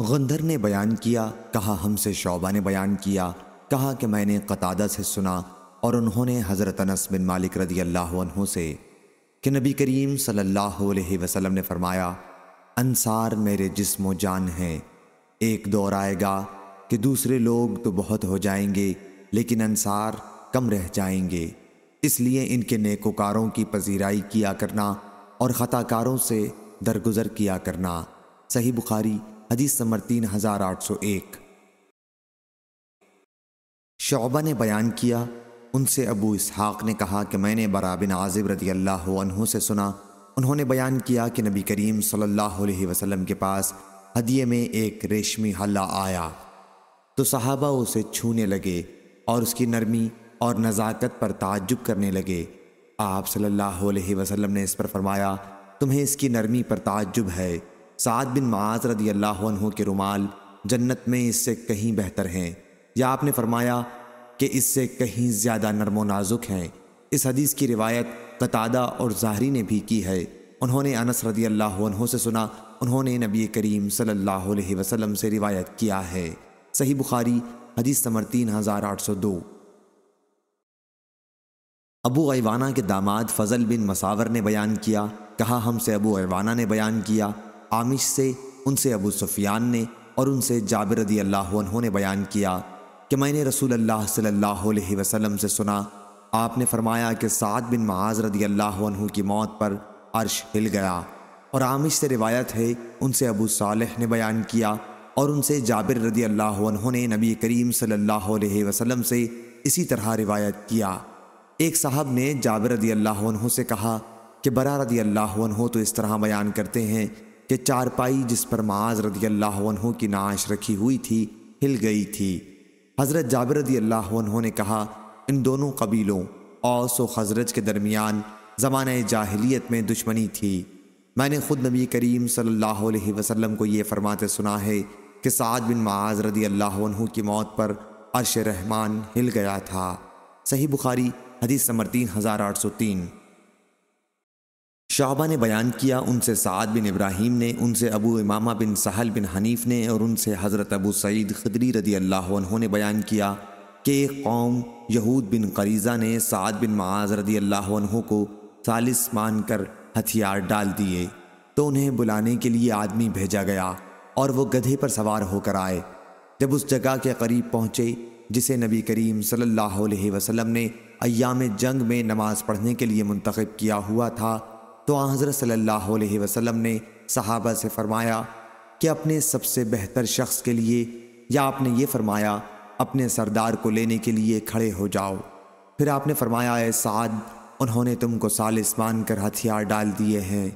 गंदर ने बयान किया कहा हमसे शोबा ने बयान किया कहा कि मैंने कतादा से सुना और उन्होंने हज़रत अनस बिन मालिक रदी अल्लाह से कि नबी करीम सल्लल्लाहु अलैहि वसल्लम ने फरमाया अनसार मेरे जिस्म जान हैं एक दौर आएगा कि दूसरे लोग तो बहुत हो जाएंगे लेकिन अनसार कम रह जाएंगे इसलिए इनके नेकोकारों की पजीराई किया करना और ख़ताकारों से दरगुजर किया करना सही बुखारी हदीस नंबर तीन हज़ार आठ सौ एक शोबा ने बयान किया उनसे अबू इसहाक़ ने कहा कि मैंने बराबिन आज़िब रदी अल्लाह से सुना उन्होंने बयान किया कि नबी करीम सल्लल्लाहु अलैहि वसल्लम के पास हदीये में एक रेशमी हल्ला आया तो सहाबा उसे छूने लगे और उसकी नरमी और नज़ाकत पर ताज्जुब करने लगे आप सल्लल्लाहु अलैहि वसल्लम ने इस पर फरमाया तुम्हें इसकी नरमी पर ताज्जुब है साद बिन माज रदी अल्लाह के रुमाल जन्नत में इससे कहीं बेहतर हैं या आपने फरमाया कि इससे कहीं ज़्यादा नरमो नाजुक हैं इस हदीस की रिवायत कतादा और ज़ाहरी ने भी की है उन्होंने अनस रदी अल्लाह से सुना उन्होंने नबी करीम सल्लल्लाहु अलैहि वसल्लम से रिवायत किया है सही बुखारी हदीस नंबर तीन हज़ार आठ सौ दो अबू ऐवाना के दामाद फजल बिन मसावर ने बयान किया कहा हमसे अबू ऐवाना ने बयान किया आमिश से उनसे अबू सुफियान ने और उनसे जाबिर रदी अल्लाह ने बयान किया कि मैंने रसूल अल्लाह सल्लल्लाहु अलैहि वसल्लम से सुना आपने फरमाया कि सात बिन महाज रदी अल्लाह की मौत पर अर्श हिल गया और आमिश से रिवायत है उनसे अबू साल ने बयान किया और उनसे जाबिर रदी अल्लाह ने नबी करीम सल्लल्लाहु अलैहि वसल्लम से इसी तरह रिवायत किया एक साहब ने जाबिर रदी अल्लाह से कहा कि बरा रदी अल्लाह तो इस तरह बयान करते हैं कि चारपाई जिस पर माज रदी अल्लाह की नाश रखी हुई थी हिल गई थी हज़रत जाबिर रदी अल्लाह ने कहा इन दोनों कबीलों औस व हजरज के दरमियान ज़मान जाहलीत में दुश्मनी थी मैंने खुद नबी करीम सल्लल्लाहु अलैहि वसल्लम को ये फरमाते सुना है कि साद बिन माज रदी अल्लाह की मौत पर अरश रहमान हिल गया था सही बुखारी हदीस समर तीन हज़ार आठ सौ तीन शाहबा ने बयान किया उनसे साद बिन इब्राहिम ने उनसे अबू इमामा बिन सहल बिन हनीफ ने और उनसे हज़रत अबू सईद खदरी रदी अल्लाह ने बयान किया कि एक कौम यहूद बिन करीज़ा ने साद बिन माज रदी अल्लाह को सालिस मान कर हथियार डाल दिए तो उन्हें बुलाने के लिए आदमी भेजा गया और वो गधे पर सवार होकर आए जब उस जगह के करीब पहुँचे जिसे नबी करीम सल्ला वसलम ने अयाम जंग में नमाज़ पढ़ने के लिए मंतखब किया हुआ था तो हज़रत सल्लल्लाहु अलैहि वसल्लम ने सहाबा से फ़रमाया कि अपने सबसे बेहतर शख्स के लिए या आपने ये फ़रमाया अपने सरदार को लेने के लिए खड़े हो जाओ फिर आपने फ़रमाया ए साद उन्होंने तुमको सालिस मान कर हथियार डाल दिए हैं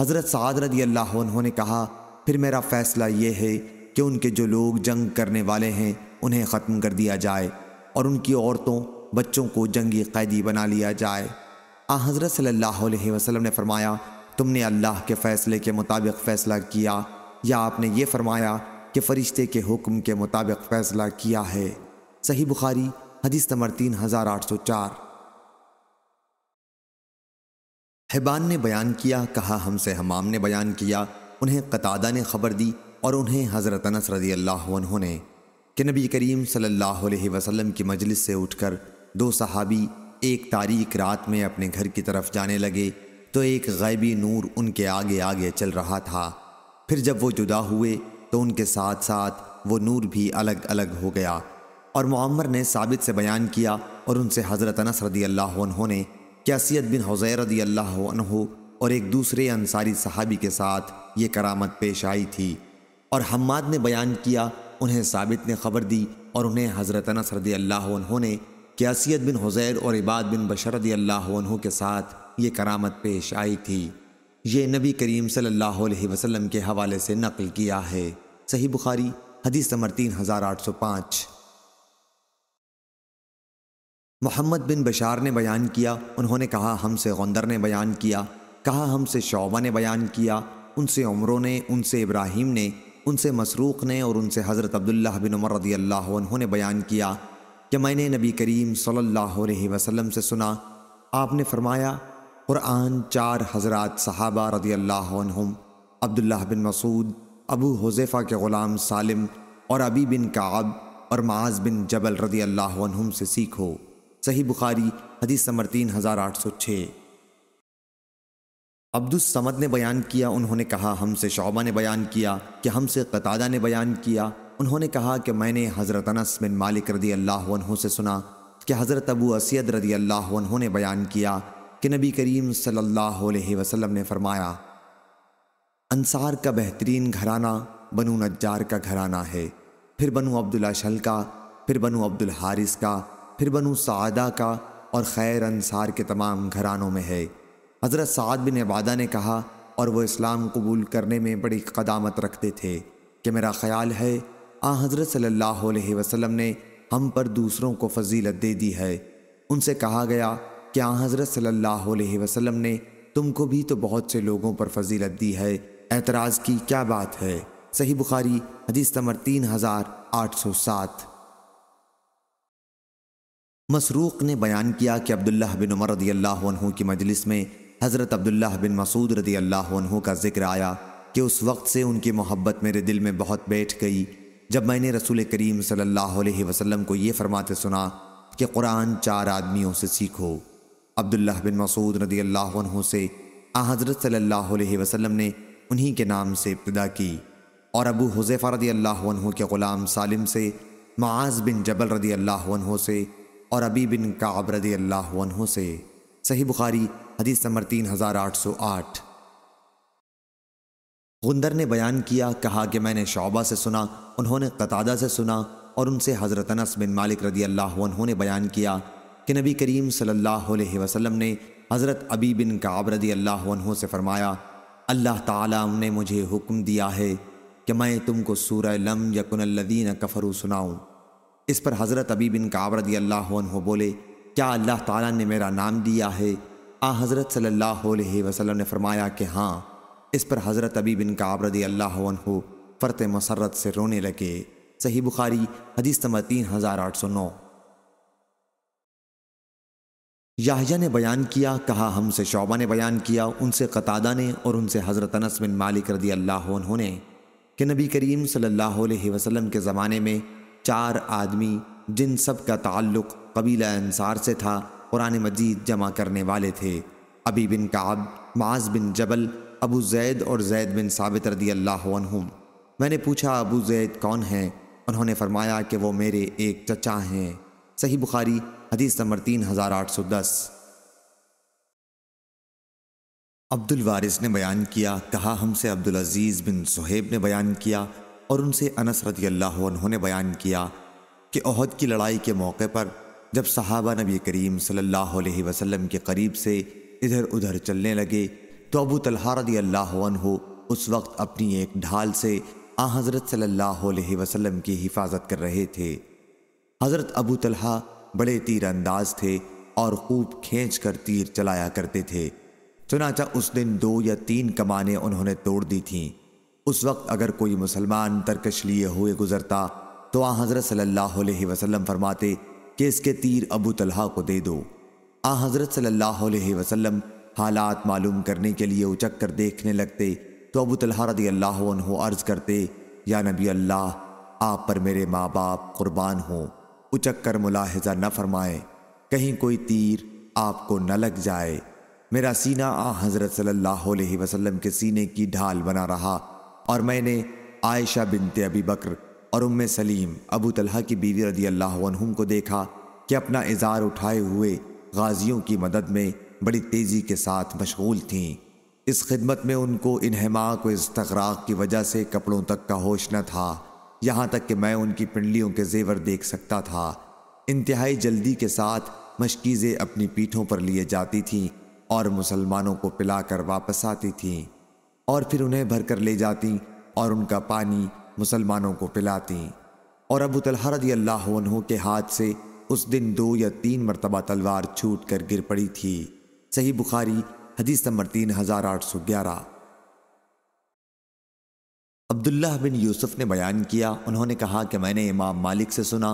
हज़रत साद रदी अल्लाह उन्होंने कहा फिर मेरा फ़ैसला ये है कि उनके जो लोग जंग करने वाले हैं उन्हें ख़त्म कर दिया जाए और उनकी औरतों बच्चों को जंगी कैदी बना लिया जाए आ हज़रत सल्लल्लाहु वसल्लम ने फरमाया तुमने अल्लाह के फ़ैसले के मुताबिक फ़ैसला किया या आपने ये फरमाया कि फ़रिश्ते के हुक्म के मुताबिक फ़ैसला किया है सही बुखारी हदीस नंबर तीन हज़ार आठ सौ चार हिबान ने बयान किया कहा हमसे हमाम ने बयान किया उन्हें कतादा ने खबर दी और उन्हें हज़रत अनस रजी अल्लाह ने कि नबी करीम सल्लल्लाहु अलैहि वसल्लम की मजलिस से उठकर दो सहाबी एक तारीख रात में अपने घर की तरफ जाने लगे तो एक गैबी नूर उनके आगे आगे चल रहा था फिर जब वो जुदा हुए तो उनके साथ साथ वो नूर भी अलग अलग हो गया और मम्मर ने साबित से बयान किया और उनसे हज़रत अनस रदी अल्लाह ने कि बिन हज़ैर रदी अल्लाह और एक दूसरे अंसारी सहाबी के साथ ये करामत पेश आई थी और हम्माद ने बयान किया उन्हें साबित ने खबर दी और उन्हें हज़रत अनस रदी अल्लाह ने क्यासियत बिन हुज़ैर और इबाद बिन बशरदी अल्लाह के साथ ये करामत पेश आई थी ये नबी करीम सल्लल्लाहु अलैहि वसल्लम के हवाले से नकल किया है सही बुखारी हदीस नंबर तीन हज़ार आठ सौ पाँच मोहम्मद बिन बशार ने बयान किया उन्होंने कहा हमसे गंदर ने बयान किया कहा हमसे शोबा ने बयान किया उनसे उमरों ने उनसे इब्राहिम ने उनसे मसरूक़ ने और उनसे हज़रत अब्दुल्ला बिन उमर रदी अल्लाह ने बयान किया कि मैंने नबी करीम सल्लल्लाहु अलैहि वसल्लम से सुना आपने फरमाया क़ुरान चार हज़रात सहाबा रदी अल्लाम अब्दुल्ला बिन मसूद अबू हुज़ैफ़ा के ग़ुलाम सालिम और अबी बिन काब और माज बिन जबल रदी अल्लाम से सीखो सही बुखारी हदीस नंबर तीन हज़ार आठ सौ छः अब्दुलसमद ने बयान किया उन्होंने कहा हमसे शोबा ने बयान किया कि हमसे कतादा ने बयान किया उन्होंने कहा कि मैंने हज़रत अनस बिन मालिक रदी अल्लाह से सुना कि हज़रत अबू असैद रदी अल्लाह ने बयान किया कि नबी करीम सल्लल्लाहु अलैहि वसल्लम ने फरमाया अंसार का बेहतरीन घराना बनु नज्जार का घराना है फिर बनु अब्दुल्ला शल का फिर बनु अब्दुल हारिस का फिर बनु सादा का और खैर अंसार के तमाम घरानों में है हज़रत साद बिन इबादा ने कहा और वो इस्लाम कबूल करने में बड़ी कदामत रखते थे कि मेरा ख्याल है आ हज़रत सल्लल्लाहु अलैहि वसल्लम ने हम पर दूसरों को फजीलत दे दी है उनसे कहा गया कि आ हज़रत सल्लल्लाहु अलैहि वसल्लम ने तुमको भी तो बहुत से लोगों पर फजीलत दी है एतराज़ की क्या बात है सही बुखारी हदीस नंबर तीन हज़ार आठ सौ सात मसरूक़ ने बयान किया कि अब्दुल्ला बिन उमर रदी अल्लाह की मजलिस में हज़रत अब्दुल्ला बिन मसूद रदी अल्लाह का जिक्र आया कि उस वक्त से उनकी मोहब्बत मेरे दिल में बहुत बैठ गई जब मैंने रसूल करीम सल्लल्लाहु अलैहि वसल्लम को ये फरमाते सुना कि कुरान चार आदमियों से सीखो अब्दुल्लाह बिन मसूद रदी अल्लाह से आ हज़रत सल्लल्लाहु अलैहि वसल्लम ने उन्हीं के नाम से इब्तदा की और अबू हुजैफ़ा रदी अल्लाह के ग़ुलाम सालिम से माज बिन जबल रदी अल्लाह से और अबी बिन काब रदी अल्लाह से सही बुखारी हदीस नंबर तीन हज़ार आठ सौ आठ गुंदर ने बयान किया कहा कि मैंने शौबा से सुना उन्होंने कतादा से सुना और उनसे हज़रत अनस बिन मालिक रदी अल्लाह ने बयान किया कि नबी करीम सल्लल्लाहु अलैहि वसल्लम ने हज़रत अबी बिन काब रदी अल्लाह से फ़रमाया अल्लाह ताला ने मुझे हुक्म दिया है कि मैं तुमको सूरह लम यकुनल्लदीन कफरू सुनाऊँ इस पर हज़रत अबी बिन काब रदी अल्लाह बोले क्या अल्लाह ताली ने मेरा नाम दिया है आ हज़रत सल्ला वसलम ने फ़रमाया कि हाँ इस पर हज़रत अबी बिन काबरदी रदी अल्लाह फ़रत मसरत से रोने लगे सही बुखारी हदीस नंबर तीन हज़ार आठ सौ नौ याहिया ने बयान किया कहा हमसे शोबा ने बयान किया उनसे कतादा ने और उनसे हज़रत अनस बिन मालिक रदी अल्लाह ने कि नबी करीम सल्लल्लाहु अलैहि वसल्लम के ज़माने में चार आदमी जिन सब का ताल्लुक़ कबीला अनसार से था कुरान मजीद जमा करने वाले थे अबी बिन काब माज बिन जबल अबू जैद और जैद बिन साबित रदी अल्लाह मैंने पूछा अबू जैद कौन है उन्होंने फरमाया कि वो मेरे एक चचा हैं सही बुखारी हदीस नंबर तीन हज़ार आठ सौ दस अब्दुल वारिस ने बयान किया कहा हमसे अब्दुल अजीज़ बिन सुहेब ने बयान किया और उनसे अनस रदी अल्लाह ने बयान किया कि अहद की लड़ाई के मौके पर जब सहाबा नबी करीम सल्लल्लाहु अलैहि वसल्लम के करीब से इधर उधर चलने लगे तो अबू तलहारदी अल्लाह उस वक्त अपनी एक ढाल से आ हज़रत सल्लल्लाहु अलैहि की हिफाजत कर रहे थे हज़रत अबू तलहा बड़े तीर अंदाज थे और खूब खींच कर तीर चलाया करते थे चुनाचा उस दिन दो या तीन कमाने उन्होंने तोड़ दी थीं उस वक्त अगर कोई मुसलमान तरकश लिए हुए गुजरता तो आ हज़रत सल्लल्लाहु अलैहि फरमाते कि इसके तीर अबू तलहा को दे दो आ हज़रत सल्लल्लाहु अलैहि हालात मालूम करने के लिए उचक कर देखने लगते तो अबू तलहा रदी अल्लाह अर्ज़ करते या नबी अल्लाह आप पर मेरे माँ बाप कुर्बान हों उचक कर मुलाहजा न फरमाएं कहीं कोई तीर आपको न लग जाए मेरा सीना आ हज़रत सल्लल्लाहु अलैहि वसल्लम के सीने की ढाल बना रहा और मैंने आयशा बिनते अबी बकर और उम्म सलीम अबू तलहा की बीवी रदी अल्लाह को देखा कि अपना इज़ार उठाए हुए गाजियों की मदद में बड़ी तेज़ी के साथ मशगूल थीं इस खिदमत में उनको इन्हमा को इस्तराक की वजह से कपड़ों तक का होश न था यहाँ तक कि मैं उनकी पिंडलियों के जेवर देख सकता था इंतहाई जल्दी के साथ मशकीज़ें अपनी पीठों पर लिए जाती थीं और मुसलमानों को पिलाकर वापस आती थीं और फिर उन्हें भरकर ले जाती और उनका पानी मुसलमानों को पिलाती और अबू तलहा रदी अल्लाह के हाथ से उस दिन दो या तीन मरतबा तलवार छूट कर गिर पड़ी थी सही बुखारी हदीस नंबर तीन हज़ार आठ सौ ग्यारह अब्दुल्लाह बिन यूसुफ ने बयान किया उन्होंने कहा कि मैंने इमाम मालिक से सुना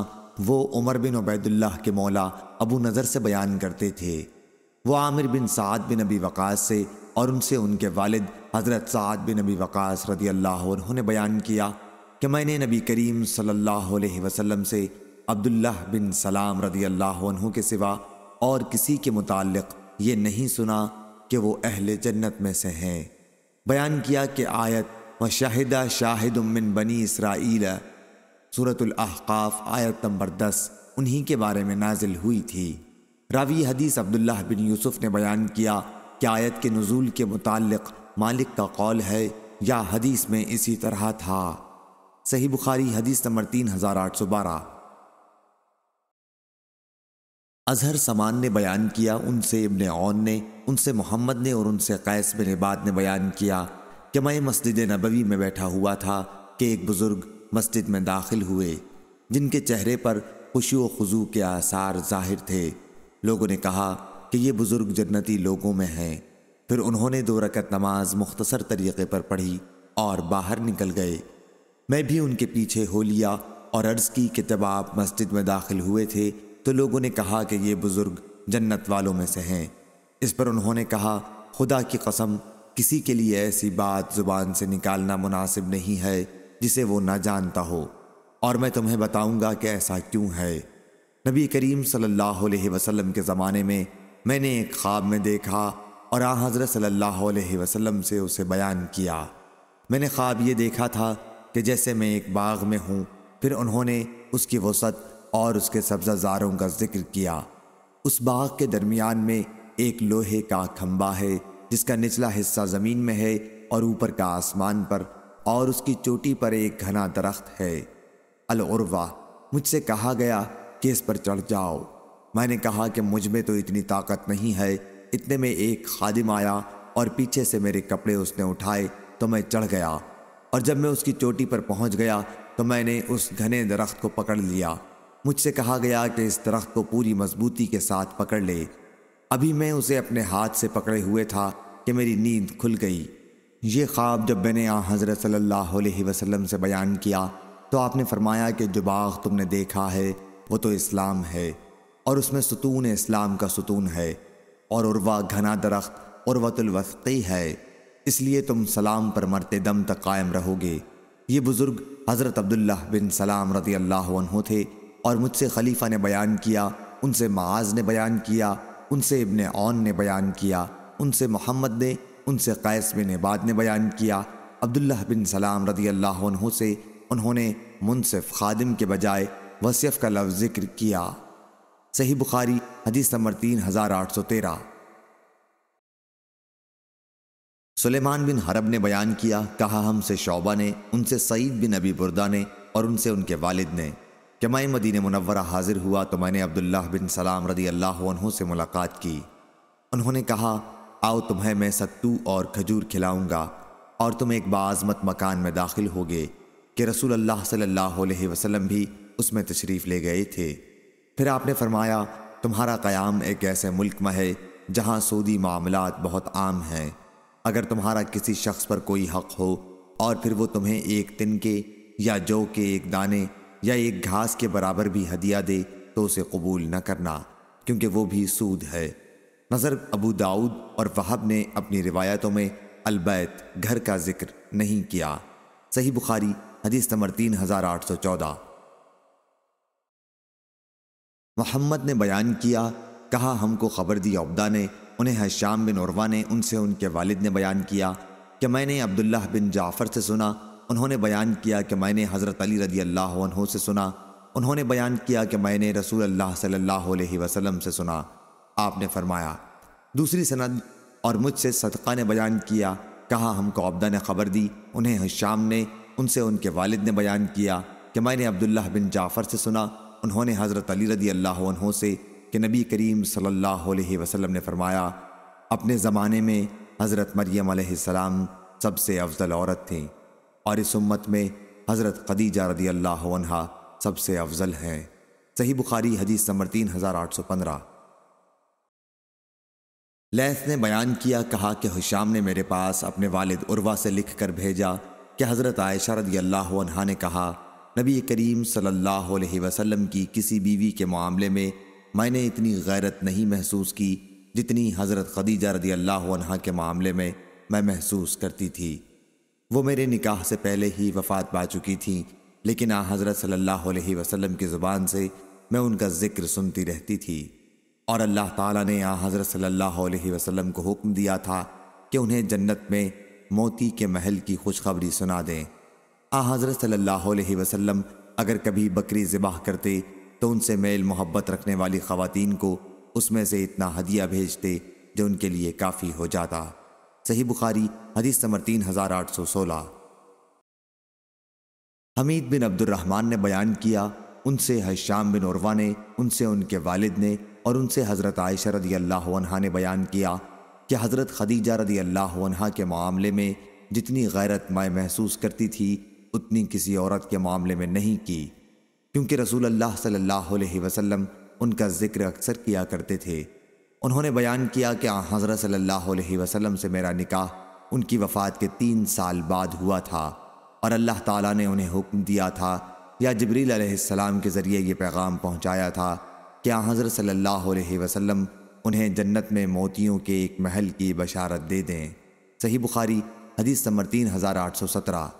वो उमर बिन उबैदुल्लाह के मौला अबू नज़र से बयान करते थे वो आमिर बिन साद बिन नबी वक़ास से और उनसे उनके वालिद हज़रत साद बिन नबी वक़ास रदी अल्लाह उन्होंने बयान किया कि मैंने नबी करीम सल्लल्लाहु अलैहि वसल्लम से अब्दुल्लाह बिन सलाम रदी अल्लाह के सिवा और किसी के मुतालिक़ ये नहीं सुना कि वो अहल जन्नत में से हैं बयान किया कि आयत व शाहिदा शाहिद उमिन बनी इसराइल सूरतलहकाफ आयत नंबर दस उन्हीं के बारे में नाजिल हुई थी रावी हदीस अब्दुल्लाह बिन यूसुफ ने बयान किया कि आयत के नज़ूल के मुतालिक मालिक का कौल है या हदीस में इसी तरह था सही बुखारी हदीस नंबर तीन हज़ार आठ सौ बारह अजहर समान ने बयान किया उनसे इबन ओन ने उनसे मोहम्मद ने और उनसे कैस बिन इबाद ने बयान किया कि मैं मस्जिद नबवी में बैठा हुआ था कि एक बुज़ुर्ग मस्जिद में दाखिल हुए जिनके चेहरे पर खुशी व खुजू के आसार जाहिर थे लोगों ने कहा कि ये बुज़ुर्ग जन्नती लोगों में हैं फिर उन्होंने दो रकत नमाज मुख्तसर तरीके पर पढ़ी और बाहर निकल गए मैं भी उनके पीछे हो लिया और अर्ज़ की कि जब आप मस्जिद में दाखिल हुए थे तो लोगों ने कहा कि ये बुज़ुर्ग जन्नत वालों में से हैं इस पर उन्होंने कहा खुदा की कसम किसी के लिए ऐसी बात ज़ुबान से निकालना मुनासिब नहीं है जिसे वो ना जानता हो और मैं तुम्हें बताऊंगा कि ऐसा क्यों है नबी करीम सल्लल्लाहु अलैहि वसल्लम के ज़माने में मैंने एक ख्वाब में देखा और आ हज़रत सल्लल्लाहु अलैहि वसल्लम से उसे बयान किया मैंने ख्वाब ये देखा था कि जैसे मैं एक बाग में हूँ फिर उन्होंने उसकी वसत और उसके सब्जाजारों का जिक्र किया उस बाग के दरमियान में एक लोहे का खम्बा है जिसका निचला हिस्सा ज़मीन में है और ऊपर का आसमान पर और उसकी चोटी पर एक घना दरख्त है अलवा मुझसे कहा गया कि इस पर चढ़ जाओ मैंने कहा कि मुझ में तो इतनी ताकत नहीं है इतने में एक खादिम आया और पीछे से मेरे कपड़े उसने उठाए तो मैं चढ़ गया और जब मैं उसकी चोटी पर पहुंच गया तो मैंने उस घने दरख्त को पकड़ लिया मुझसे कहा गया कि इस दरख्त को पूरी मजबूती के साथ पकड़ ले अभी मैं उसे अपने हाथ से पकड़े हुए था कि मेरी नींद खुल गई ये ख्वाब जब मैंने आ हज़रत सल्लल्लाहु अलैहि वसल्लम से बयान किया तो आपने फरमाया कि जो बाग तुमने देखा है वो तो इस्लाम है और उसमें सतून इस्लाम का सतून है और उर्वा घना दरख्त उर्वतुलवस्ती है इसलिए तुम सलाम पर मरते दम तक कायम रहोगे ये बुज़ुर्ग हज़रत अब्दुल्ला बिन सलाम रदी अल्लाह थे और मुझसे खलीफा ने बयान किया उनसे माज ने बयान किया उनसे इबन ओन ने बयान किया उनसे मोहम्मद ने उनसे कैस बिन इबाद ने बयान किया अब्दुल्ला बिन सलाम रदी अल्लाह से उन्होंने मुनसिफ खादिम के बजाय वसीफ़ का लफ जिक्र किया सही बुखारी हदीस नंबर तीन हज़ार आठ सौ तेरह सलेमान बिन हरब ने बयान किया कहा हमसे शोबा ने उनसे सईद बिन अबी बुरदा ने और उनसे उनके वालिद ने जमाई मदीन मुनवरा हाजिर हुआ तो मैंने अब्दुल्ला बिन सलाम रदी अल्लाह से मुलाकात की उन्होंने कहा आओ तुम्हें मैं सत्तू और खजूर खिलाऊंगा और तुम एक बाज़मत मकान में दाखिल होगे कि रसूल अल्लाह सल्लल्लाहु अलैहि वसल्लम भी उसमें तशरीफ़ ले गए थे फिर आपने फरमाया तुम्हारा क़याम एक ऐसे मुल्क में है जहाँ सऊदी मामला बहुत आम हैं अगर तुम्हारा किसी शख्स पर कोई हक हो और फिर वो तुम्हें एक तिनके या जौ के एक दाने या एक घास के बराबर भी हदिया दे तो उसे कबूल न करना क्योंकि वो भी सूद है नज़र अबू दाऊद और वहाब ने अपनी रिवायतों में अलबैत घर का जिक्र नहीं किया सही बुखारी हदीस नंबर तीन हज़ार आठ सौ चौदह मोहम्मद ने बयान किया कहा हमको खबर दी अब्दा ने उन्हें हश्याम बिन उर्वा ने उनसे उनके वालिद ने बयान किया कि मैंने अब्दुल्ला बिन जाफ़र से सुना उन्होंने बयान किया कि मैंने हज़रत अली रदी अल्लाह से सुना उन्होंने बयान किया कि मैंने रसूल अल्लाह सल्लल्लाहु अलैहि वसल्लम से सुना आपने फरमाया दूसरी सनद और मुझसे सदका ने बयान किया कहा हमको अब्दा ने खबर दी उन्हें हश्याम ने उनसे उनके वालिद ने बयान किया कि मैंने अब्दुल्ला बिन जाफ़र से सुना उन्होंने हज़रत अली रदी अल्लाह से कि नबी करीम सल्लल्लाहु अलैहि वसल्लम ने फरमाया अपने ज़माने में हज़रत मरियम सबसे अफजल औरत थी और इस उम्मत में हज़रत खदीजा रदी अल्लाह सबसे अफजल हैं सही बुखारी हदीस नंबर तीन हज़ार आठ सौ पंद्रह लैस ने बयान किया कहा कि हुशाम ने मेरे पास अपने वालिद उर्वा से लिख कर भेजा कि हज़रत आयशा रदी अल्लाह ने कहा नबी करीम सल्लल्लाहु अलैहि वसल्लम की किसी बीवी के मामले में मैंने इतनी गैरत नहीं महसूस की जितनी हज़रत खदीजा रदी अल्लाह के मामले में मैं महसूस करती थी वो मेरे निकाह से पहले ही वफात पा चुकी थी लेकिन आ हज़रत सल्लल्लाहु अलैहि वसल्लम की ज़ुबान से मैं उनका ज़िक्र सुनती रहती थी और अल्लाह ताला ने आ हज़रत सल्लल्लाहु अलैहि वसल्लम को हुक्म दिया था कि उन्हें जन्नत में मोती के महल की खुशखबरी सुना दें आ हज़रत सल्लल्लाहु अलैहि वसल्लम अगर कभी बकरी ज़िबाह करते तो उनसे मेल मोहब्बत रखने वाली ख़वातीन को उसमें से इतना हदिया भेजते जो उनके लिए काफ़ी हो जाता सही बुखारी हदीस नंबर तीन हज़ार आठ सौ सोलह हमीद बिन अब्दुलरहमान ने बयान किया उनसे हश्याम बिन उर्वा ने उनसे उनके वालिद ने और उनसे हज़रत आयशा रदी अल्लाह ने बयान किया कि हज़रत खदीजा रदी अल्लाह के मामले में जितनी गैरत मैं महसूस करती थी उतनी किसी औरत के मामले में नहीं की क्योंकि रसूल अल्लाह सल्लल्लाहु अलैहि वसल्लम उनका ज़िक्र अक्सर किया करते थे उन्होंने बयान किया कि हज़रत सल्लल्लाहु अलैहि वसल्लम से मेरा निकाह उनकी वफ़ात के तीन साल बाद हुआ था और अल्लाह ताला ने उन्हें हुक्म दिया था या जबरील अलैहिस्सलाम के ज़रिए ये पैगाम पहुँचाया था कि हज़रत सल्लल्लाहु अलैहि वसल्लम उन्हें जन्नत में मोतियों के एक महल की बशारत दे दें सही बुखारी हदीस नंबर तीन हज़ार आठ सौ सत्रह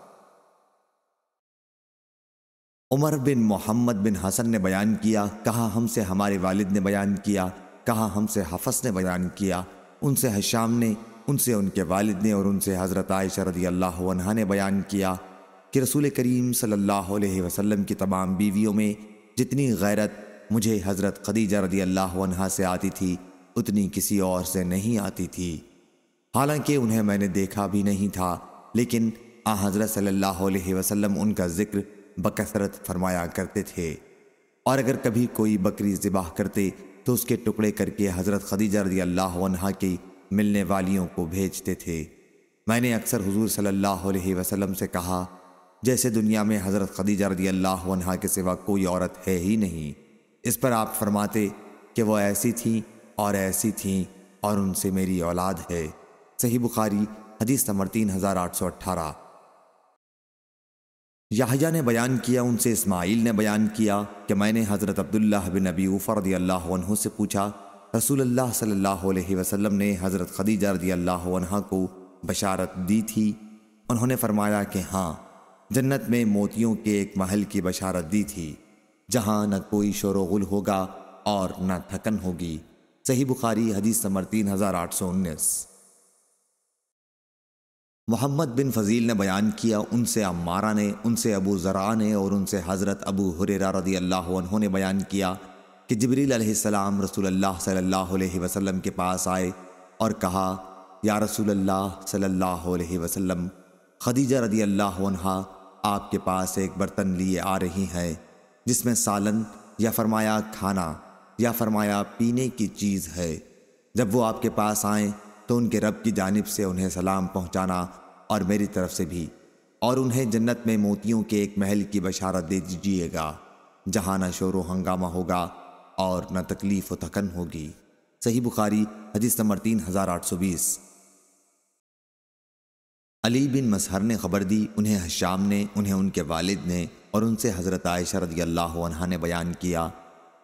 उमर बिन मोहम्मद बिन हसन ने बयान किया कहा हमसे हमारे वालिद ने बयान किया कहा हमसे हफस ने बयान किया उनसे हशाम ने उनसे उनके वालिद ने और उनसे हज़रत आयशा रदी अल्लाह ने बयान किया कि रसूल करीम सल्लल्लाहु अलैहि वसल्लम की तमाम बीवियों में जितनी गैरत मुझे हज़रत खदीजा रदी अल्लाह से आती थी उतनी किसी और से नहीं आती थी हालांकि उन्हें मैंने देखा भी नहीं था लेकिन आ हज़रत सल्लल्लाहु अलैहि वसल्लम उनका ज़िक्र बकसरत फरमाया करते थे और अगर कभी कोई बकरी ज़िबाह करते तो उसके टुकड़े करके हज़रत खदीजा रजी अल्लाह की मिलने वालियों को भेजते थे मैंने अक्सर हुजूर सल्लल्लाहु अलैहि वसल्लम से कहा जैसे दुनिया में हज़रत खदीजा रजी अल्लाह के सिवा कोई औरत है ही नहीं इस पर आप फरमाते कि वह ऐसी थी और ऐसी थी और उनसे मेरी औलाद है सही बुखारी हदीस नंबर तीन हज़ार आठ सौ अट्ठारह याहिया ने बयान किया उनसे इस्माइल ने बयान किया कि मैंने हज़रत अब्दुल्ला बिन नबी फ़रद अल्लाह से पूछा रसूल अल्लाह सल्लल्लाहु अलैहि वसल्लम ने हज़रत खदीजा रदी अल्लाह को बशारत दी थी उन्होंने फरमाया कि हाँ जन्नत में मोतियों के एक महल की बशारत दी थी जहाँ न कोई शोरगुल होगा और न थकन होगी सही बुखारी हदीस नंबर तीन हज़ार आठ सौ उन्नीस मोहम्मद बिन फजील ने बयान किया उनसे अमारा ने उनसे अबू ज़रा ने और उनसे हज़रत अबू हुरेरा रदी अल्लाह ने बयान किया कि जबरीसम रसूल अल्लाह सल्लल्लाहु अलैहि वसल्लम के पास आए और कहा या रसूल अल्लाह सल्लल्लाहु अलैहि वसल्लम खदीजा रदी अल्लाह आपके पास एक बर्तन लिए आ रही हैं जिसमें सालन या फरमाया खाना या फरमाया पीने की चीज़ है जब वो आपके पास आएँ तो उनके रब की जानब से उन्हें सलाम पहुँचाना और मेरी तरफ से भी और उन्हें जन्नत में मोतियों के एक महल की बशारत दे दीजिएगा जहाँ न शोर हंगामा होगा और न तकलीफ व थकन होगी सही बुखारी हदीस नंबर तीन हज़ार आठ सौ बीस अली बिन मसहर ने खबर दी उन्हें हशाम ने उन्हें उनके वालिद ने और उनसे हज़रत आयशा रदी अल्लाह अनहा ने बयान किया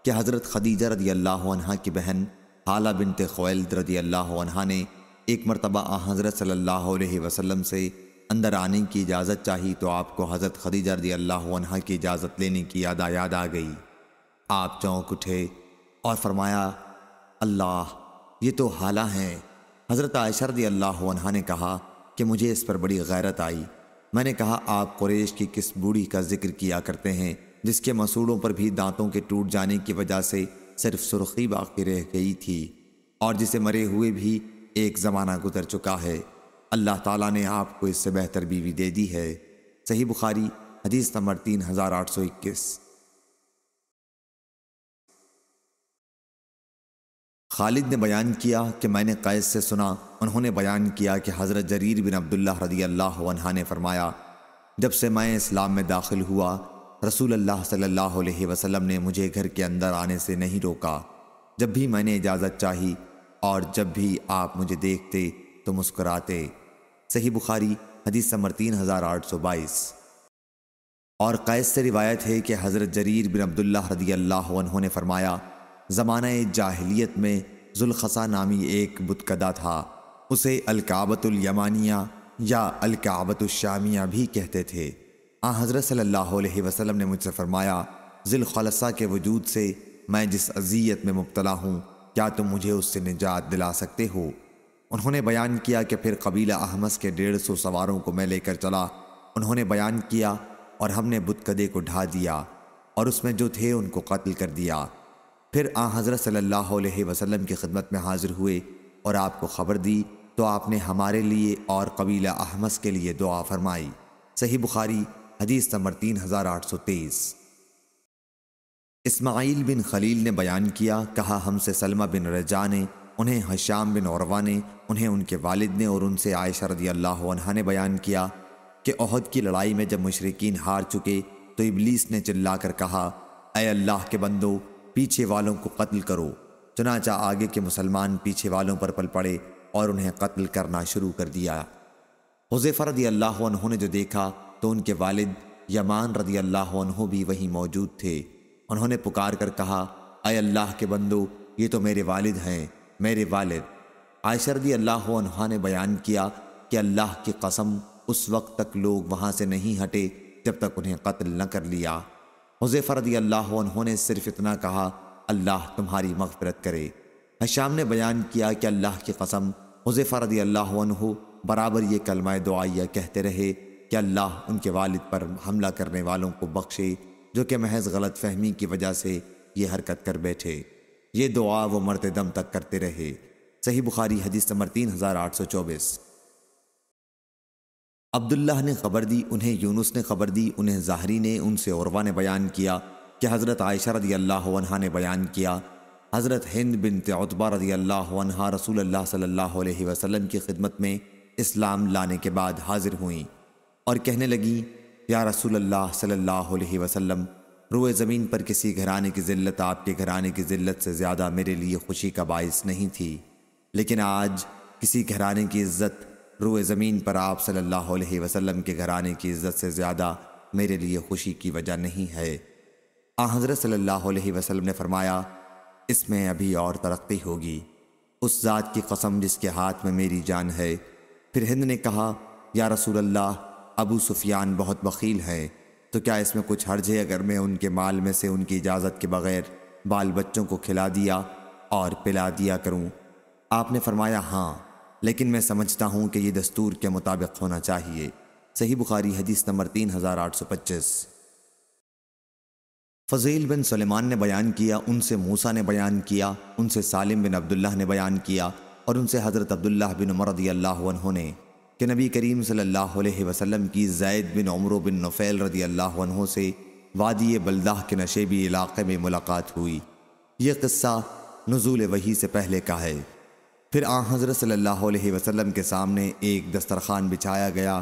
कि हज़रत खदीजा रदी अल्लाह अनहा की बहन हाला बिनते खैल रदी अल्लाह अनहा ने एक मरतबा आ हज़रत सल्ला से अंदर आने की इजाज़त चाही तो आपको हज़रत खदीजा रदी अल्लाह की इजाज़त लेने की याद याद आ गई आप चौंक उठे और फरमाया अल्लाह ये तो हाला हैं हज़रत आयशर रदी अल्लाह ने कहा कि मुझे इस पर बड़ी गैरत आई मैंने कहा आप क्रेश की किस बूढ़ी का जिक्र किया करते हैं जिसके मसूड़ों पर भी दांतों के टूट जाने की वजह से सिर्फ सुर्खी बाकी रह गई थी और जिसे मरे हुए भी एक ज़माना गुजर चुका है अल्लाह ताला ने आपको इससे बेहतर बीवी दे दी है सही बुखारी हदीस नंबर तीन हज़ार आठ सौ इक्कीस खालिद ने बयान किया कि मैंने कैद से सुना उन्होंने बयान किया कि हज़रत जरीर बिन अब्दुल्ला रदी अल्लाह ने फरमाया जब से मैं इस्लाम में दाखिल हुआ रसूल अल्लाह सल्लल्लाहु अलैहि वसल्लम ने मुझे घर के अंदर आने से नहीं रोका जब भी मैंने इजाज़त चाही और जब भी आप मुझे देखते तो मुस्कुराते सही बुखारी हदीस समर तीन हज़ार आठ सौ बाईस और कैस से रिवायत है कि हज़रत जरीर बिन अब्दुल्ला रदी अल्लाह ने फरमाया ज़माना जाहलीत में जुलखसा नामी एक बुतकदा था उसे अलकाबतुलयमानिया या अलकाबतुलशामिया भी कहते थे आ हज़रत सल्लल्लाहु अलैहि वसल्लम ने मुझसे फ़रमाया ज़िलखलसा के वजूद से मैं जिस अजियत में मुबतला हूँ क्या तुम मुझे उससे निजात दिला सकते हो उन्होंने बयान किया कि फिर कबीला अहमस के डेढ़ सौ सवारों को मैं लेकर चला उन्होंने बयान किया और हमने बुतकदे को ढा दिया और उसमें जो थे उनको कत्ल कर दिया फिर आ हज़रत सल्लल्लाहु अलैहि वसल्लम की खिदमत में हाजिर हुए और आपको ख़बर दी तो आपने हमारे लिए और कबीला अहमस के लिए दुआ फरमाई सही बुखारी हदीस नंबर तीन हज़ार आठ सौ तेईस इस्माइल बिन खलील ने बयान किया कहा हमसे सलमा बिन रजा ने उन्हें हशाम बिन औरवा ने उन्हें उनके वालिद ने और उनसे आयशा रदी अल्लाह ने बयान किया कि अहद की लड़ाई में जब मुशरकिन हार चुके तो इबलीस ने चिल्ला कर कहा अय अल्लाह के बंदो पीछे वालों को कत्ल करो चुनाचा आगे के मुसलमान पीछे वालों पर पल पड़े और उन्हें कत्ल करना शुरू कर दिया हुजेफा रदी अल्लाह ने जो देखा तो उनके वालिद यमान रदी अल्लाह भी वहीं मौजूद थे उन्होंने पुकार कर कहा अय अल्लाह के बंदो ये तो मेरे वालिद हैं मेरे वालिद आयशरदी अल्लाह ने बयान किया कि अल्लाह की कसम उस वक्त तक लोग वहाँ से नहीं हटे जब तक उन्हें कत्ल न कर लिया हुजैफरदी अल्लाह उन्होंने सिर्फ इतना कहा अल्लाह तुम्हारी मगफरत करे हशाम ने बयान किया कि अल्लाह की कसम हुजैफरदी अल्लाह बराबर ये कलमाए दुआया कहते रहे कि अल्लाह उनके वालिद पर हमला करने वालों को बख्शे जो कि महज गलत फहमी की वजह से ये हरकत कर बैठे ये दुआ वो मरते दम तक करते रहे सही बुखारी हदीस नंबर तीन हज़ार आठ सौ चौबीस अब्दुल्लाह ने खबर दी उन्हें यूनुस ने खबर दी उन्हें ज़ाहरी ने उनसे औरवा ने बयान किया कि हज़रत आयशा रदी अल्लाह ने बयान किया हज़रत हिंद बिन ततबा रदी अल्लाह रसूल सल्ला वसलम की खिदमत में इस्लाम लाने के बाद हाजिर हुई और कहने लगी या रसूल अल्लाह सल्लल्लाहु अलैहि वसल्लम रोए ज़मीन पर किसी घराने की ज़िल्लत आपके घराने की ज़िल्लत से ज़्यादा मेरे लिए खुशी का बायस नहीं थी लेकिन आज किसी घराने की इज़्ज़त रोए ज़मीन पर आप सल्लल्लाहु अलैहि वसल्लम के घराने की इज़्ज़त से ज़्यादा मेरे लिए खुशी की वजह नहीं है आ हज़रत सल्लल्लाहु अलैहि वसल्लम ने फरमाया इसमें अभी और तरक्की होगी उस ज़ात की कसम जिसके हाथ में मेरी जान है फिर हिंद ने कहा या रसूल अल्लाह अबू सुफियान बहुत बकील है तो क्या इसमें कुछ हर्ज है अगर मैं उनके माल में से उनकी इजाज़त के बग़ैर बाल बच्चों को खिला दिया और पिला दिया करूं? आपने फरमाया हाँ लेकिन मैं समझता हूँ कि ये दस्तूर के मुताबिक होना चाहिए सही बुखारी हदीस नंबर तीन हज़ार आठ सौ पच्चीस फ़ज़ील बिन सलेमान ने बयान किया उनसे मूसा ने बयान किया उनसे सालिम बिन अब्दुल्ला ने बयान किया और उनसे हज़रत अब्दुल्ला बिन मरदी अल्लाह ने कि नबी करीम सल्लल्लाहु अलैहि वसल्लम की जैद बिन उम्र बिन नफ़ैल रदी अल्लाह से वादी बलदाह के नशेबी इलाके में मुलाकात हुई यह किस्सा नजूल वही से पहले का है फिर आ हज़रत सल्लल्लाहु अलैहि वसल्लम के सामने एक दस्तरखान बिछाया गया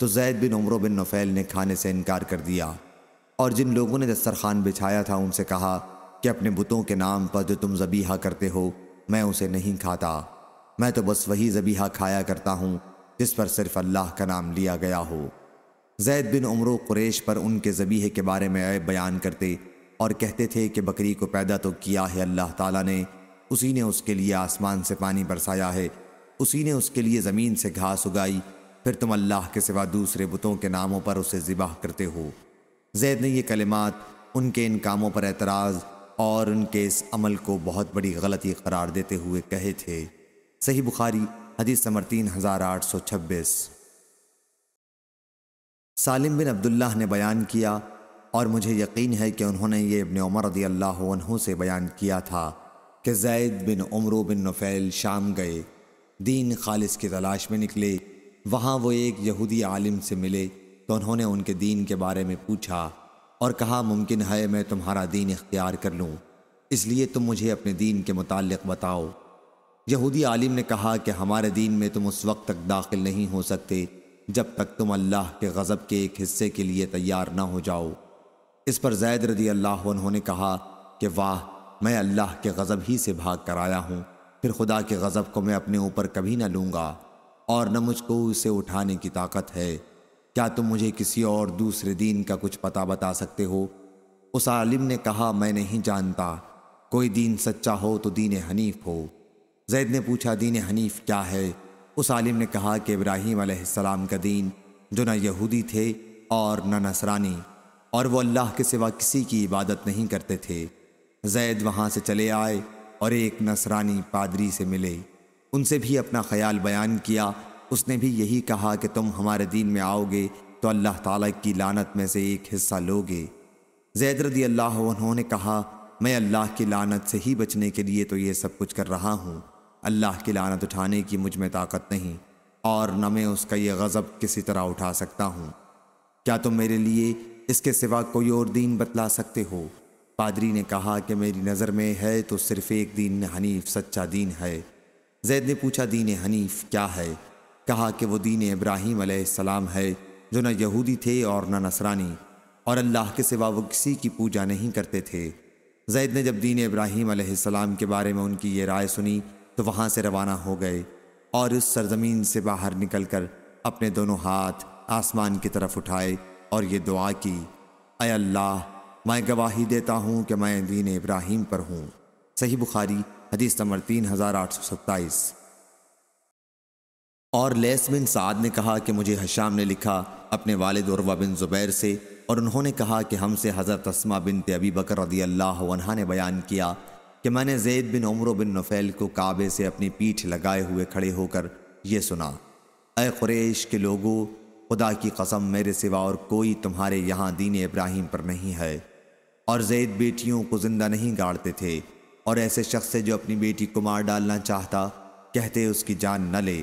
तो जैद बिन उमर बिन नफ़ैल ने खाने से इनकार कर दिया और जिन लोगों ने दस्तरखान बिछाया था उनसे कहा कि अपने बुतों के नाम पर जो तुम जबीहा करते हो मैं उसे नहीं खाता मैं तो बस वही जबीहा खाया करता हूँ जिस पर सिर्फ अल्लाह का नाम लिया गया हो जैद बिन उम्र कुरेश पर उनके जबीहे के बारे में ऐब बयान करते और कहते थे कि बकरी को पैदा तो किया है अल्लाह ताला ने उसी ने उसके लिए आसमान से पानी बरसाया है उसी ने उसके लिए ज़मीन से घास उगाई फिर तुम अल्लाह के सिवा दूसरे बुतों के नामों पर उसे ज़िबाह करते हो जैद ने ये कलिमात उनके इन कामों पर एतराज़ और उनके इस अमल को बहुत बड़ी गलती करार देते हुए कहे थे सही बुखारी हदीस नंबर तीन हज़ार आठ सौ छब्बीस सालिम बिन अब्दुल्लाह ने बयान किया और मुझे यकीन है कि उन्होंने ये इबन उमर रदी अल्लाह से बयान किया था कि जैद बिन उमर बिन नफ़ैल शाम गए दीन खालिस की तलाश में निकले वहाँ वो एक यहूदी आलिम से मिले तो उन्होंने उनके दीन के बारे में पूछा और कहा मुमकिन है मैं तुम्हारा दीन इख्तियार कर लूँ इसलिए तुम मुझे अपने दीन के मुतालिक बताओ यहूदी आलिम ने कहा कि हमारे दीन में तुम उस वक्त तक दाखिल नहीं हो सकते जब तक तुम अल्लाह के गज़ब के एक हिस्से के लिए तैयार ना हो जाओ इस पर जैद रदी अल्लाह उन्होंने कहा कि वाह मैं अल्लाह के गज़ब ही से भाग कर आया हूँ फिर खुदा के गज़ब को मैं अपने ऊपर कभी ना लूँगा और न मुझको उसे उठाने की ताकत है क्या तुम मुझे किसी और दूसरे दीन का कुछ पता बता सकते हो उस आलिम ने कहा मैं नहीं जानता कोई दीन सच्चा हो तो दीन हनीफ हो जैद ने पूछा दीन हनीफ क्या है उस आलिम ने कहा कि इब्राहिम आसमाम का दीन जो ना यहूदी थे और न नसरानी और वो अल्लाह के सिवा किसी की इबादत नहीं करते थे जैद वहाँ से चले आए और एक नसरानी पादरी से मिले उनसे भी अपना ख्याल बयान किया उसने भी यही कहा कि तुम हमारे दीन में आओगे तो अल्लाह ताला की लानत में से एक हिस्सा लोगे जैद रदी अल्लाह उन्होंने कहा मैं अल्लाह की लानत से ही बचने के लिए तो ये सब कुछ कर रहा हूँ अल्लाह की लानत उठाने की मुझ में ताकत नहीं और न मैं उसका यह गज़ब किसी तरह उठा सकता हूँ क्या तुम मेरे लिए इसके सिवा कोई और दीन बतला सकते हो पादरी ने कहा कि मेरी नज़र में है तो सिर्फ़ एक दीन हनीफ सच्चा दीन है जैद ने पूछा दीन हनीफ क्या है कहा कि वो दीन इब्राहीम सलाम है जो न यहूदी थे और न नसरानी और अल्लाह के सिवा वो किसी की पूजा नहीं करते थे जैद ने जब दीन इब्राहिम सलाम के बारे में उनकी ये राय सुनी तो वहाँ से रवाना हो गए और उस सरजमीन से बाहर निकलकर अपने दोनों हाथ आसमान की तरफ उठाए और ये दुआ की अय अल्लाह मैं गवाही देता हूँ कि मैं दीन इब्राहिम पर हूँ सही बुखारी हदीस नंबर तीन हज़ार आठ सौ सत्ताईस और लेस बिन साद ने कहा कि मुझे हशाम ने लिखा अपने वालिद उर्वा बिन ज़ुबैर से और उन्होंने कहा कि हमसे हज़रत तस्मा बिन तबी बकर रदी अल्लाह ने बयान किया कि मैंने जैद बिन उम्र बिन नफैल को काबे से अपनी पीठ लगाए हुए खड़े होकर यह सुना अय कुरेश के लोगों खुदा की कसम मेरे सिवा और कोई तुम्हारे यहाँ दीन इब्राहिम पर नहीं है और जैद बेटियों को ज़िंदा नहीं गाड़ते थे और ऐसे शख्स से जो अपनी बेटी को मार डालना चाहता कहते उसकी जान न ले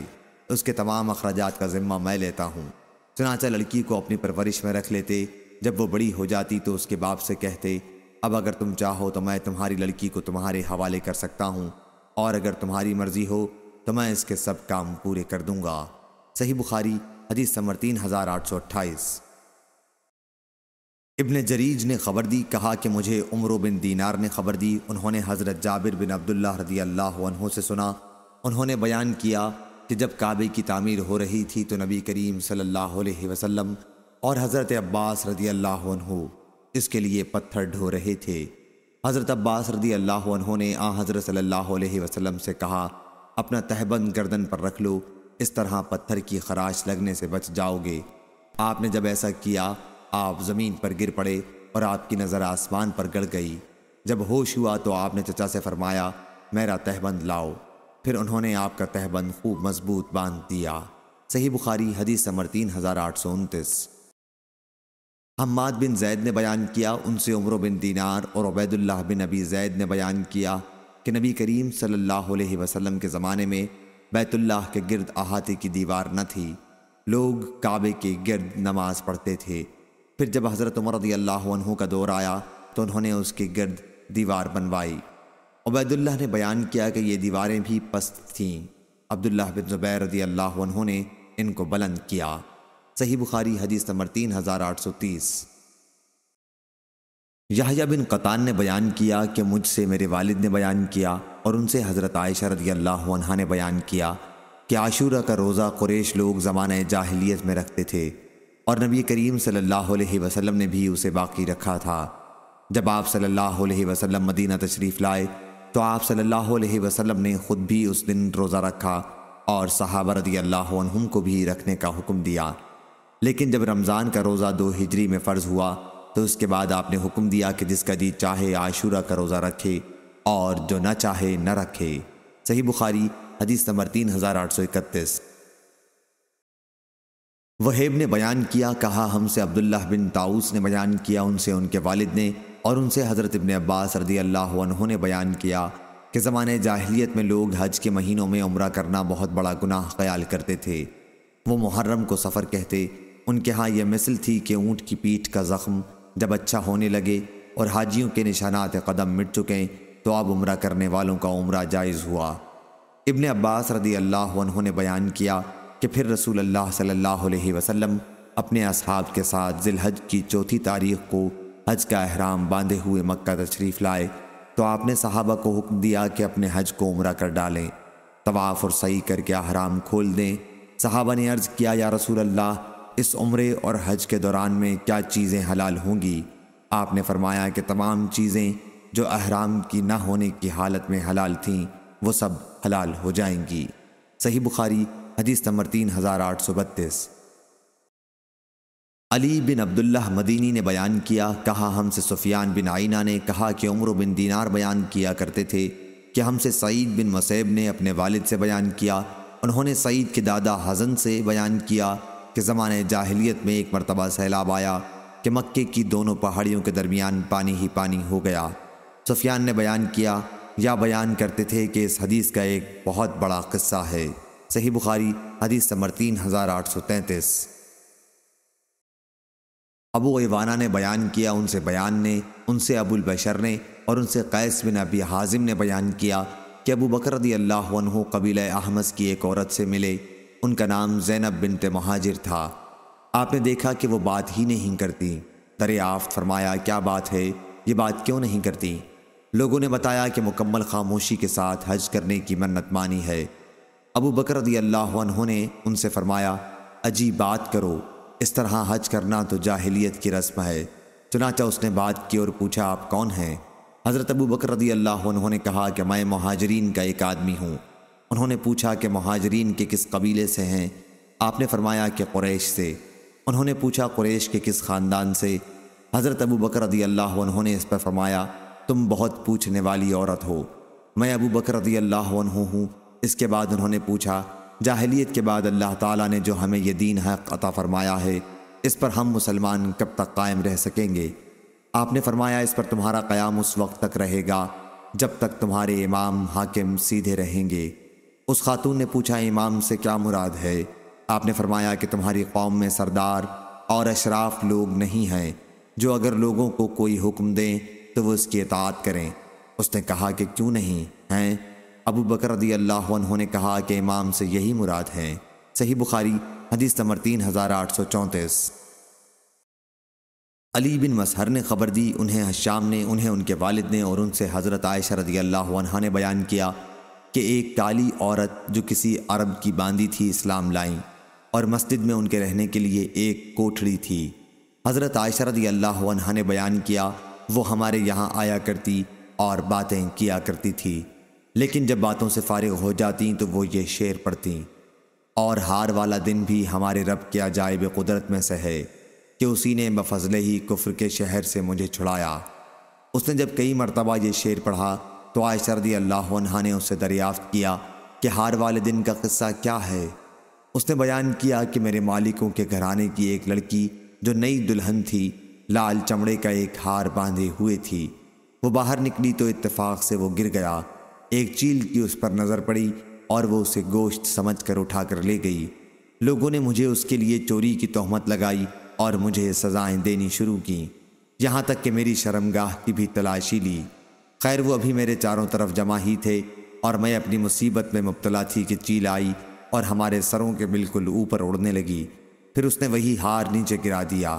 उसके तमाम अखराज का ज़िम्मा मैं लेता हूँ चनाचा लड़की को अपनी परवरिश में रख लेते जब वो बड़ी हो जाती तो उसके बाप से कहते अब अगर तुम चाहो तो मैं तुम्हारी लड़की को तुम्हारे हवाले कर सकता हूँ और अगर तुम्हारी मर्जी हो तो मैं इसके सब काम पूरे कर दूंगा सही बुखारी हदीस समर तीन हज़ार आठ सौ अट्ठाईस इबन जरीज ने खबर दी कहा कि मुझे उम्र बिन दीनार ने खबर दी उन्होंने हज़रत जाबिर बिन अब्दुल्ला रदी अल्लाह से सुना उन्होंने बयान किया कि जब काबे की तामीर हो रही थी तो नबी करीम सल्लल्लाहु अलैहि वसल्लम और हज़रत अब्बास रदी अल्लाह इसके लिए पत्थर ढो रहे थे हज़रत अब्बास रदी अल्लाह ने आ हज़रत सल्लल्लाहु अलैहि वसल्लम से कहा अपना तहबंद गर्दन पर रख लो इस तरह पत्थर की खराश लगने से बच जाओगे आपने जब ऐसा किया आप ज़मीन पर गिर पड़े और आपकी नज़र आसमान पर गड़ गई जब होश हुआ तो आपने चचा से फरमाया मेरा तहबंद लाओ फिर उन्होंने आपका तहबंद खूब मजबूत बांध दिया सही बुखारी हदीस समर तीन हज़ार आठ सौ उनतीस हमाद बिन जैद ने बयान किया उनसे उम्र बिन दीनार और उबैदुल्लाह बिन नबी जैद ने बयान किया कि नबी करीम सल्लल्लाहु अलैहि वसल्लम के ज़माने में बैतुल्लाह के गिरद अहाते की दीवार न थी लोग काबे के गिरद नमाज पढ़ते थे फिर जब हज़रत उमर रदी का दौर आया तो उन्होंने उसके गिरद दीवार बनवाई उबैदुल्लाह ने बयान किया कि ये दीवारें भी पस्त थीं अब्दुल्ला बिन ज़ुबैर रदी अल्लाह ने इनको बुलंद किया सही बुखारी हदीस नंबर तीन हज़ार आठ सौ तीस याहिया बिन कतान ने बयान किया कि मुझसे मेरे वालिद ने बयान किया और उनसे हज़रत आयशा रदी अल्लाह अनहा ने बयान किया कि आशूरा का रोज़ा कुरेश लोग ज़मान जाहलीत में रखते थे और नबी करीम सल्लल्लाहु अलैहि वसल्लम ने भी उसे बाकी रखा था जब आप सल्लल्लाहु अलैहि वसल्लम मदीना तशरीफ़ लाए तो आप सल्लल्लाहु अलैहि वसल्लम ने ख़ुद भी उस दिन रोज़ा रखा और सहाबा रदी अल्लाह को भी रखने का हुक्म दिया लेकिन जब रमज़ान का रोज़ा दो हिजरी में फ़र्ज़ हुआ तो उसके बाद आपने हुक्म दिया कि जिसका जी चाहे आशूरा का रोज़ा रखे और जो ना चाहे न रखे सही बुखारी हदीस नंबर तीन हज़ार आठ सौ इकतीस वहेब ने बयान किया कहा हमसे अब्दुल्ला बिन ताउस ने बयान किया उनसे उनके वालिद ने और उनसे हज़रत इबन अब्बास रदी अल्लाह ने बयान किया कि ज़माने जाहिलियत में लोग हज के महीनों में उम्र करना बहुत बड़ा गुनाह ख्याल करते थे वो मुहर्रम को सफ़र कहते उनके यहाँ यह मिसल थी कि ऊँट की पीठ का ज़ख्म जब अच्छा होने लगे और हाजियों के निशानात कदम मिट चुके तो अब उम्र करने वालों का उम्र जायज़ हुआ इबन अब्बास रदी अल्लाह उन्होंने बयान किया कि फिर रसूल अल्लाह सल्लल्लाहु अलैहि वसल्लम अपने असहाब के साथ जिलहज की चौथी तारीख को हज का अहराम बांधे हुए मक्का तशरीफ़ लाए तो आपने सहाबा को हुक्म दिया कि अपने हज को उम्र कर डालें तवाफ़ और सही करके अहराम खोल दें सहाबा ने अर्ज़ किया या रसूल अल्लाह इस उम्र और हज के दौरान में क्या चीज़ें हलाल होंगी आपने फरमाया कि तमाम चीज़ें जो अहराम की ना होने की हालत में हलाल थीं वो सब हलाल हो जाएंगी सही बुखारी हदीस नंबर तीन हज़ार आठ सौ बत्तीस अली बिन अब्दुल्ला मदीनी ने बयान किया कहा हमसे सुफियान बिन आइना ने कहा कि उम्र बिन दीनार बयान किया करते थे कि हमसे सईद बिन मसैब ने अपने वालिद से बयान किया उन्होंने सईद के दादा हजन से बयान किया कि ज़माने जाहिलियत में एक मरतबा सैलाब आया कि मक्के की दोनों पहाड़ियों के दरमियान पानी ही पानी हो गया सुफियान ने बयान किया या बयान करते थे कि इस हदीस का एक बहुत बड़ा किस्सा है सही बुखारी हदीस नंबर तीन हज़ार आठ सौ तैंतीस अबू इवाना ने बयान किया उनसे बयान ने उनसे अबुल बशर ने और उनसे कैस बिन अबी हाजिम ने बयान किया कि अबू बकर अल्लाह कबीला अहमस की एक औरत से मिले उनका नाम जैनब बिनते महाजिर था आपने देखा कि वो बात ही नहीं करती आफ्त फरमाया क्या बात है ये बात क्यों नहीं करती लोगों ने बताया कि मुकम्मल खामोशी के साथ हज करने की मन्नत मानी है अबू बकर रदी अल्लाह ने उनसे फरमाया अजीब बात करो इस तरह हज करना तो जाहिलियत की रस्म है चुनाचा उसने बात की और पूछा आप कौन हैं हज़रत अबू बकर रदी अल्लाह ने कहा कि मैं महाजरीन का एक आदमी हूँ उन्होंने पूछा कि महाजरीन के किस कबीले से हैं आपने फरमाया कि क्रैश से उन्होंने पूछा क्रैश के किस ख़ानदान से हज़रत अबू बकर रदी अल्लाह उन्होंने इस पर फरमाया तुम बहुत पूछने वाली औरत हो मैं अबू बकर रदी अल्लाह हूँ इसके बाद उन्होंने पूछा जाहलीत के बाद अल्लाह ताली ने जो हमें यह दीन हक अता फरमाया है इस पर हम मुसलमान कब तक कायम रह सकेंगे आपने फरमाया इस पर तुम्हारा क़्याम उस वक्त तक रहेगा जब तक तुम्हारे इमाम हाकिम सीधे रहेंगे उस खातून ने पूछा इमाम से क्या मुराद है आपने फरमाया कि तुम्हारी कौम में सरदार और अशराफ लोग नहीं हैं जो अगर लोगों को कोई हुक्म दें तो वह उसकी इतात करें उसने कहा कि क्यों नहीं हैं अबू बकर रदी अल्लाह उन्होंने कहा कि इमाम से यही मुराद है सही बुखारी हदीस नंबर तीन हज़ार आठ सौ चौंतीस अली बिन मसहर ने खबर दी उन्हें हश्याम ने उन्हें उनके वालिद ने और उनसे हज़रत आयशा रदी अल्लाह ने बयान किया कि एक काली औरत जो किसी अरब की बांधी थी इस्लाम लाई और मस्जिद में उनके रहने के लिए एक कोठड़ी थी हज़रत आयशा अल्लाह ने बयान किया वो हमारे यहाँ आया करती और बातें किया करती थी लेकिन जब बातों से फारिग हो जाती तो वो ये शेर पढ़ती और हार वाला दिन भी हमारे रब के अजायब कुदरत में से है कि उसी ने बफजले ही कुफर के शहर से मुझे छुड़ाया उसने जब कई मरतबा ये शेर पढ़ा तो आयशा रदी अल्लाह ने उससे दरियाफ़त किया कि हार वाले दिन का किस्सा क्या है उसने बयान किया कि मेरे मालिकों के घराने की एक लड़की जो नई दुल्हन थी लाल चमड़े का एक हार बांधे हुए थी वो बाहर निकली तो इत्तेफाक से वो गिर गया एक चील की उस पर नज़र पड़ी और वो उसे गोश्त समझ कर उठा कर ले गई लोगों ने मुझे उसके लिए चोरी की तोहमत लगाई और मुझे सज़ाएं देनी शुरू की यहाँ तक कि मेरी शर्मगाह की भी तलाशी ली खैर वो अभी मेरे चारों तरफ जमा ही थे और मैं अपनी मुसीबत में मुबतला थी कि चील आई और हमारे सरों के बिल्कुल ऊपर उड़ने लगी फिर उसने वही हार नीचे गिरा दिया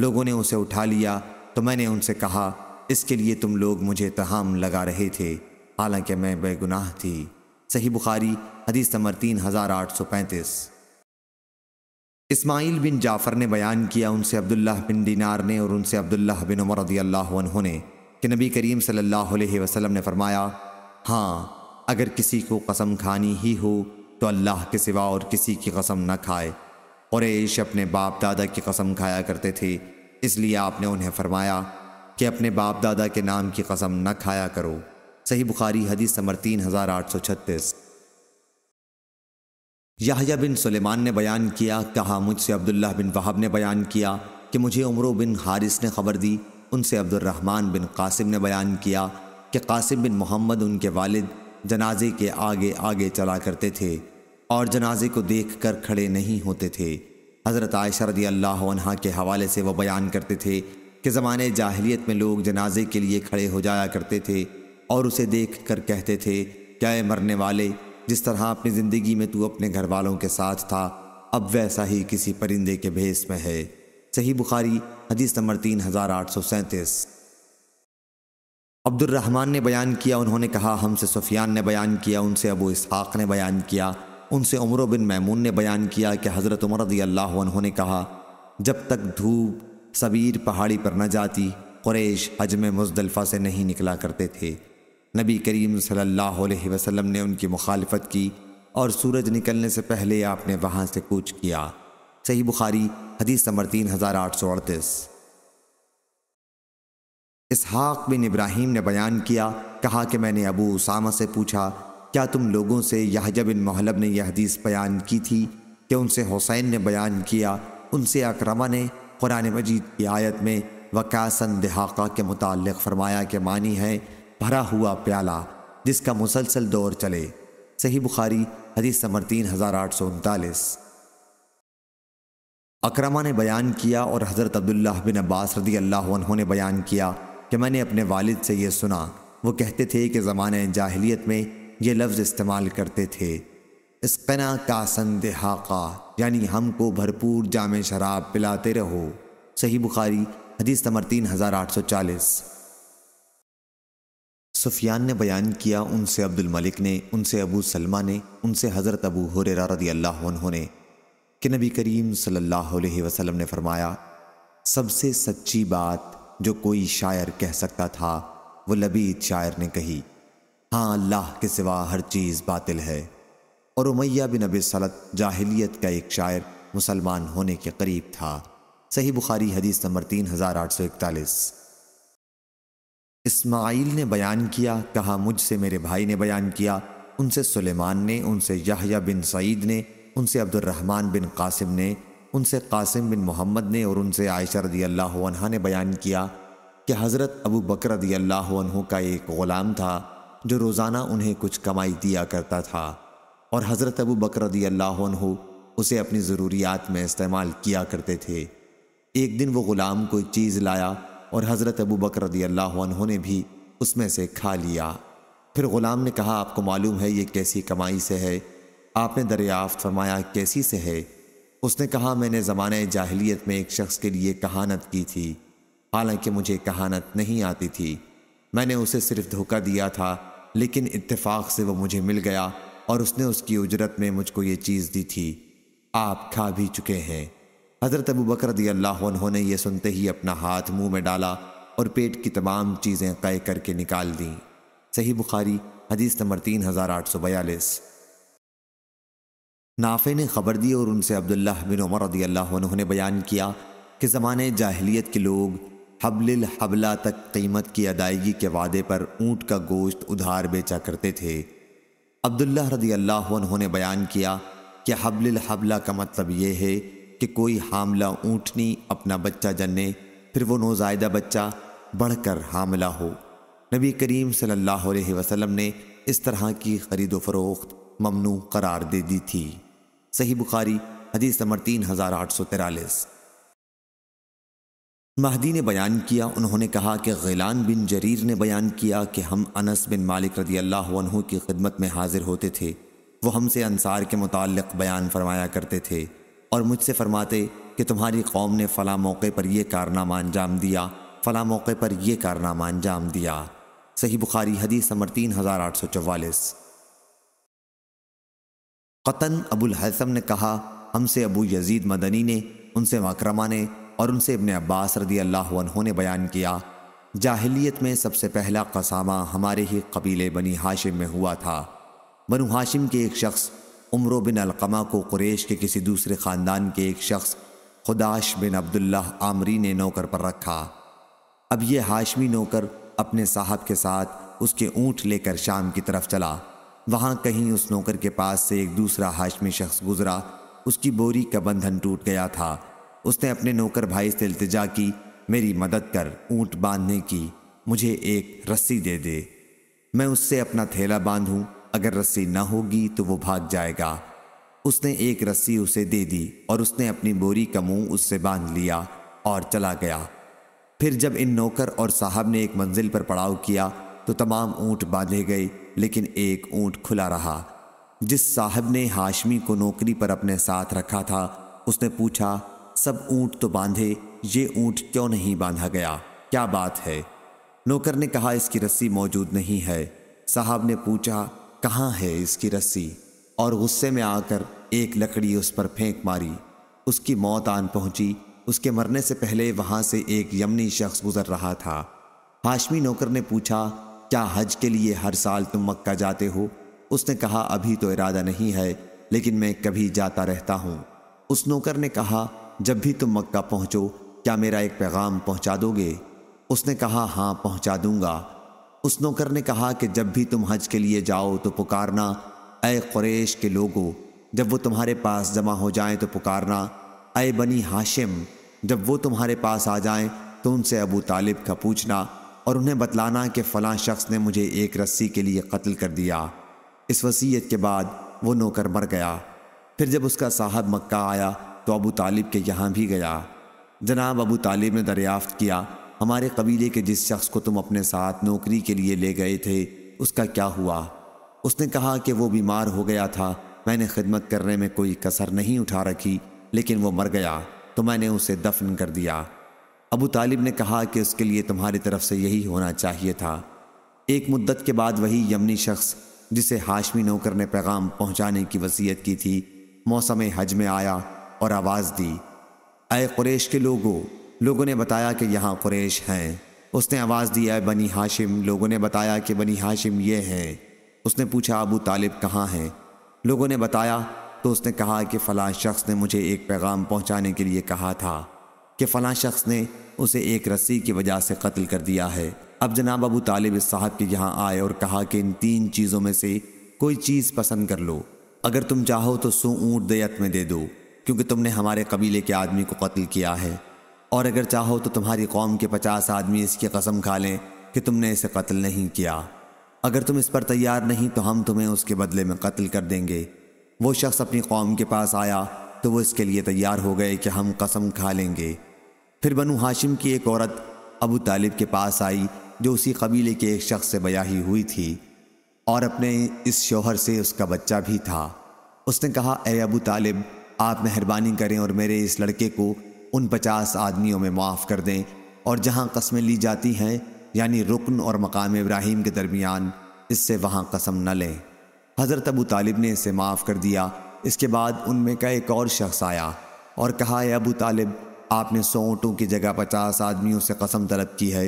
लोगों ने उसे उठा लिया तो मैंने उनसे कहा इसके लिए तुम लोग मुझे तहम लगा रहे थे हालांकि मैं बेगुनाह थी सही बुखारी हदीस नंबर तीन हज़ार आठ सौ पैंतीस इसमाइल बिन जाफ़र ने बयान किया उनसे अब्दुल्लाह बिन दिनार ने और उनसे अब्दुल्लाह बिन उमर रदी अल्लाह ने कि नबी करीम सल्लल्लाहु अलैहि वसल्लम ने फरमाया हाँ अगर किसी को कसम खानी ही हो तो अल्लाह के सिवा और किसी की कसम न खाए और ऐश अपने बाप दादा की कसम खाया करते थे इसलिए आपने उन्हें फरमाया कि अपने बाप दादा के नाम की कसम न खाया करो सही बुखारी हदीस समर तीन हज़ार आठ सौ छत्तीस याहिया बिन सुलेमान ने बयान किया कहा मुझसे अब्दुल्ला बिन वहाब ने बयान किया कि मुझे उमरों बिन हारिस ने खबर दी उनसे अब्दुलरहमान बिन कासिम ने बयान किया कि कासिम बिन मोहम्मद उनके वालिद जनाजे के आगे आगे चला करते थे और जनाजे को देख कर खड़े नहीं होते थे हज़रत आयशा रदी अल्लाह के हवाले से वह बयान करते थे कि ज़माने जाहिलियत में लोग जनाजे के लिए खड़े हो जाया करते थे और उसे देख कर कहते थे क्या मरने वाले जिस तरह अपनी ज़िंदगी में तू अपने घर वालों के साथ था अब वैसा ही किसी परिंदे के भेस में है सही बुखारी हदीस नंबर तीन हज़ार आठ सौ सैंतीस अब्दुलरहमान ने बयान किया उन्होंने कहा हमसे सुफियान ने बयान किया उनसे अबू इसहाक़ ने बयान किया उनसे उमर बिन मैमून ने बयान किया कि हज़रत उमर रदी अल्लाह ने कहा जब तक धूप सबीर पहाड़ी पर न जाती कुरैश हजम मुजदलफ़ा से नहीं निकला करते थे नबी करीम सल्लल्लाहु अलैहि वसल्लम ने उनकी मुखालफत की और सूरज निकलने से पहले आपने वहाँ से कूच किया सही बुखारी हदीस नंबर तीन हज़ार आठ सौ अड़तीस इसहाक बिन इब्राहिम ने बयान किया कहा कि मैंने अबू उसामा से पूछा क्या तुम लोगों से यहजा बिन महलब ने यह हदीस बयान की थी कि उनसे हुसैन ने बयान किया उनसे अक्रमा ने कुरान मजीद की आयत में वकासन दहाका के मुतल फरमाया के मानी है भरा हुआ प्याला जिसका मुसलसल दौर चले सही बुखारी हदीस नंबर तीन हज़ार आठ सौ उनतालीस अक्रमा ने बयान किया और हज़रत अब्दुल्लाह बिन अब्बास रदी अल्लाह उन्होंने बयान किया कि मैंने अपने वालिद से ये सुना वो कहते थे कि ज़मान जाहलीत में ये लफ्ज़ इस्तेमाल करते थे इसकना का संदेहाका यानि हमको भरपूर जाम शराब पिलाते रहो सही बुखारी हदीस नंबर तीन हज़ार आठ सौ चालीस सुफियान ने बयान किया उनसे अब्दुल मलिक ने उनसे अबू सलमा ने उनसे हज़रत अबू हुररा रदी अल्लाह ने कि नबी करीम सल्लल्लाहु अलैहि वसल्लम ने फरमाया सबसे सच्ची बात जो कोई शायर कह सकता था वो लबीद शायर ने कही हाँ अल्लाह के सिवा हर चीज़ बातिल है और उमैया बिन अब सलत जाहिलियत का एक शायर मुसलमान होने के करीब था सही बुखारी हदीस नंबर तीन हज़ार आठ सौ इकतालीस इस्माइल ने बयान किया कहा मुझसे मेरे भाई ने बयान किया उनसे सुलेमान ने उनसे यहया बिन सईद ने उनसे अब्दुलरहमान बिन कासिम ने उनसे कासिम बिन मोहम्मद ने और उनसे आयशा रदी अल्लाह ने बयान किया कि हज़रत अबू बकर रदी अल्लाह का एक ग़ुलाम था जो रोज़ाना उन्हें कुछ कमाई दिया करता था और हज़रत अबू बकर रदी अल्लाह उसे अपनी ज़रूरियात में इस्तेमाल किया करते थे एक दिन वो ग़ुलाम कोई चीज़ लाया और हज़रत अबू बकर रदी अल्लाह ने भी उसमें से खा लिया फिर ग़ुलाम ने कहा आपको मालूम है ये कैसी कमाई से है आपने दरियाफ्त फरमाया कैसी से है उसने कहा मैंने ज़माने जाहिलियत में एक शख्स के लिए कहानत की थी हालांकि मुझे कहानत नहीं आती थी मैंने उसे सिर्फ धोखा दिया था लेकिन इत्तेफाक से वो मुझे मिल गया और उसने उसकी उजरत में मुझको ये चीज़ दी थी आप खा भी चुके हैं हज़रत अबू बकर अल्लाह ने यह सुनते ही अपना हाथ मुंह में डाला और पेट की तमाम चीज़ें तय करके निकाल दी सही बुखारी हदीस नंबर तीन हज़ार आठ सौ बयालीस नाफे ने खबर दी और उनसे अब्दुल्ला बिन उमर रदी अल्लाह ने बयान किया कि ज़माने जाहलीत के लोग हबलिल हबला तक कीमत की अदायगी के वादे पर ऊँट का गोश्त उधार बेचा करते थे अब्दुल्ला रदी अल्लाह ने बयान किया कि हबलिल हबला का मतलब ये है कि कोई हामला ऊँटनी अपना बच्चा जन्ने फिर वो नौजायदा बच्चा बढ़कर हामला हो नबी करीम सल्लल्लाहु अलैहि वसल्लम ने इस तरह की ख़रीदो फरोख्त ममनू करार दे दी थी सही बुखारी हदीस नंबर तीन हज़ार आठ सौ तिरालीस महदी ने बयान किया उन्होंने कहा कि गैलान बिन जरीर ने बयान किया कि हम अनस बिन मालिक रदी अल्लाह की खिदमत में हाजिर होते थे वो हमसे अंसार के मुतक़ बयान फरमाया करते थे और मुझसे फरमाते कि तुम्हारी कौम ने फ़ला मौके पर यह कारनामा अंजाम दिया फ़ला मौके पर यह कारनामा अंजाम दिया सही बुखारी हदीस नंबर तीन हज़ार आठ सौ चवालीस क़तन अबुल हैसम ने कहा हमसे अबू यजीद मदनी ने उनसे मकरमा ने और उनसे अपने अब्बास रदी अल्लाह ने बयान किया जाहलीत में सबसे पहला कसामा हमारे ही कबीले बनी हाशिम में हुआ था बनु हाशिम के एक शख्स उम्र बिन अलकमा को कुरेश के किसी दूसरे ख़ानदान के एक शख्स खुदाश बिन अब्दुल्ला आमरी ने नौकर पर रखा अब यह हाशमी नौकर अपने साहब के साथ उसके ऊँट लेकर शाम की तरफ चला वहाँ कहीं उस नौकर के पास से एक दूसरा हाशमी शख्स गुजरा उसकी बोरी का बंधन टूट गया था उसने अपने नौकर भाई से इल्तजा की मेरी मदद कर ऊंट बांधने की मुझे एक रस्सी दे दे मैं उससे अपना थैला बांधूं अगर रस्सी ना होगी तो वो भाग जाएगा उसने एक रस्सी उसे दे दी और उसने अपनी बोरी का मुंह उससे बांध लिया और चला गया फिर जब इन नौकर और साहब ने एक मंजिल पर पड़ाव किया तो तमाम ऊँट बांधे गए लेकिन एक ऊँट खुला रहा जिस साहब ने हाशमी को नौकरी पर अपने साथ रखा था उसने पूछा सब ऊँट तो बांधे ये ऊँट क्यों नहीं बांधा गया क्या बात है नौकर ने कहा इसकी रस्सी मौजूद नहीं है साहब ने पूछा कहाँ है इसकी रस्सी और गुस्से में आकर एक लकड़ी उस पर फेंक मारी उसकी मौत आन पहुंची उसके मरने से पहले वहां से एक यमनी शख्स गुजर रहा था हाशमी नौकर ने पूछा क्या हज के लिए हर साल तुम मक्का जाते हो उसने कहा अभी तो इरादा नहीं है लेकिन मैं कभी जाता रहता हूँ उस नौकर ने कहा जब भी तुम मक्का पहुँचो क्या मेरा एक पैगाम पहुँचा दोगे उसने कहा हाँ पहुँचा दूंगा उस नौकर ने कहा कि जब भी तुम हज के लिए जाओ तो पुकारना अय क्रेश के लोगों जब वो तुम्हारे पास जमा हो जाएं तो पुकारना अय बनी हाशिम जब वो तुम्हारे पास आ जाएं तो उनसे अबू तालिब का पूछना और उन्हें बतलाना कि फ़लाँ शख्स ने मुझे एक रस्सी के लिए कत्ल कर दिया इस वसीयत के बाद वो नौकर मर गया फिर जब उसका साहब मक्का आया तो अबू तालिब के यहाँ भी गया जनाब अबू तालिब ने दरियाफ्त किया हमारे कबीले के जिस शख्स को तुम अपने साथ नौकरी के लिए ले गए थे उसका क्या हुआ उसने कहा कि वो बीमार हो गया था मैंने खिदमत करने में कोई कसर नहीं उठा रखी लेकिन वो मर गया तो मैंने उसे दफन कर दिया अबू तालिब ने कहा कि उसके लिए तुम्हारी तरफ से यही होना चाहिए था एक मुद्दत के बाद वही यमनी शख्स जिसे हाशमी नौकर ने पैगाम पहुंचाने की वसीयत की थी मौसम हज में आया और आवाज़ दी अय कुरेश के लोगों लोगों ने बताया कि यहाँ कुरेश हैं उसने आवाज़ दी अय बनी हाशिम लोगों ने बताया कि बनी हाशिम ये हैं उसने पूछा अबू तालिब कहाँ हैं लोगों ने बताया तो उसने कहा कि फ़लाँ शख्स ने मुझे एक पैगाम पहुँचाने के लिए कहा था कि फ़लाँ शख्स ने उसे एक रस्सी की वजह से कत्ल कर दिया है अब जनाब अबू तालिब साहब के यहाँ आए और कहा कि इन तीन चीज़ों में से कोई चीज़ पसंद कर लो अगर तुम चाहो तो सो ऊँट दयत में दे दो क्योंकि तुमने हमारे कबीले के आदमी को कत्ल किया है और अगर चाहो तो तुम्हारी कौम के पचास आदमी इसकी कसम खा लें कि तुमने इसे कत्ल नहीं किया अगर तुम इस पर तैयार नहीं तो हम तुम्हें उसके बदले में कत्ल कर देंगे वो शख्स अपनी कौम के पास आया तो वो इसके लिए तैयार हो गए कि हम कसम खा लेंगे फिर बनु हाशिम की एक औरत अबू तालिब के पास आई जो उसी कबीले के एक शख्स से बयाही हुई थी और अपने इस शोहर से उसका बच्चा भी था उसने कहा अरे अबू तालिब आप मेहरबानी करें और मेरे इस लड़के को उन पचास आदमियों में माफ़ कर दें और जहाँ कस्में ली जाती हैं यानी रुकन और मकाम इब्राहिम के दरमियान इससे वहाँ कसम न लें हज़रत अबू तालिब ने इसे माफ़ कर दिया इसके बाद उनमें का एक और शख्स आया और कहा अबू तालिब आपने सौ ऊँटों की जगह पचास आदमियों से कसम तलब की है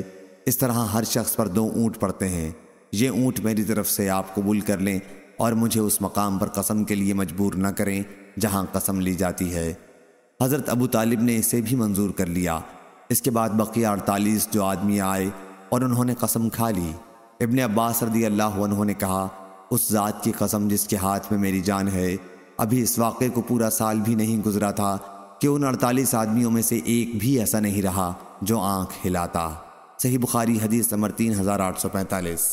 इस तरह हर शख्स पर दो ऊँट पड़ते हैं ये ऊँट मेरी तरफ से आप कबूल कर लें और मुझे उस मकाम पर कसम के लिए मजबूर न करें जहाँ कसम ली जाती है हज़रत अबू तालिब ने इसे भी मंजूर कर लिया इसके बाद बकिया अड़तालीस जो आदमी आए और उन्होंने कसम खा ली इबन अब्बास रदी अल्लाह उन्होंने कहा उस ज़ात की कसम जिसके हाथ में मेरी जान है अभी इस वाक़े को पूरा साल भी नहीं गुजरा था कि उन अड़तालीस आदमियों में से एक भी ऐसा नहीं रहा जो आंख हिलाता सही बुखारी हदीस नंबर तीन हजार आठ सौ पैंतालीस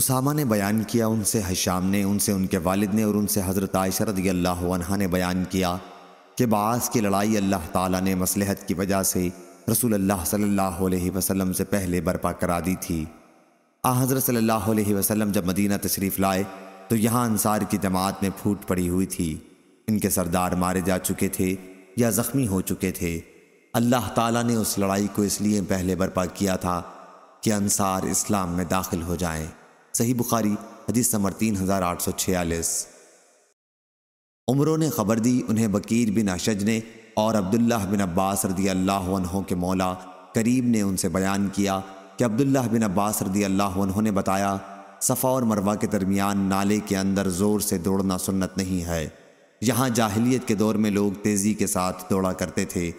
उसामा ने बयान किया उनसे हशाम ने उनसे उनके वालिद ने और उनसे हज़रत आयशरत अल्लाह ने बयान किया कि बास की लड़ाई अल्लाह ताला ने मसलहत की वजह से रसूल अल्लाह सल्लल्लाहु अलैहि वसल्लम से पहले बर्पा करा दी थी आ हज़रत सल्लल्लाहु अलैहि वसल्लम जब मदीना तशरीफ़ लाए तो यहाँ अंसार की जमात में फूट पड़ी हुई थी इनके सरदार मारे जा चुके थे या ज़ख्मी हो चुके थे अल्लाह ताला ने उस लड़ाई को इसलिए पहले बर्पा किया था कि अनसार इस्लाम में दाखिल हो जाएं। सही बुखारी हदीस समर तीन हज़ार आठ सौ छियालीस उम्रों ने खबर दी उन्हें बकीर बिन अशज ने और अब्दुल्लाह बिन अब्बास रदी अल्लाह के मौला करीब ने उनसे बयान किया कि अब्दुल्लाह बिन अब्बास रदी अल्लाह ने बताया सफ़ा और मरवा के दरमियान नाले के अंदर ज़ोर से दौड़ना सुन्नत नहीं है यहाँ जाहिलियत के दौर में लोग तेज़ी के साथ दौड़ा करते थे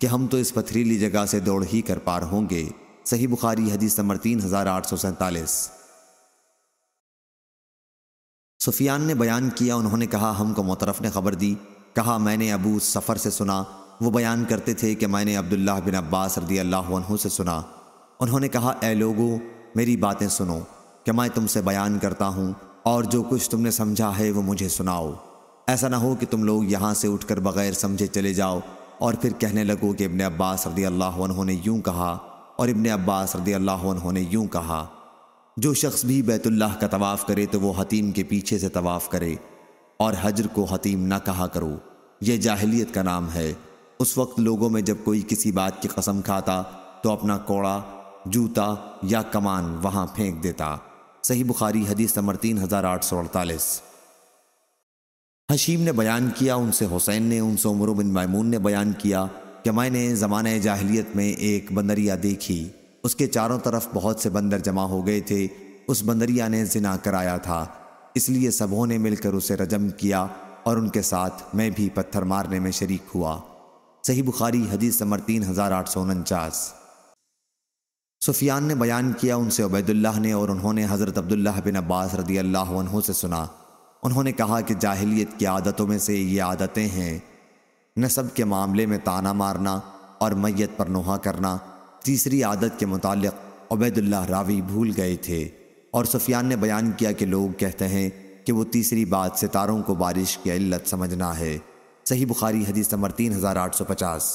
कि हम तो इस पथरीली जगह से दौड़ ही कर पार होंगे सही बुखारी हदीस नंबर तीन हज़ार आठ सौ सैंतालीस सुफियान ने बयान किया उन्होंने कहा हमको मोतरफ ने खबर दी कहा मैंने अबू सफ़र से सुना वो बयान करते थे कि मैंने अब्दुल्लाह बिन अब्बास रदी अल्लाह से सुना उन्होंने कहा ए लोगो मेरी बातें सुनो कि मैं तुमसे बयान करता हूँ और जो कुछ तुमने समझा है वो मुझे सुनाओ ऐसा ना हो कि तुम लोग यहाँ से उठकर बगैर समझे चले जाओ और फिर कहने लगो कि इबन अब्बास रदी अल्लाह उन्होंने यूँ कहा और इबन अब्बास रदी अल्लाह उन्होंने यूँ कहा जो शख्स भी बैतुल्लाह का तवाफ़ करे तो वो हतीम के पीछे से तवाफ़ करे और हजर को हतीम ना कहा करो यह जाहलीत का नाम है उस वक्त लोगों में जब कोई किसी बात की कसम खाता तो अपना कोड़ा जूता या कमान वहाँ फेंक देता सही बुखारी हदीस नंबर तीन हज़ार आठ सौ अड़तालीस हशीम ने बयान किया उनसे हुसैन ने उनसे उमर बिन मैमून ने बयान किया कि मैंने ज़मान जाहलीत में एक बंदरिया देखी उसके चारों तरफ बहुत से बंदर जमा हो गए थे उस बंदरिया ने जिना कराया था इसलिए सबों ने मिलकर उसे रजम किया और उनके साथ मैं भी पत्थर मारने में शरीक हुआ सही बुखारी हदीस समर तीन हज़ार आठ सौ उनचास सुफियान ने बयान किया उनसे उबैदुल्लाह ने और उन्होंने हज़रत अब्दुल्ला बिन अब्बास रदी अल्लाह से सुना उन्होंने कहा कि जाहिलियत की आदतों में से ये आदतें हैं नसब के मामले में ताना मारना और मैत पर नुहा करना तीसरी आदत के मुतालिक उबैदुल्ला रावी भूल गए थे और सुफियान ने बयान किया कि लोग कहते हैं कि वो तीसरी बात सितारों को बारिश की इल्लत समझना है सही बुखारी हदीस नंबर तीन हज़ार आठ सौ पचास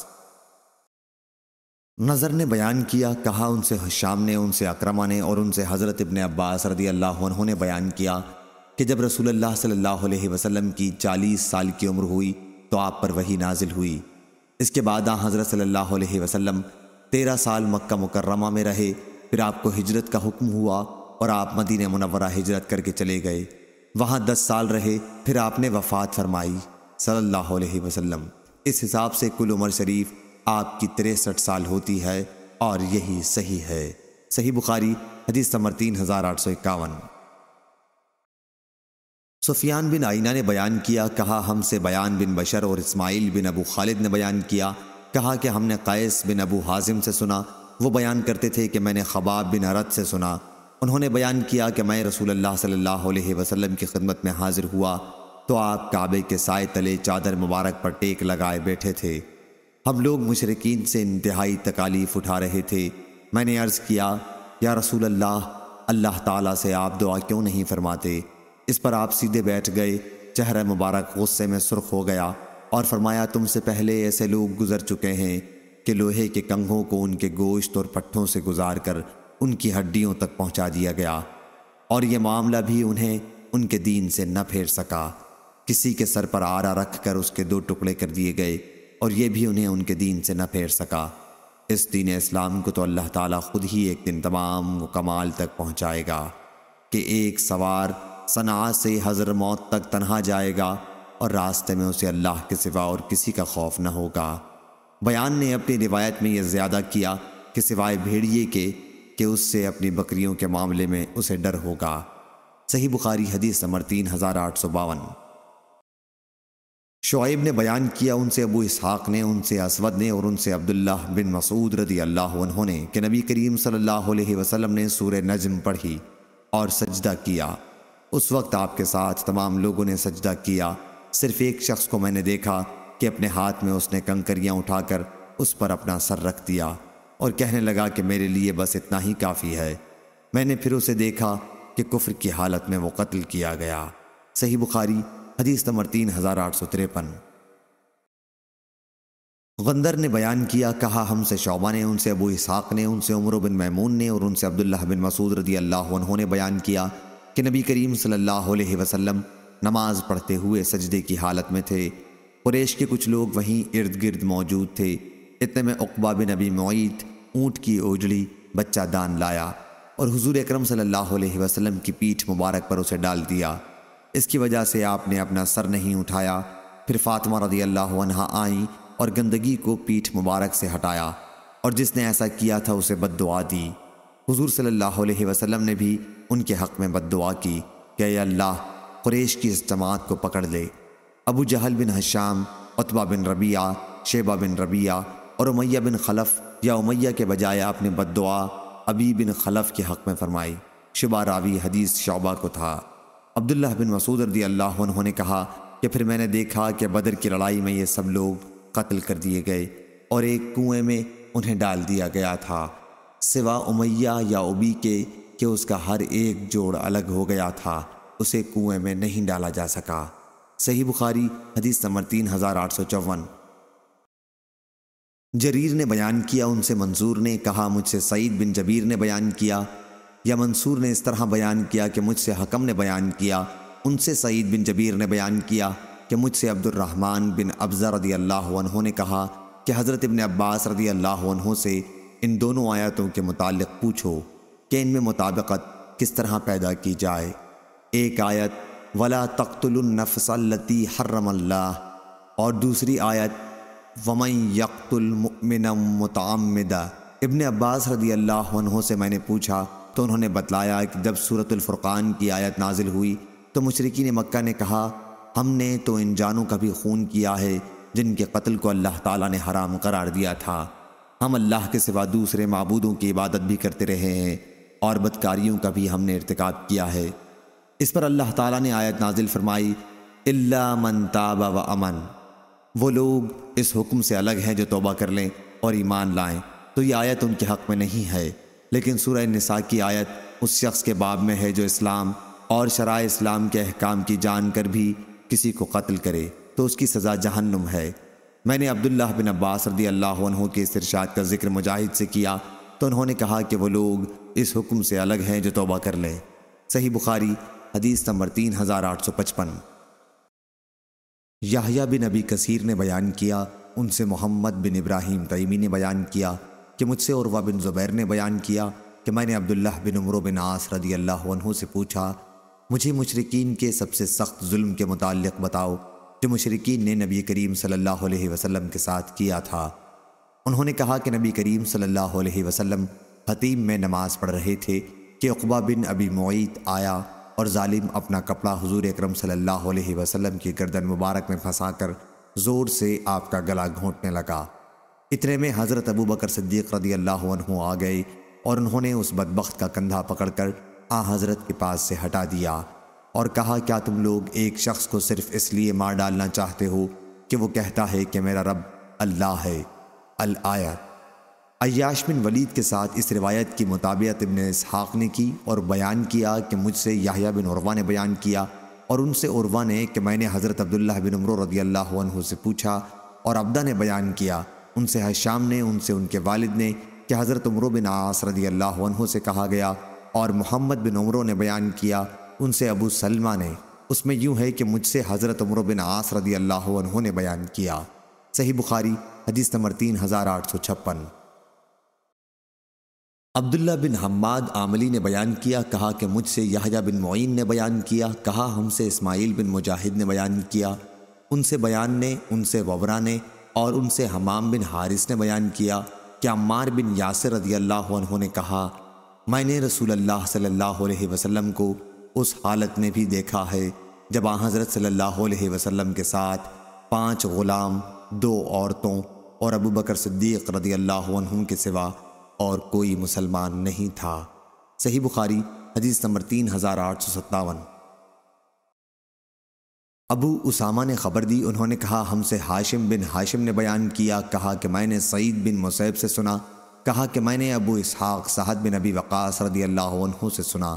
नज़र ने बयान किया कहा उनसे हशाम ने उनसे अक्रमा ने और उनसे हज़रत इबन अब्बास रदी अल्लाह उन्होंने बयान किया कि जब रसूलुल्लाह सल्लल्लाहु अलैहि वसल्लम की 40 साल की उम्र हुई तो आप पर वही नाजिल हुई इसके बाद आ हज़रत सल्लल्लाहु अलैहि वसल्लम तेरह साल मक्का मुकर्रमा में रहे फिर आपको हिजरत का हुक्म हुआ और आप मदीन मनवरा हिजरत करके चले गए वहाँ दस साल रहे फिर आपने वफात फरमाई सल्लल्लाहु अलैहि वसल्लम इस हिसाब से कुल उमर शरीफ आपकी तिरसठ साल होती है और यही सही है सही बुखारी हदीस समर तीन हज़ार आठ सौ इक्यावन सुफियान बिन आइना ने बयान किया कहा हमसे बयान बिन बशर और इस्माइल बिन अबू खालिद ने बयान किया कहा कि हमने कैस बिन अबू हाजिम से सुना वो बयान करते थे कि मैंने खबाब बिन अरत से सुना उन्होंने बयान किया कि मैं रसूल अल्लाह सल्लल्लाहु वसल्लम की खिदमत में हाजिर हुआ तो आप काबे के साय तले चादर मुबारक पर टेक लगाए बैठे थे हम लोग मुशरकिन से इंतहाई तकालीफ उठा रहे थे मैंने अर्ज़ किया या रसूल अल्लाह अल्लाह ताला से आप दुआ क्यों नहीं फरमाते इस पर आप सीधे बैठ गए चेहरा मुबारक गुस्से में सुर्ख हो गया और फरमाया तुमसे पहले ऐसे लोग गुजर चुके हैं कि लोहे के कंघों को उनके गोश्त और पट्ठों से गुजार कर उनकी हड्डियों तक पहुंचा दिया गया और यह मामला भी उन्हें उनके दीन से न फेर सका किसी के सर पर आरा रख कर उसके दो टुकड़े कर दिए गए और यह भी उन्हें उनके दीन से न फेर सका इस दीन इस्लाम को तो अल्लाह ताला खुद ही एक दिन तमाम कमाल तक पहुंचाएगा कि एक सवार सना से हज़र मौत तक तनहा जाएगा और रास्ते में उसे अल्लाह के सिवा और किसी का खौफ न होगा बयान ने अपनी रिवायत में यह ज़्यादा किया कि सिवाय भेड़िए के कि उससे अपनी बकरियों के मामले में उसे डर होगा सही बुखारी हदीस नंबर तीन हज़ार आठ सौ बावन शुएब ने बयान किया उनसे अबू इसहाक़ ने उनसे असवद ने और उनसे अब्दुल्ला बिन मसूद रदी अल्लाह ने कि नबी करीम सल्लल्लाहु अलैहि वसल्लम ने सूर नजम पढ़ी और सजदा किया उस वक्त आपके साथ तमाम लोगों ने सजदा किया सिर्फ एक शख्स को मैंने देखा कि अपने हाथ में उसने कंकरियाँ उठाकर उस पर अपना सर रख दिया और कहने लगा कि मेरे लिए बस इतना ही काफ़ी है मैंने फिर उसे देखा कि कुफ्र की हालत में वो कत्ल किया गया सही बुखारी हदीस नंबर तीन हज़ार आठ सौ तिरपन गंदर ने बयान किया कहा हमसे शोबा ने उनसे अबू इसहाक़ ने उनसे उमर बिन मैमून ने और उनसे अब्दुल्ला बिन मसूद रदी अल्लाह उन्होंने बयान किया कि नबी करीम सल्लल्लाहु अलैहि वसल्लम नमाज पढ़ते हुए सजदे की हालत में थे कुरेश के कुछ लोग वहीं इर्द गिर्द मौजूद थे इतने में उकबा बिन नबी मोईत ऊँट की ओजड़ी बच्चा दान लाया और हुजूर अकरम सल्लल्लाहु अलैहि वसल्लम की पीठ मुबारक पर उसे डाल दिया इसकी वजह से आपने अपना सर नहीं उठाया फिर फातिमा रदी अल्लाह आई और गंदगी को पीठ मुबारक से हटाया और जिसने ऐसा किया था उसे बद दी हुजूर सल्लल्लाहु अलैहि वसल्लम ने भी उनके हक़ में बद दुआ की कि अल्लाह कुरेश की इस जमात को पकड़ ले Abu Jahl bin Hisham Utbah bin Rabiah Shaybah bin Rabiah और उमैया बिन खलफ या उमैया के बजाय आपने बद दुआ अबी बिन खलफ के हक़ में फ़रमाई शुबा रावी हदीस शौबा को था अब्दुल्ला बिन मसूद रदी अल्लाह उन्होंने कहा कि फिर मैंने देखा कि बदर की लड़ाई में ये सब लोग कत्ल कर दिए गए और एक कुएं में उन्हें डाल दिया गया था सिवा उमैया या उबी के कि उसका हर एक जोड़ अलग हो गया था उसे कुएं में नहीं डाला जा सका सही बुखारी हदीस नंबर तीन हज़ार आठ सौ चौवन जरीर ने बयान किया उनसे मंसूर ने कहा मुझसे सईद बिन जबीर ने बयान किया या मंसूर ने इस तरह बयान किया कि मुझसे हकम ने बयान किया उनसे सईद बिन जबीर ने बयान किया कि मुझसे अब्दुलरहमान बिन अफज़ा रदी अल्लाह ने कहा कि हज़रत इबन अब्बास रदी अल्लाह से इन दोनों आयतों के मुतालिक पूछो कि इनमें मुताबकत किस तरह पैदा की जाए एक आयत वला तख्तुलनफसलती हर्रमल्ला और दूसरी आयत वमन यकतुलमिन मतमदा इबन अब्बास रदी अल्लाह से मैंने पूछा तो उन्होंने बतलाया कि जब सूरतुल्फ़ुरान की आयत नाजिल हुई तो मशरकिन मक्का ने कहा हमने तो इन जानों का भी खून किया है जिनके कत्ल को अल्लाह ताला ने हराम करार दिया था हम अल्लाह के सिवा दूसरे मबूदों की इबादत भी करते रहे हैं और बदकारियों का भी हमने इरतकब किया है इस पर अल्लाह ताला ने आयत नाजिल फरमाई इल्ला मन ताबा व अमन वो लोग इस हुक्म से अलग हैं जो तोबा कर लें और ईमान लाएं तो ये आयत उनके हक़ में नहीं है लेकिन सूर्य नसा की आयत उस शख्स के बाब में है जो इस्लाम और शरा इस्लाम के अहकाम की जान कर भी किसी को कत्ल करे तो उसकी सज़ा जहन्नुम है मैंने अब्दुल्ला बिन अब्बास रदी अल्लाह के इस इरशाद का जिक्र मुजाहिद से किया तो उन्होंने कहा कि वो लोग इस हुक्म से अलग हैं जो तौबा कर ले सही बुखारी हदीस नंबर तीन हज़ार आठ सौ पचपन याहिया बिन अबी कसीर ने बयान किया उनसे मोहम्मद बिन इब्राहिम तयमी ने बयान किया कि मुझसे औरवा बिन ज़ुबैर ने बयान किया कि मैंने अब्दुल्लाह बिन उम्र बिन आस रदी अल्लाह से पूछा मुझे मशरकिन के सबसे सख्त जुल्म के मुतल बताओ जो मशरकिन ने नबी करीम सल्लल्लाहु अलैहि वसल्लम के साथ किया था उन्होंने कहा कि नबी करीम सल्लल्लाहु अलैहि वसल्लम हतीम में नमाज़ पढ़ रहे थे कि उकबा बिन अबी मोईत आया और जालिम अपना कपड़ा हजूर अक्रम सल्लल्लाहु अलैहि वसल्लम की गर्दन मुबारक में फंसा कर ज़ोर से आपका गला घोंटने लगा इतने में हज़रत अबू बकर सिद्दीक रदी अल्लाह आ गए और उन्होंने उस बदबخت का कंधा पकड़कर आ हज़रत के पास से हटा दिया और कहा क्या तुम लोग एक शख्स को सिर्फ इसलिए मार डालना चाहते हो कि वो कहता है कि मेरा रब अल्लाह है अल आयत अयाश बिन वलीद के साथ इस रिवायत की मुताबियत इबन इसहाक़ ने की और बयान किया कि मुझसे याहिया बिन उर्वा ने बयान किया और उनसे उर्वा ने कि मैंने हज़रत अब्दुल्ला बिन उमर रदी अल्लाह से पूछा और अब्दा ने बयान किया उनसे हशाम ने उनसे उनके वालिद ने कि हज़रत उम्र बिन आस रदी अल्लाह से कहा गया और मोहम्मद बिन उम्र ने बयान किया उनसे अबू सलमा ने उसमें यूँ है कि मुझसे हज़रत उम्र बिन आस रदी अल्लाह ने बयान किया सही बुखारी हदीस नंबर तीन हज़ार आठ सौ छप्पन अब्दुल्ला बिन हम्माद आमली ने बयान किया कहा कि मुझसे यहाजा बिन मोइन ने बयान किया कहा हमसे इस्माइल बिन मुजाहिद ने बयान किया उनसे बयान ने उनसे वबरा ने और उनसे हमाम बिन हारिस ने बयान किया कि अम्मार बिन यासर रदी अल्लाह ने कहा मैंने रसूल अल्लाह सल्लल्लाहु अलैहि वसल्लम को उस हालत में भी देखा है जब आ हज़रत सल्लल्लाहु अलैहि वसल्लम के साथ पांच ग़ुलाम दो औरतों और अबू बकर सिद्दीक रदी अल्लाह के सिवा और कोई मुसलमान नहीं था सही बुखारी हदीस नंबर तीन हज़ार आठ सौ सत्तावन अबू उसामा ने खबर दी उन्होंने कहा हमसे हाशिम बिन हाशिम ने बयान किया कहा कि मैंने सईद बिन मुसैब से सुना कहा कि मैंने अबू इसहाक साहद बिन अबी वक़ास रदी अल्लाह से सुना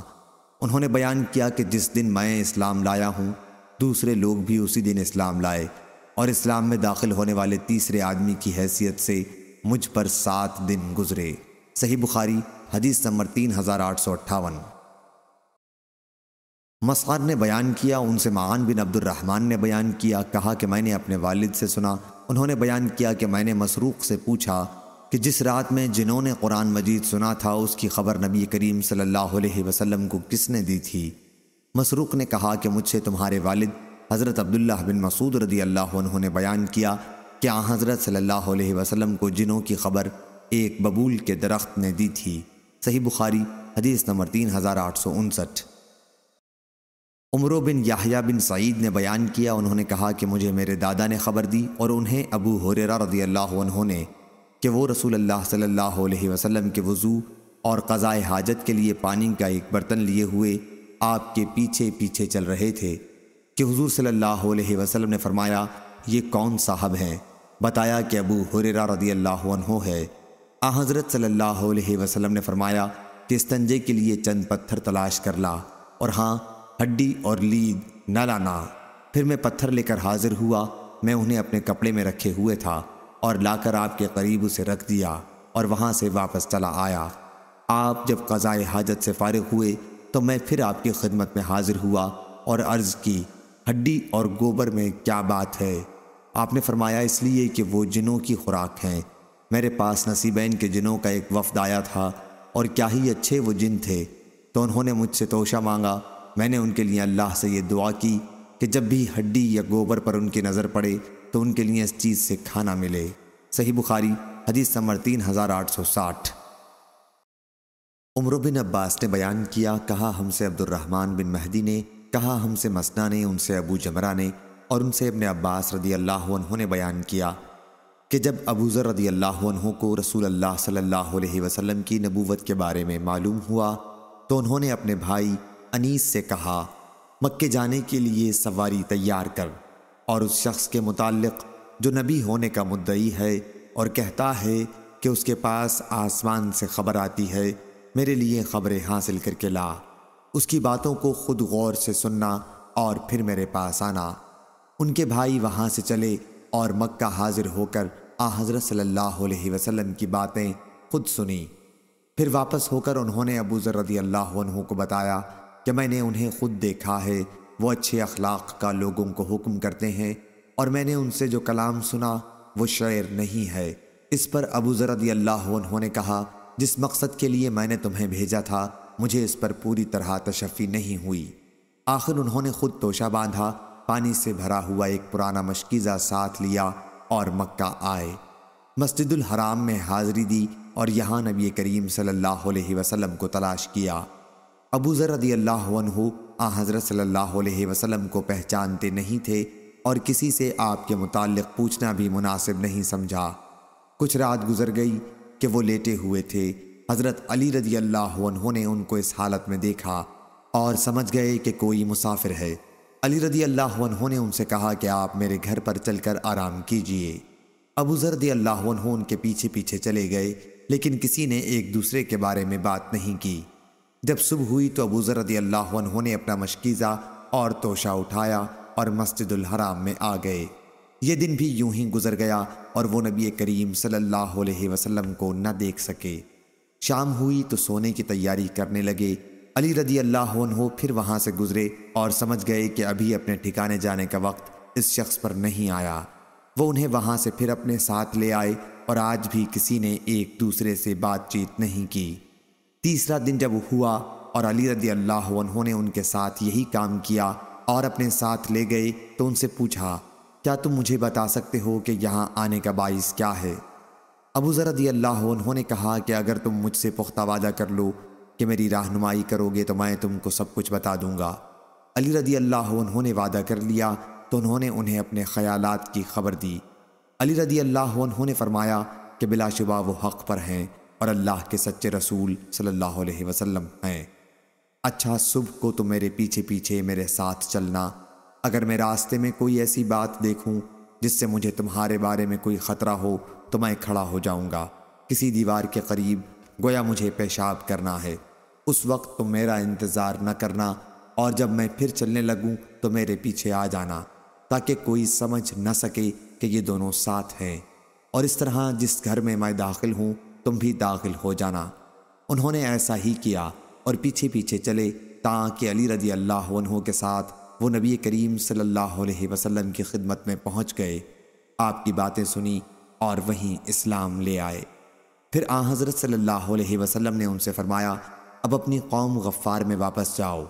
उन्होंने बयान किया कि जिस दिन मैं इस्लाम लाया हूँ दूसरे लोग भी उसी दिन इस्लाम लाए और इस्लाम में दाखिल होने वाले तीसरे आदमी की हैसियत से मुझ पर सात दिन गुजरे सही बुखारी हदीस नंबर तीन हज़ार आठ सौ अट्ठावन मसार ने बयान किया उनसे महान बिन अब्दुलरहमान ने बयान किया कहा कि मैंने अपने वालिद से सुना उन्होंने बयान किया कि मैंने मसरूक़ से पूछा कि जिस रात में जिन्होंने कुरान मजीद सुना था उसकी खबर नबी करीम सल्लल्लाहु अलैहि वसल्लम को किसने दी थी मसरूक़ ने कहा कि मुझसे तुम्हारे वालिद हज़रत अब्दुल्ला बिन मसूद रदी अल्लाह उन्होंने बयान किया कि आ हज़रत सल्लल्लाहु अलैहि वसल्लम को जिनों की खबर एक बबूल के दरख्त ने दी थी सही बुखारी हदीस नंबर तीन हज़ार आठ सौ उनसठ उमरो बिन याहिया बिन सईद ने बयान किया उन्होंने कहा कि मुझे मेरे दादा ने खबर दी और उन्हें अबू हुरेरा रदी अल्लाह ने कि वो रसूल अल्लाह सल्लल्लाहु अलैहि वसल्लम के वज़ू और क़ज़ाए हाजत के लिए पानी का एक बर्तन लिए हुए आपके पीछे पीछे चल रहे थे कि हुजूर सल्लल्लाहु अलैहि वसल्लम ने फरमाया ये कौन साहब हैं बताया कि अबू हुरैरा रदी अल्लाह है आ हज़रत सल्लल्लाहु अलैहि वसल्लम ने फरमाया कि इस तंजे के लिए चंद पत्थर तलाश कर ला और हाँ हड्डी और लीद न लाना फिर मैं पत्थर लेकर हाजिर हुआ मैं उन्हें अपने कपड़े में रखे हुए था और लाकर आपके करीब उसे रख दिया और वहाँ से वापस चला आया आप जब कज़ाए हाजत से फारिग हुए तो मैं फिर आपकी खिदमत में हाजिर हुआ और अर्ज़ की हड्डी और गोबर में क्या बात है आपने फरमाया इसलिए कि वो जिनों की खुराक हैं मेरे पास नसीबैन के जिनों का एक वफद आया था और क्या ही अच्छे वो जिन थे तो उन्होंने मुझसे तोशा मांगा मैंने उनके लिए अल्लाह से ये दुआ की कि जब भी हड्डी या गोबर पर उनकी नज़र पड़े तो उनके लिए इस चीज़ से खाना मिले सही बुखारी हदीस समर तीन हज़ार आठ सौ साठ उम्र बिन अब्बास ने बयान किया कहा हमसे अब्दुलरहमान बिन महदी ने कहा हमसे मसना ने उनसे अबू जमरा ने और उनसे अपने अब्बास रदी अल्लाह ने बयान किया कि जब अबू ज़र रदी अल्लाह को रसूल अल्लाह सल्लल्लाहु अलैहि वसल्लम की नबूवत के बारे में मालूम हुआ तो उन्होंने अपने भाई अनीस से कहा मक्के जाने के लिए सवारी तैयार कर और उस शख्स के मुतालिक जो नबी होने का मुद्दई है और कहता है कि उसके पास आसमान से खबर आती है मेरे लिए खबरें हासिल करके ला उसकी बातों को खुद गौर से सुनना और फिर मेरे पास आना उनके भाई वहाँ से चले और मक्का हाजिर होकर आ हज़रत सल्लल्लाहु अलैहि वसल्लम की बातें खुद सुनी फिर वापस होकर उन्होंने अबू ज़र रदी अल्लाह को बताया कि मैंने उन्हें खुद देखा है वो अच्छे अखलाक का लोगों को हुक्म करते हैं और मैंने उनसे जो कलाम सुना वो शेर नहीं है इस पर अबू ज़र रदी अल्लाह ने कहा जिस मकसद के लिए मैंने तुम्हें भेजा था मुझे इस पर पूरी तरह तशफ़ी नहीं हुई आखिर उन्होंने खुद तोशा बांधा पानी से भरा हुआ एक पुराना मशकीज़ा साथ लिया और मक्का आए मस्जिदुल हराम में हाजिरी दी और यहाँ नबी करीम सल्लल्लाहु अलैहि वसल्लम को तलाश किया अबू ज़र रदी अल्लाह आ हज़रत सल्लल्लाहु अलैहि वसल्लम को पहचानते नहीं थे और किसी से आपके मुतालिक पूछना भी मुनासिब नहीं समझा कुछ रात गुजर गई कि वो लेटे हुए थे हज़रत अली रजी अल्लाह ने उनको इस हालत में देखा और समझ गए कि कोई मुसाफिर है अली रदी अल्लाह ने उनसे कहा कि आप मेरे घर पर चलकर आराम कीजिए अबू जरदी अल्लाह उनके पीछे पीछे चले गए लेकिन किसी ने एक दूसरे के बारे में बात नहीं की जब सुबह हुई तो अबू जरदी अल्लाह ने अपना मशकीज़ा और तोशा उठाया और मस्जिद हराम में आ गए ये दिन भी यूं ही गुजर गया और वो नबी करीम सल्लल्लाहु अलैहि वसल्लम को न देख सके शाम हुई तो सोने की तैयारी करने लगे अली रदी अल्लाह हो फिर वहाँ से गुजरे और समझ गए कि अभी अपने ठिकाने जाने का वक्त इस शख्स पर नहीं आया वो उन्हें वहाँ से फिर अपने साथ ले आए और आज भी किसी ने एक दूसरे से बातचीत नहीं की तीसरा दिन जब हुआ और अली रदी अल्लाह ने उनके साथ यही काम किया और अपने साथ ले गए तो उनसे पूछा क्या तुम मुझे बता सकते हो कि यहाँ आने का बाइस क्या है अबू ज़र रदी अल्लाह उन्होंने कहा कि अगर तुम मुझसे पुख्ता वादा कर लो कि मेरी रहनुमाई करोगे तो मैं तुमको सब कुछ बता दूंगा अली रदी अल्लाह उन्होंने वादा कर लिया तो उन्होंने उन्हें अपने ख्याल की खबर दी अली रदी अल्लाह उन्होंने फरमाया कि बिलाशुबा वो हक़ पर हैं और अल्लाह के सच्चे रसूल सल्लल्लाहु अलैहि वसल्लम हैं अच्छा सुबह को तो मेरे पीछे पीछे मेरे साथ चलना अगर मैं रास्ते में कोई ऐसी बात देखूं जिससे मुझे तुम्हारे बारे में कोई ख़तरा हो तो मैं खड़ा हो जाऊंगा किसी दीवार के करीब गोया मुझे पेशाब करना है उस वक्त तो मेरा इंतज़ार न करना और जब मैं फिर चलने लगूं तो मेरे पीछे आ जाना ताकि कोई समझ न सके कि ये दोनों साथ हैं और इस तरह जिस घर में मैं दाखिल हूँ तुम भी दाखिल हो जाना उन्होंने ऐसा ही किया और पीछे पीछे चले ताकि अली रजी अल्लाह के साथ वो नबी करीम सल्लल्लाहु अलैहि वसल्लम की खिदमत में पहुंच गए आपकी बातें सुनी और वहीं इस्लाम ले आए फिर आ हज़रत सल्लल्लाहु अलैहि वसल्लम ने उनसे फ़रमाया अब अपनी कौम गफ़ार में वापस जाओ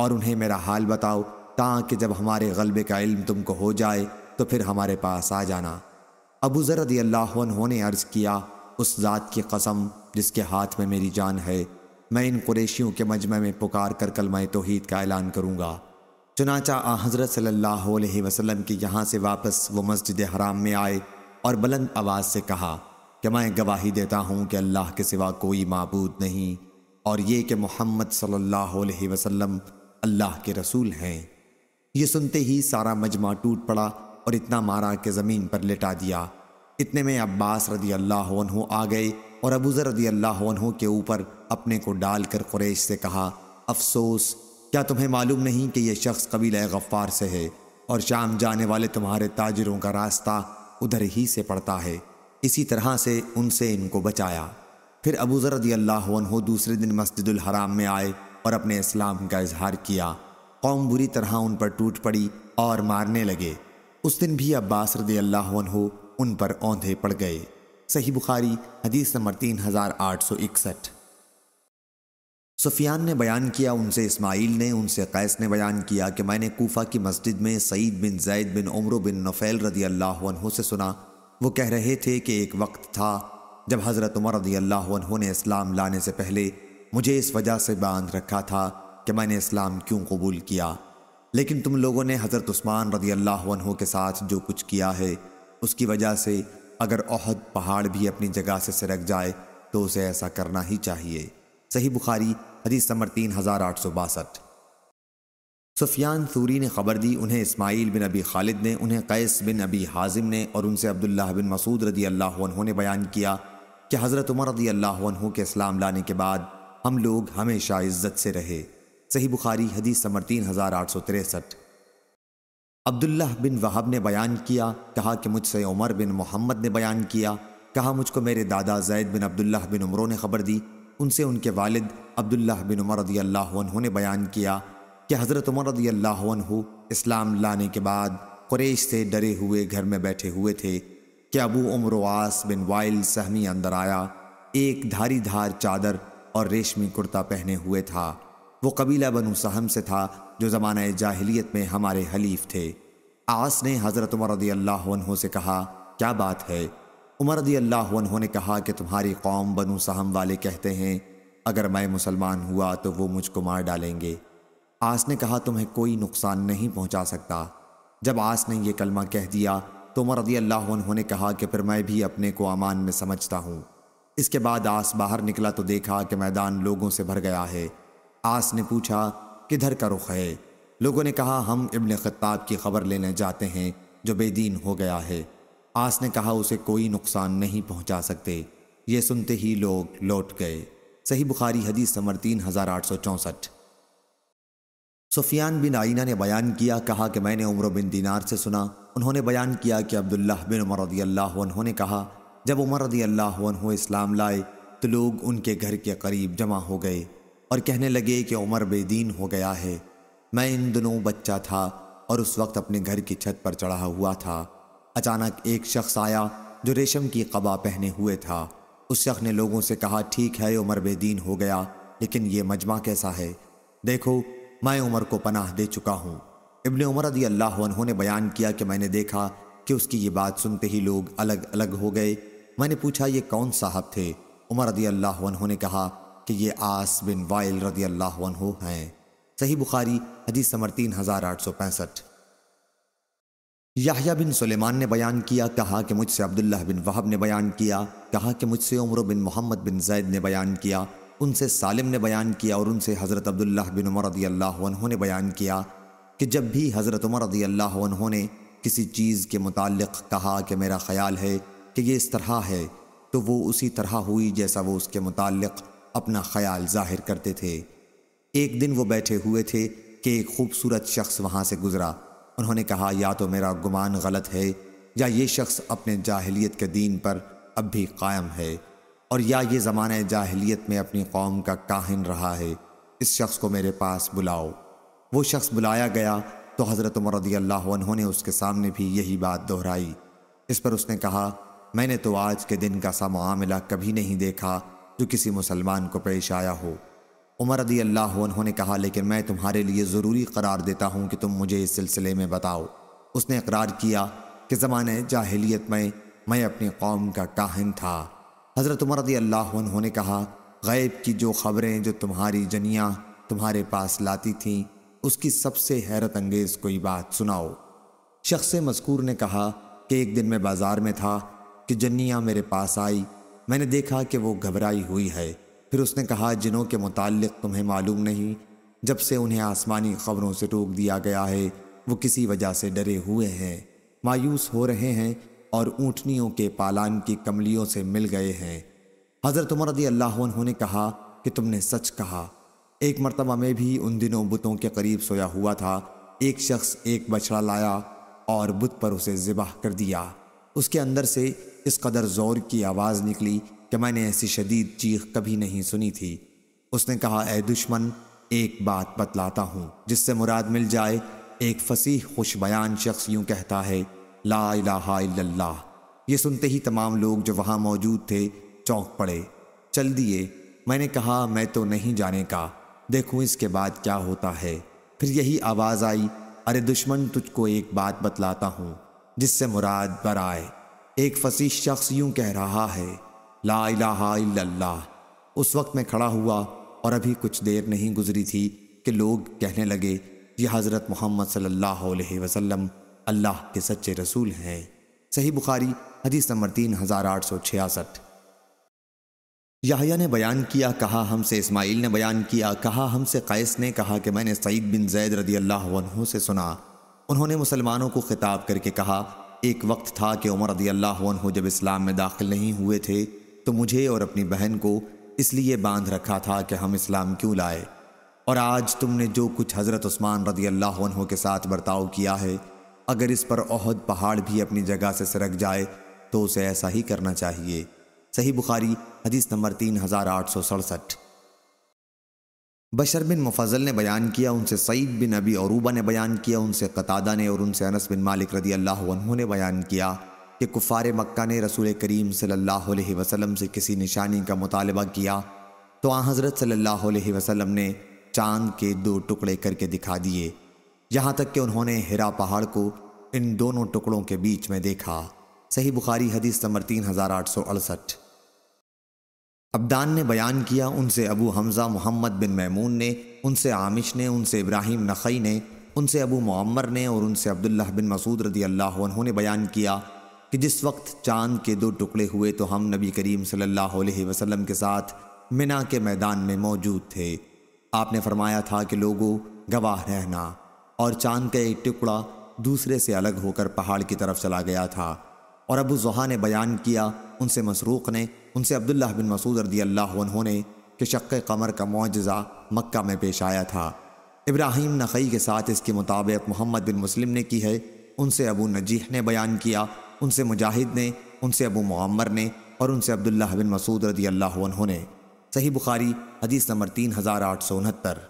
और उन्हें मेरा हाल बताओ ताकि जब हमारे गलबे का इल्म तुमको हो जाए तो फिर हमारे पास आ जाना अबू ज़रदी अल्लाह अर्ज़ किया उस ज़ात की कसम जिसके हाथ में मेरी जान है मैं इन कुरेशियों के मजमे में पुकार कर कलमाए तोहद का ऐलान करूँगा चुनाचा आ हज़रत सल्ला अलैहि के की यहाँ से वापस वो मस्जिद हराम में आए और बुलंद आवाज से कहा कि मैं गवाही देता हूँ कि अल्लाह के सिवा कोई मबूद नहीं और ये कि मोहम्मद सल्लल्लाहु अलैहि वसल्लम अल्लाह के रसूल हैं ये सुनते ही सारा मजमा टूट पड़ा और इतना मारा कि ज़मीन पर लिटा दिया इतने में अब्बास रदी अल्लाह आ गए और अबूज़र रदी अल्लाह के ऊपर अपने को डालकर कुरैश से कहा अफसोस क्या तुम्हें मालूम नहीं कि यह शख्स कबीला गफ्फार से है और शाम जाने वाले तुम्हारे ताजरों का रास्ता उधर ही से पड़ता है इसी तरह से उनसे इनको बचाया फिर अबू जरदी अल्लाह दूसरे दिन मस्जिद हराम में आए और अपने इस्लाम का इजहार किया कौम बुरी तरह उन पर टूट पड़ी और मारने लगे उस दिन भी अब्बास रदी अल्लाह उन पर औंधे पड़ गए सही बुखारी हदीस नंबर तीन हज़ार आठ सौ इकसठ सुफियान ने बयान किया उनसे इस्माइल ने उनसे कैस ने बयान किया कि मैंने कोफा की मस्जिद में सईद बिन जैद बिन उम्र बिन नफ़ैल रदी अल्लाह से सुना वो कह रहे थे कि एक वक्त था जब हज़रत उमर रदी अल्लाह ने इस्लाम लाने से पहले मुझे इस वजह से बांध रखा था कि मैंने इस्लाम क्यों कबूल किया लेकिन तुम लोगों ने हज़रत उस्मान रदी अल्लाह के साथ जो कुछ किया है उसकी वजह से अगर अहद पहाड़ भी अपनी जगह से सरक जाए तो उसे ऐसा करना ही चाहिए सही बुखारी हदीस नंबर तीन हज़ार आठ सौ बासठ सुफियान सूरी ने खबर दी उन्हें इस्माइल बिन अबी खालिद ने उन्हें कैस बिन अबी हाजिम ने और उनसे अब्दुल्ला बिन मसूद रदी अल्लाह ने बयान किया कि हज़रत उमर रदी अल्लाह के इस्लाम लाने के बाद हम लोग हमेशा इज्जत से रहे सही बुखारी हदीस नंबर तीन हज़ार आठ सौ तिरसठ अब्दुल्ला बिन वहाब ने बयान किया कहा कि मुझसे उमर बिन मोहम्मद ने बयान किया कहा मुझको मेरे दादा जैद बिन अब्दुल्ला बिन उमरों ने खबर दी उनसे उनके वालिद अब्दुल्लाह बिन उमर रदी अल्लाह ने बयान किया कि हज़रत उमर रदी अल्लाह इस्लाम लाने के बाद कुरेश से डरे हुए घर में बैठे हुए थे कि अबू उमरवास बिन वाइल सहमी अंदर आया एक धारी धार चादर और रेशमी कुर्ता पहने हुए था वो कबीला बनु सहम से था जो ज़माना जाहिलियत में हमारे हलीफ थे आस ने हज़रत उमर रदी अल्लाह से कहा क्या बात है उमर रदी अल्लाह उन्होंने कहा कि तुम्हारी कौम बनु सहम वाले कहते हैं अगर मैं मुसलमान हुआ तो वो मुझको मार डालेंगे आस ने कहा तुम्हें कोई नुकसान नहीं पहुंचा सकता जब आस ने यह कलमा कह दिया तो उमर रदी अल्लाह उन्होंने कहा कि फिर मैं भी अपने को अमान में समझता हूँ इसके बाद आस बाहर निकला तो देखा कि मैदान लोगों से भर गया है आस ने पूछा किधर का रुख है लोगों ने कहा हम इबन खत्ताब की खबर लेने जाते हैं जो बेदीन हो गया है आस ने कहा उसे कोई नुकसान नहीं पहुंचा सकते ये सुनते ही लोग लौट गए सही बुखारी हदीस समर तीन हज़ार आठ सौ चौंसठ सुफियान बिन आइना ने बयान किया कहा कि मैंने उम्र बिन दिनार से सुना उन्होंने बयान किया कि अब्दुल्ला बिन उमर रदी अल्लाह ने कहा जब उमर रदी अल्लाह इस्लाम लाए तो लोग उनके घर के करीब जमा हो गए और कहने लगे कि उमर बेदीन हो गया है मैं इन दिनों बच्चा था और उस वक्त अपने घर की छत पर चढ़ा हुआ था अचानक एक शख्स आया जो रेशम की कबा पहने हुए था उस शख्स ने लोगों से कहा ठीक है उमर बेदीन हो गया लेकिन ये मजमा कैसा है देखो मैं उमर को पनाह दे चुका हूँ इबन उमर अदी अल्लाह ने बयान किया कि मैंने देखा कि उसकी ये बात सुनते ही लोग अलग अलग हो गए मैंने पूछा ये कौन साहब थे उमर रदी अल्लाह ने कहा कि ये आस बिन वायल रदी अल्लाह हैं सही बुखारी हदीस समर तीन हज़ार आठ सौ पैंसठ याहिया बिन सुलेमान ने बयान किया कहा कि मुझसे अब्दुल्लाह बिन वहब ने बयान किया कहा कि मुझसे उम्र बिन मोहम्मद बिन जैद ने बयान किया उनसे सालिम ने बयान किया और उनसे हज़रत अब्दुल्ला बिन उमर रदी अल्लाह ने बयान किया कि जब भी हज़रत उमर रदी अल्लाह ने किसी चीज़ के मुतक़ कहा कि मेरा ख्याल है कि ये इस तरह है तो वो उसी तरह हुई जैसा वो उसके मुतक़ अपना ख्याल ज़ाहिर करते थे एक दिन वो बैठे हुए थे कि एक खूबसूरत शख्स वहाँ से गुज़रा उन्होंने कहा या तो मेरा गुमान गलत है या ये शख्स अपने जाहिलियत के दीन पर अब भी कायम है और या ये ज़माने जाहिलियत में अपनी कौम का काहिन रहा है इस शख्स को मेरे पास बुलाओ वो शख्स बुलाया गया तो हज़रत उमर अल्लाह ने उसके सामने भी यही बात दोहराई इस पर उसने कहा मैंने तो आज के दिन का सा मामला कभी नहीं देखा जो किसी मुसलमान को पेश आया हो उमर रदी अल्लाह उन्होंने कहा लेकिन मैं तुम्हारे लिए ज़रूरी करार देता हूँ कि तुम मुझे इस सिलसिले में बताओ उसने इकरार किया कि ज़माने जाहलीत में मैं अपनी कौम का काहन था हज़रत उमर रदी अल्लाह उन्होंने कहा गैब की जो खबरें जो तुम्हारी जनिया तुम्हारे पास लाती थीं उसकी सबसे हैरत अंगेज़ कोई बात सुनाओ शख्स मस्कूर ने कहा कि एक दिन मैं बाज़ार में था कि जन्निया मेरे पास आई मैंने देखा कि वो घबराई हुई है फिर उसने कहा जिनों के मुतालिक तुम्हें मालूम नहीं जब से उन्हें आसमानी खबरों से रोक दिया गया है वो किसी वजह से डरे हुए हैं मायूस हो रहे हैं और ऊँटनियों के पालान की कमलियों से मिल गए हैं हज़रत उमर रदी अल्लाह ने कहा कि तुमने सच कहा एक मरतबा में भी उन दिनों बुतों के करीब सोया हुआ था एक शख्स एक बछड़ा लाया और बुत पर उसे ज़िबाह कर दिया उसके अंदर से इस कदर ज़ोर की आवाज़ निकली कि मैंने ऐसी शदीद चीख कभी नहीं सुनी थी उसने कहा ए दुश्मन एक बात बतलाता हूँ जिससे मुराद मिल जाए एक फसीह खुश बयान शख्स यूँ कहता है ला इला ये सुनते ही तमाम लोग जो वहाँ मौजूद थे चौंक पड़े चल दिए मैंने कहा मैं तो नहीं जाने का देखूँ इसके बाद क्या होता है फिर यही आवाज़ आई अरे दुश्मन तुझको एक बात बतलाता हूँ जिससे मुराद बर आए एक फसीह शख्स यूँ कह रहा है ला उस वक्त मैं खड़ा हुआ और अभी कुछ देर नहीं गुजरी थी कि लोग कहने लगे ये हज़रत मोहम्मद सल्लल्लाहु अलैहि वसल्लम अल्लाह के सच्चे रसूल हैं सही बुखारी हदीस नंबर तीन हज़ार आठ सौ छियासठ याहिया ने बयान किया कहा हमसे इस्माइल ने बयान किया कहा हमसे कैस ने कहा कि मैंने सईद बिन जैद रदी अल्लाह से सुना उन्होंने मुसलमानों को ख़िताब करके कहा एक वक्त था कि उमर रदी अल्लाह जब इस्लाम में दाखिल नहीं हुए थे तो मुझे और अपनी बहन को इसलिए बांध रखा था कि हम इस्लाम क्यों लाए और आज तुमने जो कुछ हज़रत उस्मान रदी अल्लाह के साथ बर्ताव किया है अगर इस पर अहद पहाड़ भी अपनी जगह से सरक जाए तो उसे ऐसा ही करना चाहिए सही बुखारी हदीस नंबर तीन हज़ार आठ सौ सड़सठ बशर बिन मुफजल ने बयान किया उनसे सईद बिन अबी औरूबा ने बयान किया उनसे कतादा ने और उनसे अनस बिन मालिक रदी अल्लाह ने बयान किया कि कुफ़ार मक्का ने रसूल करीम सल्लल्लाहु अलैहि वसल्लम से किसी निशानी का मुतालबा किया तो आ हज़रत सल्लल्लाहु अलैहि वसल्लम ने चांद के दो टुकड़े करके दिखा दिए यहाँ तक कि उन्होंने हिरा पहाड़ को इन दोनों टुकड़ों के बीच में देखा सही बुखारी हदीस नंबर तीन हज़ार आठ सौ अड़सठ अब्दान ने बयान किया उनसे अबू हमज़ा मोहम्मद बिन मैमून ने उनसे आमिश ने उनसे इब्राहिम नखई ने उनसे अबू मम्मर ने और उनसे अब्दुल्ला बिन मसूद रदी अल्लाह ने बयान किया कि जिस वक्त चांद के दो टुकड़े हुए तो हम नबी करीम सल्लल्लाहु अलैहि वसल्लम के साथ मिना के मैदान में मौजूद थे आपने फरमाया था कि लोगों गवाह रहना और चांद का एक टुकड़ा दूसरे से अलग होकर पहाड़ की तरफ चला गया था और अबू जहा ने बयान किया उनसे मसरूक़ ने उनसे अब्दुल्ला बिन मसूद रदी अल्लाह ने कि शक़ कमर का मुआजा मक्का में पेश आया था इब्राहिम नखई के साथ इसके मुताबिक मोहम्मद बिन मुस्लिम ने की है उनसे अबू नजीह ने बयान किया उनसे मुजाहिद ने उनसे अबू मम्मर ने और उनसे अब्दुल्ला बिन मसूद रदी अल्लाह ने सही बुखारी हदीस नंबर तीन हज़ार आठ सौ उनहत्तर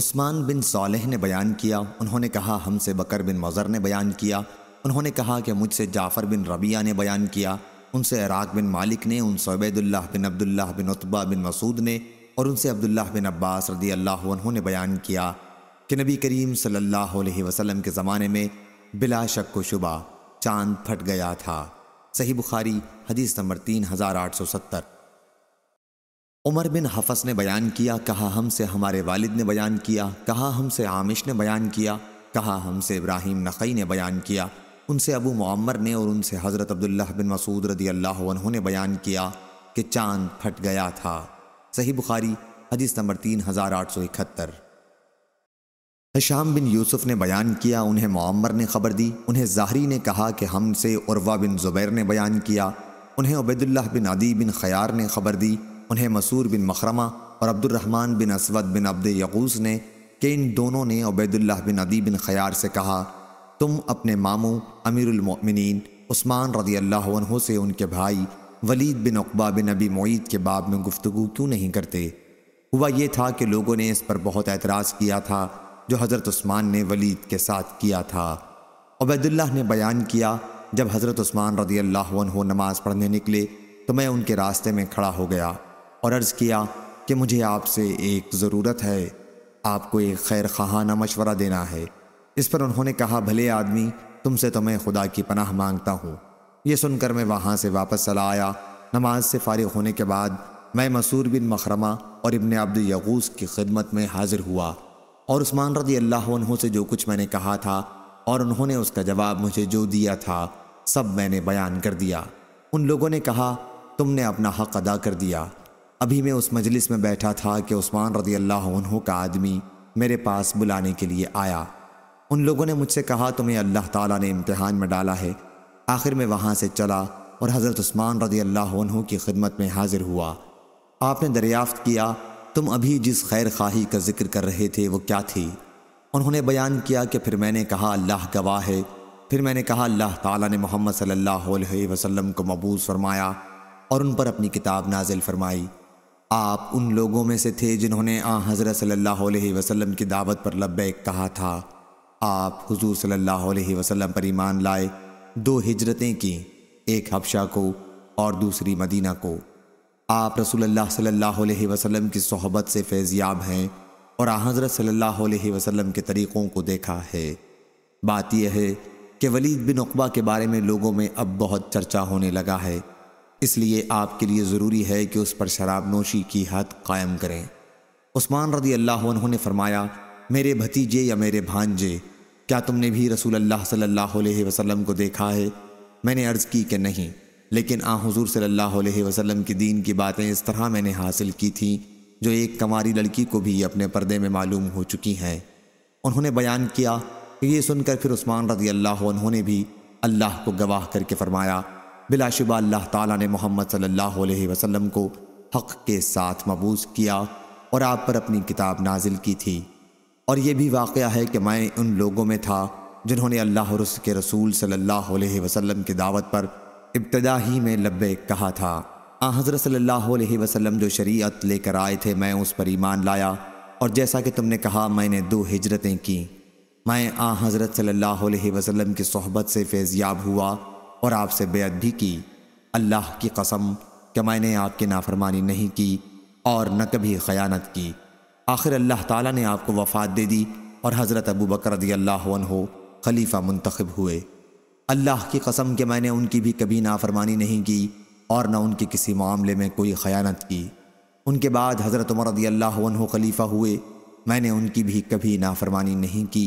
उस्मान बिन सोलह ने बयान किया उन्होंने कहा हमसे बकर बिन मज़र ने बयान किया उन्होंने कहा कि मुझसे जाफ़र बिन रबिया ने बयान किया उनसे इराक बिन मालिक ने उन उबैदुल्ला बिन अब्दुल्ला बिन उतबा बिन मसूद ने और उनसे अब्दुल्ला बिन अब्बास रदी अल्लाह ने बयान किया कि नबी करीम सल्ला वसलम के ज़माने में बिला शक व शुबा चांद फट गया था सही बुखारी हदीस नंबर तीन हज़ार आठ सौ सत्तर उमर बिन हफस ने बयान किया कहा हमसे हमारे वालिद ने बयान किया कहा हमसे आमिश ने बयान किया कहा हमसे इब्राहिम नकई ने बयान किया उनसे अबू मम्मर ने और उनसे हज़रत अब्दुल्ला बिन मसूद रदी अल्लाह ने बयान किया कि चांद फट गया था सही बुखारी हदीस नंबर तीन हज़ार आठ सौ इकहत्तर हशाम बिन यूसुफ ने बयान किया उन्हें मम्मर ने खबर दी उन्हें ज़ाहरी ने कहा कि हमसे उर्वा बिन ज़ुबैर ने बयान किया उन्हें उबैदुल्लाह बिन अदी बिन ख़यार ने खबर दी उन्हें मसूर बिन मखरमा और अब्दुलरहमान बिन असवद बिन अब्द यकूस ने कि इन दोनों ने उबैदुल्लाह बिन अदी बिन ख़यार से कहा तुम अपने मामू अमीरमिन उस्मान रदी अल्लाह से उनके भाई वलीद बिन अकबा बिन अबी मोईद के बाब में गुफ्तु क्यों नहीं करते हुआ यह था कि लोगों ने इस पर बहुत एतराज़ किया था जो हज़रत उस्मान ने वलीद के साथ किया था उबैदुल्ला ने बयान किया जब हज़रत उस्मान रदी अल्लाह नमाज़ पढ़ने निकले तो मैं उनके रास्ते में खड़ा हो गया और अर्ज़ किया कि मुझे आपसे एक ज़रूरत है आपको एक खैर खहाना मशवरा देना है इस पर उन्होंने कहा भले आदमी तुमसे तो मैं खुदा की पनाह मांगता हूँ ये सुनकर मैं वहाँ से वापस चला आया नमाज से फारिग होने के बाद मैं मसूर बिन मखरमा और इबन अब्द यगूस की खिदमत में हाजिर हुआ और उस्मान रदी अल्लाह से जो कुछ मैंने कहा था और उन्होंने उसका जवाब मुझे जो दिया था सब मैंने बयान कर दिया उन लोगों ने कहा तुमने अपना हक अदा कर दिया अभी मैं उस मजलिस में बैठा था कि उस्मान रदी अल्लाह का आदमी मेरे पास बुलाने के लिए आया उन लोगों ने मुझसे कहा तुम्हें अल्लाह ताला ने इम्तहान में डाला है आखिर में वहाँ से चला और हज़रत उस्मान रदी अल्लाह की खिदमत में हाजिर हुआ आपने दरियाफ़्त किया तुम अभी जिस खैर खाही का जिक्र कर रहे थे वो क्या थी उन्होंने बयान किया कि फिर मैंने कहा अल्लाह गवाह है फिर मैंने कहा अल्लाह ताला ने मोहम्मद सल्लल्लाहु अलैहि वसल्लम को मबूस फरमाया और उन पर अपनी किताब नाजिल फरमाई आप उन लोगों में से थे जिन्होंने आ हज़रत सल्लल्लाहु अलैहि वसल्लम की दावत पर लब्बैक कहा था आप हुजूर सल्लल्लाहु अलैहि वसल्लम पर ईमान लाए दो हिजरतें की एक हबशा को और दूसरी मदीना को आप रसूल सल्लल्लाहु अलैहि वसल्लम की सोहबत से फैज़याब हैं और हज़रत सल्लल्लाहु अलैहि वसल्लम के तरीक़ों को देखा है बात यह है कि वलीद बिन उकबा के बारे में लोगों में अब बहुत चर्चा होने लगा है इसलिए आपके लिए ज़रूरी है कि उस पर शराब नोशी की हद कायम करें उस्मान रदी अल्लाह ने फरमाया मेरे भतीजे या मेरे भांजे क्या तुमने भी रसूल अल्लाह सल्लल्लाहु अलैहि वसल्लम को देखा है मैंने अर्ज़ की कि नहीं लेकिन आ हजूर सल्लल्लाहु अलैहि के दीन की बातें इस तरह मैंने हासिल की थी जो एक कंवारी लड़की को भी अपने पर्दे में मालूम हो चुकी हैं उन्होंने बयान किया कि ये सुनकर फिर उस्मान रजी अल्लाह उन्होंने भी अल्लाह को गवाह करके फरमाया बिलाशुबा अल्लाह ताला ने मोहम्मद सल्लल्लाहु अलैहि वसल्लम को हक़ के साथ मबूस किया और आप पर अपनी किताब नाजिल की थी और ये भी वाक़ है कि मैं उन लोगों में था जिन्होंने अल्लाह और उसके रसूल सल्ला अलैहि की दावत पर इब्तदा ही में लब्बे कहा था आ हज़रत सल्लल्लाहु अलैहि वसल्लम जो शरीयत लेकर आए थे मैं उस पर ईमान लाया और जैसा कि तुमने कहा मैंने दो हिजरतें की मैं आ हज़रत सल्लल्लाहु अलैहि वसल्लम की सहबत से फैज़याब हुआ और आपसे बेअत भी की अल्लाह की कसम कि मैंने आपकी नाफरमानी नहीं की और न कभी ख़यानत की आखिर अल्लाह ताला ने आपको वफ़ात दे दी और हज़रत अबू बकर रदी अल्लाह खलीफ़ा मुंतखब हुए अल्लाह की कसम के मैंने उनकी भी कभी नाफरमानी नहीं की और न उनके किसी मामले में कोई खयानत की उनके बाद हज़रत उमर रदी अल्लाह खलीफा हुए मैंने उनकी भी कभी नाफरमानी नहीं की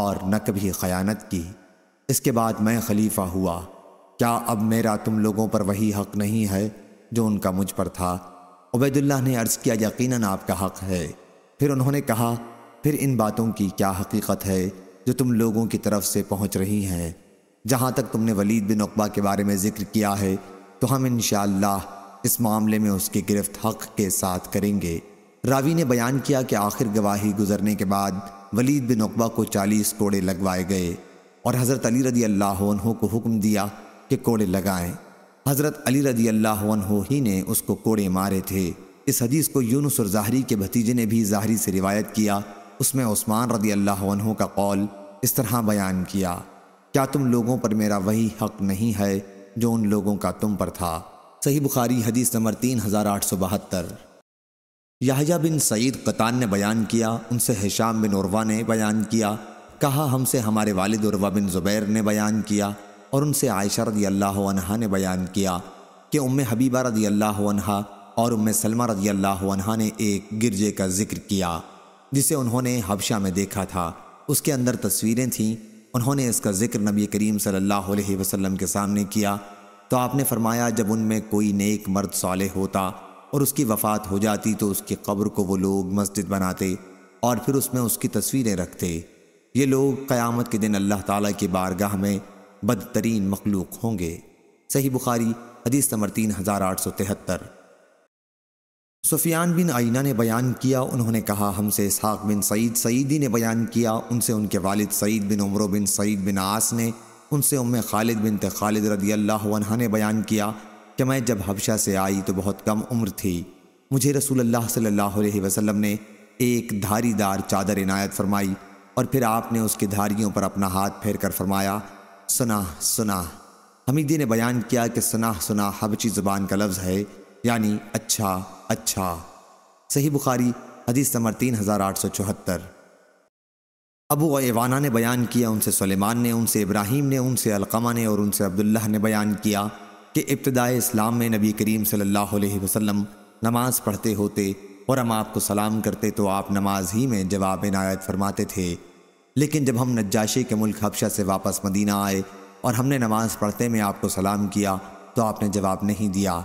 और न कभी खयानत की इसके बाद मैं खलीफा हुआ क्या अब मेरा तुम लोगों पर वही हक नहीं है जो उनका मुझ पर था उबैदुल्ला ने अर्ज़ किया यकीन आपका हक है फिर उन्होंने कहा फिर इन बातों की क्या हकीकत है जो तुम लोगों की तरफ से पहुँच रही हैं जहाँ तक तुमने वलीद बिन अकबा के बारे में जिक्र किया है तो हम इन इस मामले में उसकी गिरफ्त हक के साथ करेंगे रावी ने बयान किया कि आखिर गवाही गुजरने के बाद वलीद बिन अकबा को चालीस कोड़े लगवाए गए और हज़रत अली रदी अल्लाह को हुक्म दिया कि कोड़े लगाएं हज़रत अली रदी अल्लाह ही ने उसको कोड़े मारे थे इस हदीस को यूनुस और ज़ाहरी के भतीजे ने भी ज़ाहरी से रिवायत किया उसमें उस्मान रदी अल्लाह का कौल इस तरह बयान किया क्या तुम लोगों पर मेरा वही हक नहीं है जो उन लोगों का तुम पर था सही बुखारी हदीस नंबर तीन हज़ार आठ सौ बहत्तर याहिया बिन सईद कतान ने बयान किया उनसे हिशाम बिन उर्वा ने बयान किया कहा हमसे हमारे वालिद उर्वा बिन ज़ुबैर ने बयान किया और उनसे आयशा रदी अल्लाह ने बयान किया कि उम हबीबा रदी अल्लाह और उम सलमा रदी अल्लाह ने एक गिरजे का जिक्र किया जिसे उन्होंने हबशा में देखा था उसके अंदर तस्वीरें थीं उन्होंने इसका जिक्र नबी करीम सल्लल्लाहु अलैहि वसल्लम के सामने किया तो आपने फरमाया जब उनमें कोई नेक मर्द साले होता और उसकी वफ़ात हो जाती तो उसकी कब्र को वो लोग मस्जिद बनाते और फिर उसमें उसकी तस्वीरें रखते ये लोग क़यामत के दिन अल्लाह ताला की बारगाह में बदतरीन मखलूक होंगे सही बुखारी हदीस नंबर तीन हज़ार आठ सौ तिहत्तर सुफियान बिन आइना ने बयान किया उन्होंने कहा हमसे इसहाक बिन सईद सईदी ने बयान किया उनसे उनके वालिद सईद बिन उमरो बिन सईद बिन आस ने उनसे उम खालिद बिन तालिद रदी अल्लाह ने बयान किया कि मैं जब हबशा से आई तो बहुत कम उम्र थी मुझे रसूल अल्लाह सल्लल्लाहु अलैहि वसल्लम ने एक धारीदार चादर इनायत फरमाई और फिर आपने उसकी धारियों पर अपना हाथ फेर कर फरमाया सुना सुना हमीदी ने बयान किया कि सुना सुना हबची ज़बान का लफ्ज़ है यानी अच्छा अच्छा सही बुखारी हदीस नंबर तीन हज़ार आठ सौ चौहत्तर अबू एवाना ने बयान किया उनसे सलेमान ने उनसे इब्राहिम ने उनसे अलकमा ने और उनसे अब्दुल्ला ने बयान किया कि इब्तदाई इस्लाम में नबी करीम सल्लल्लाहु अलैहि वसल्लम नमाज़ पढ़ते होते और हम आपको सलाम करते तो आप नमाज ही में जवाब इनायत फरमाते थे लेकिन जब हम नजाशी के मुल्क हबशा से वापस मदीना आए और हमने नमाज़ पढ़ते में आपको सलाम किया तो आपने जवाब नहीं दिया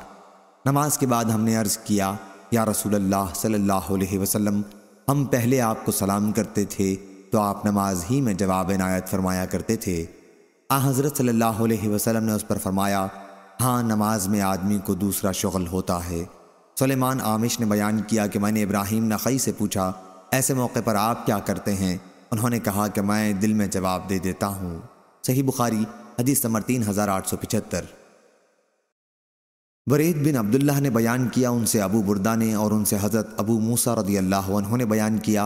नमाज के बाद हमने अर्ज़ किया या रसूलल्लाह सल्लल्लाहु अलैहि वसल्लम हम पहले आपको सलाम करते थे तो आप नमाज ही में जवाब इनायत फरमाया करते थे आ हज़रत सल्लल्लाहु अलैहि वसल्लम ने उस पर फरमाया हाँ नमाज में आदमी को दूसरा शगल होता है सलेमान आमिश ने बयान किया कि मैंने इब्राहिम नखई से पूछा ऐसे मौके पर आप क्या करते हैं उन्होंने कहा कि मैं दिल में जवाब दे देता हूँ सही बुखारी हदीस नंबर तीन हज़ार आठ सौ पिछहत्तर वरीद बिन अब्दुल्लाह ने बयान किया उनसे अबू बुरदा ने और उनसे हज़रत अबू मूसा रदी अल्लाह ने बयान किया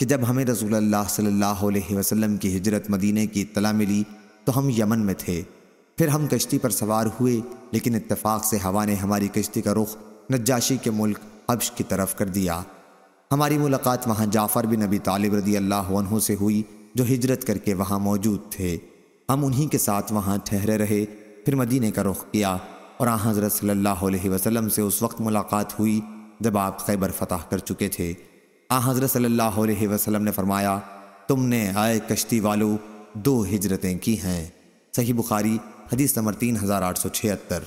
कि जब हमें रसूल अल्लाह सल्लल्लाहु अलैहि वसल्लम की हिजरत मदीने की इतला मिली तो हम यमन में थे फिर हम कश्ती पर सवार हुए लेकिन इत्तेफाक से हवा ने हमारी कश्ती का रुख नज्जाशी के मुल्क अब्श की तरफ कर दिया हमारी मुलाकात वहाँ जाफ़र बिन नबी तालिब रदी अल्लाह से हुई जो हिजरत करके वहाँ मौजूद थे हम उन्हीं के साथ वहाँ ठहरे रहे फिर मदीने का रुख किया और आ हज़रत सल्लल्लाहु अलैहि वसल्लम से उस वक्त मुलाकात हुई जब आप खैबर फतह कर चुके थे आ हज़रत सल्लल्लाहु अलैहि वसल्लम ने फरमाया तुमने आए कश्ती वालों दो हिजरतें की हैं सही बुखारी हदीस नंबर तीन हज़ार आठ सौ छिहत्तर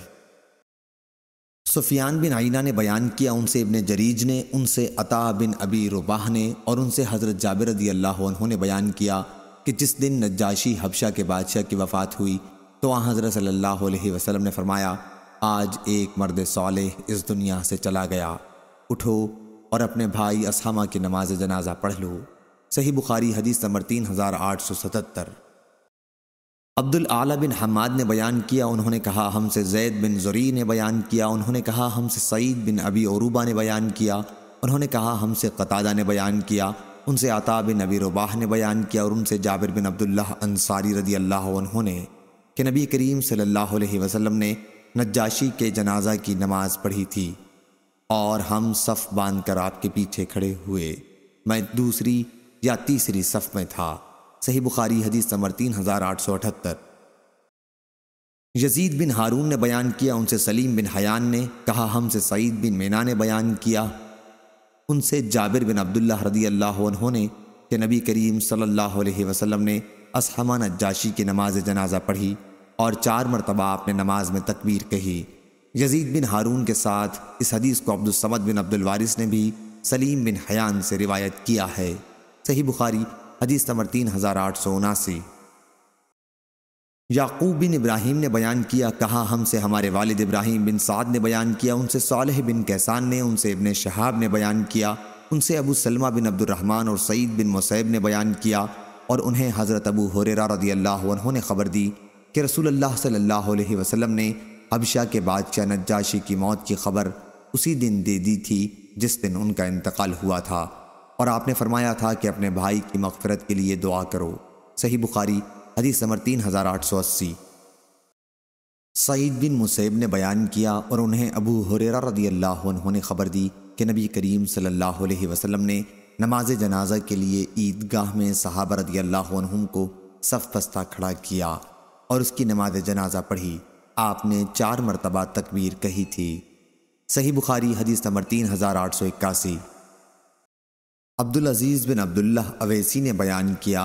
सुफियान बिन आइना ने बयान किया उनसे इबन जरीज ने उनसे अता बिन अबी रुबाह ने और उनसे हज़रत जाबिर रदी अल्लाह ने बयान किया कि जिस दिन नजाशी हबशा के बादशाह की वफ़ात हुई तो वहाँ हज़रत सल्लल्लाहु अलैहि वसल्लम ने फरमाया आज एक मर्द सौले इस दुनिया से चला गया उठो और अपने भाई असामा की नमाज जनाजा पढ़ लो सही बुखारी हदीस नंबर तीन हज़ार आठ सौ सतहत्तर अब्दुल आला बिन हमाद ने बयान किया उन्होंने कहा हमसे जैद बिन जुरी ने बयान किया उन्होंने कहा हमसे सईद बिन अबी औरूबा ने बयान किया उन्होंने कहा हमसे कतादा ने बयान किया उनसे आता बिन नबी रुबाह ने बयान किया और उनसे जाबिर बिन अब्दुल्ला अंसारी रदी अल्लाह उन्होंने कि नबी करीम सल्लल्लाहु अलैहि वसल्लम ने नज्जाशी के जनाजा की नमाज पढ़ी थी और हम सफ़ बांध कर आपके पीछे खड़े हुए मैं दूसरी या तीसरी सफ़ में था सही बुखारी हदीस नंबर तीन हज़ार आठ सौ अठहत्तर यजीद बिन हारून ने बयान किया उनसे सलीम बिन हयान ने कहा हमसे सईद बिन मीना ने बयान किया उनसे जाबिर बिन अब्दुल्ला रदी अल्लाह ने कि नबी करीम सल्लल्लाहु अलैहि वसल्लम ने असहमान नजाशी की नमाज जनाजा पढ़ी और चार मरतबा आपने नमाज में तकबीर कही यजीद बिन हारून के साथ इस हदीस को अब्दुलसमद बिन अब्दुल वारिस ने भी सलीम बिन हयान से रिवायत किया है सही बुखारी हदीस नंबर तीन हज़ार आठ सौ उनासी याकूब बिन इब्राहिम ने बयान किया कहा हमसे हमारे वालिद इब्राहिम बिन साद ने बयान किया उनसे सालह बिन कैसान ने उनसे इबन शहाब ने बयान किया उनसे अबू सलमा बिन अब्दुलरहमान और सईद बिन मुसैब ने बयान किया और उन्हें हज़रत अबू हुररा रदी अल्लाह ने ख़बर दी कि रसूल अल्लाह सल्लल्लाहु अलैहि वसल्लम ने हबशा के बादशाह नज्जाशी की मौत की खबर उसी दिन दे दी थी जिस दिन उनका इंतकाल हुआ था और आपने फरमाया था कि अपने भाई की मगफरत के लिए दुआ करो सही बुखारी हदीस नंबर तीन हज़ार आठ सौ अस्सी सईद बिन मुसैब ने बयान किया और उन्हें अबू हुरेरा रदी अल्लाह ने खबर दी कि नबी करीम सल्लल्लाहु अलैहि वसल्लम ने नमाज जनाजा के लिए ईदगाह में सहाबा रदी अल्लाह को सफ पस्ता खड़ा किया और उसकी नमाज जनाजा पढ़ी आपने चार मरतबा तकबीर कही थी सही बुखारी हदीस नंबर तीन हज़ार आठ सौ इक्यासी अब्दुल अज़ीज़ बिन अब्दुल्ला अवैसी ने बयान किया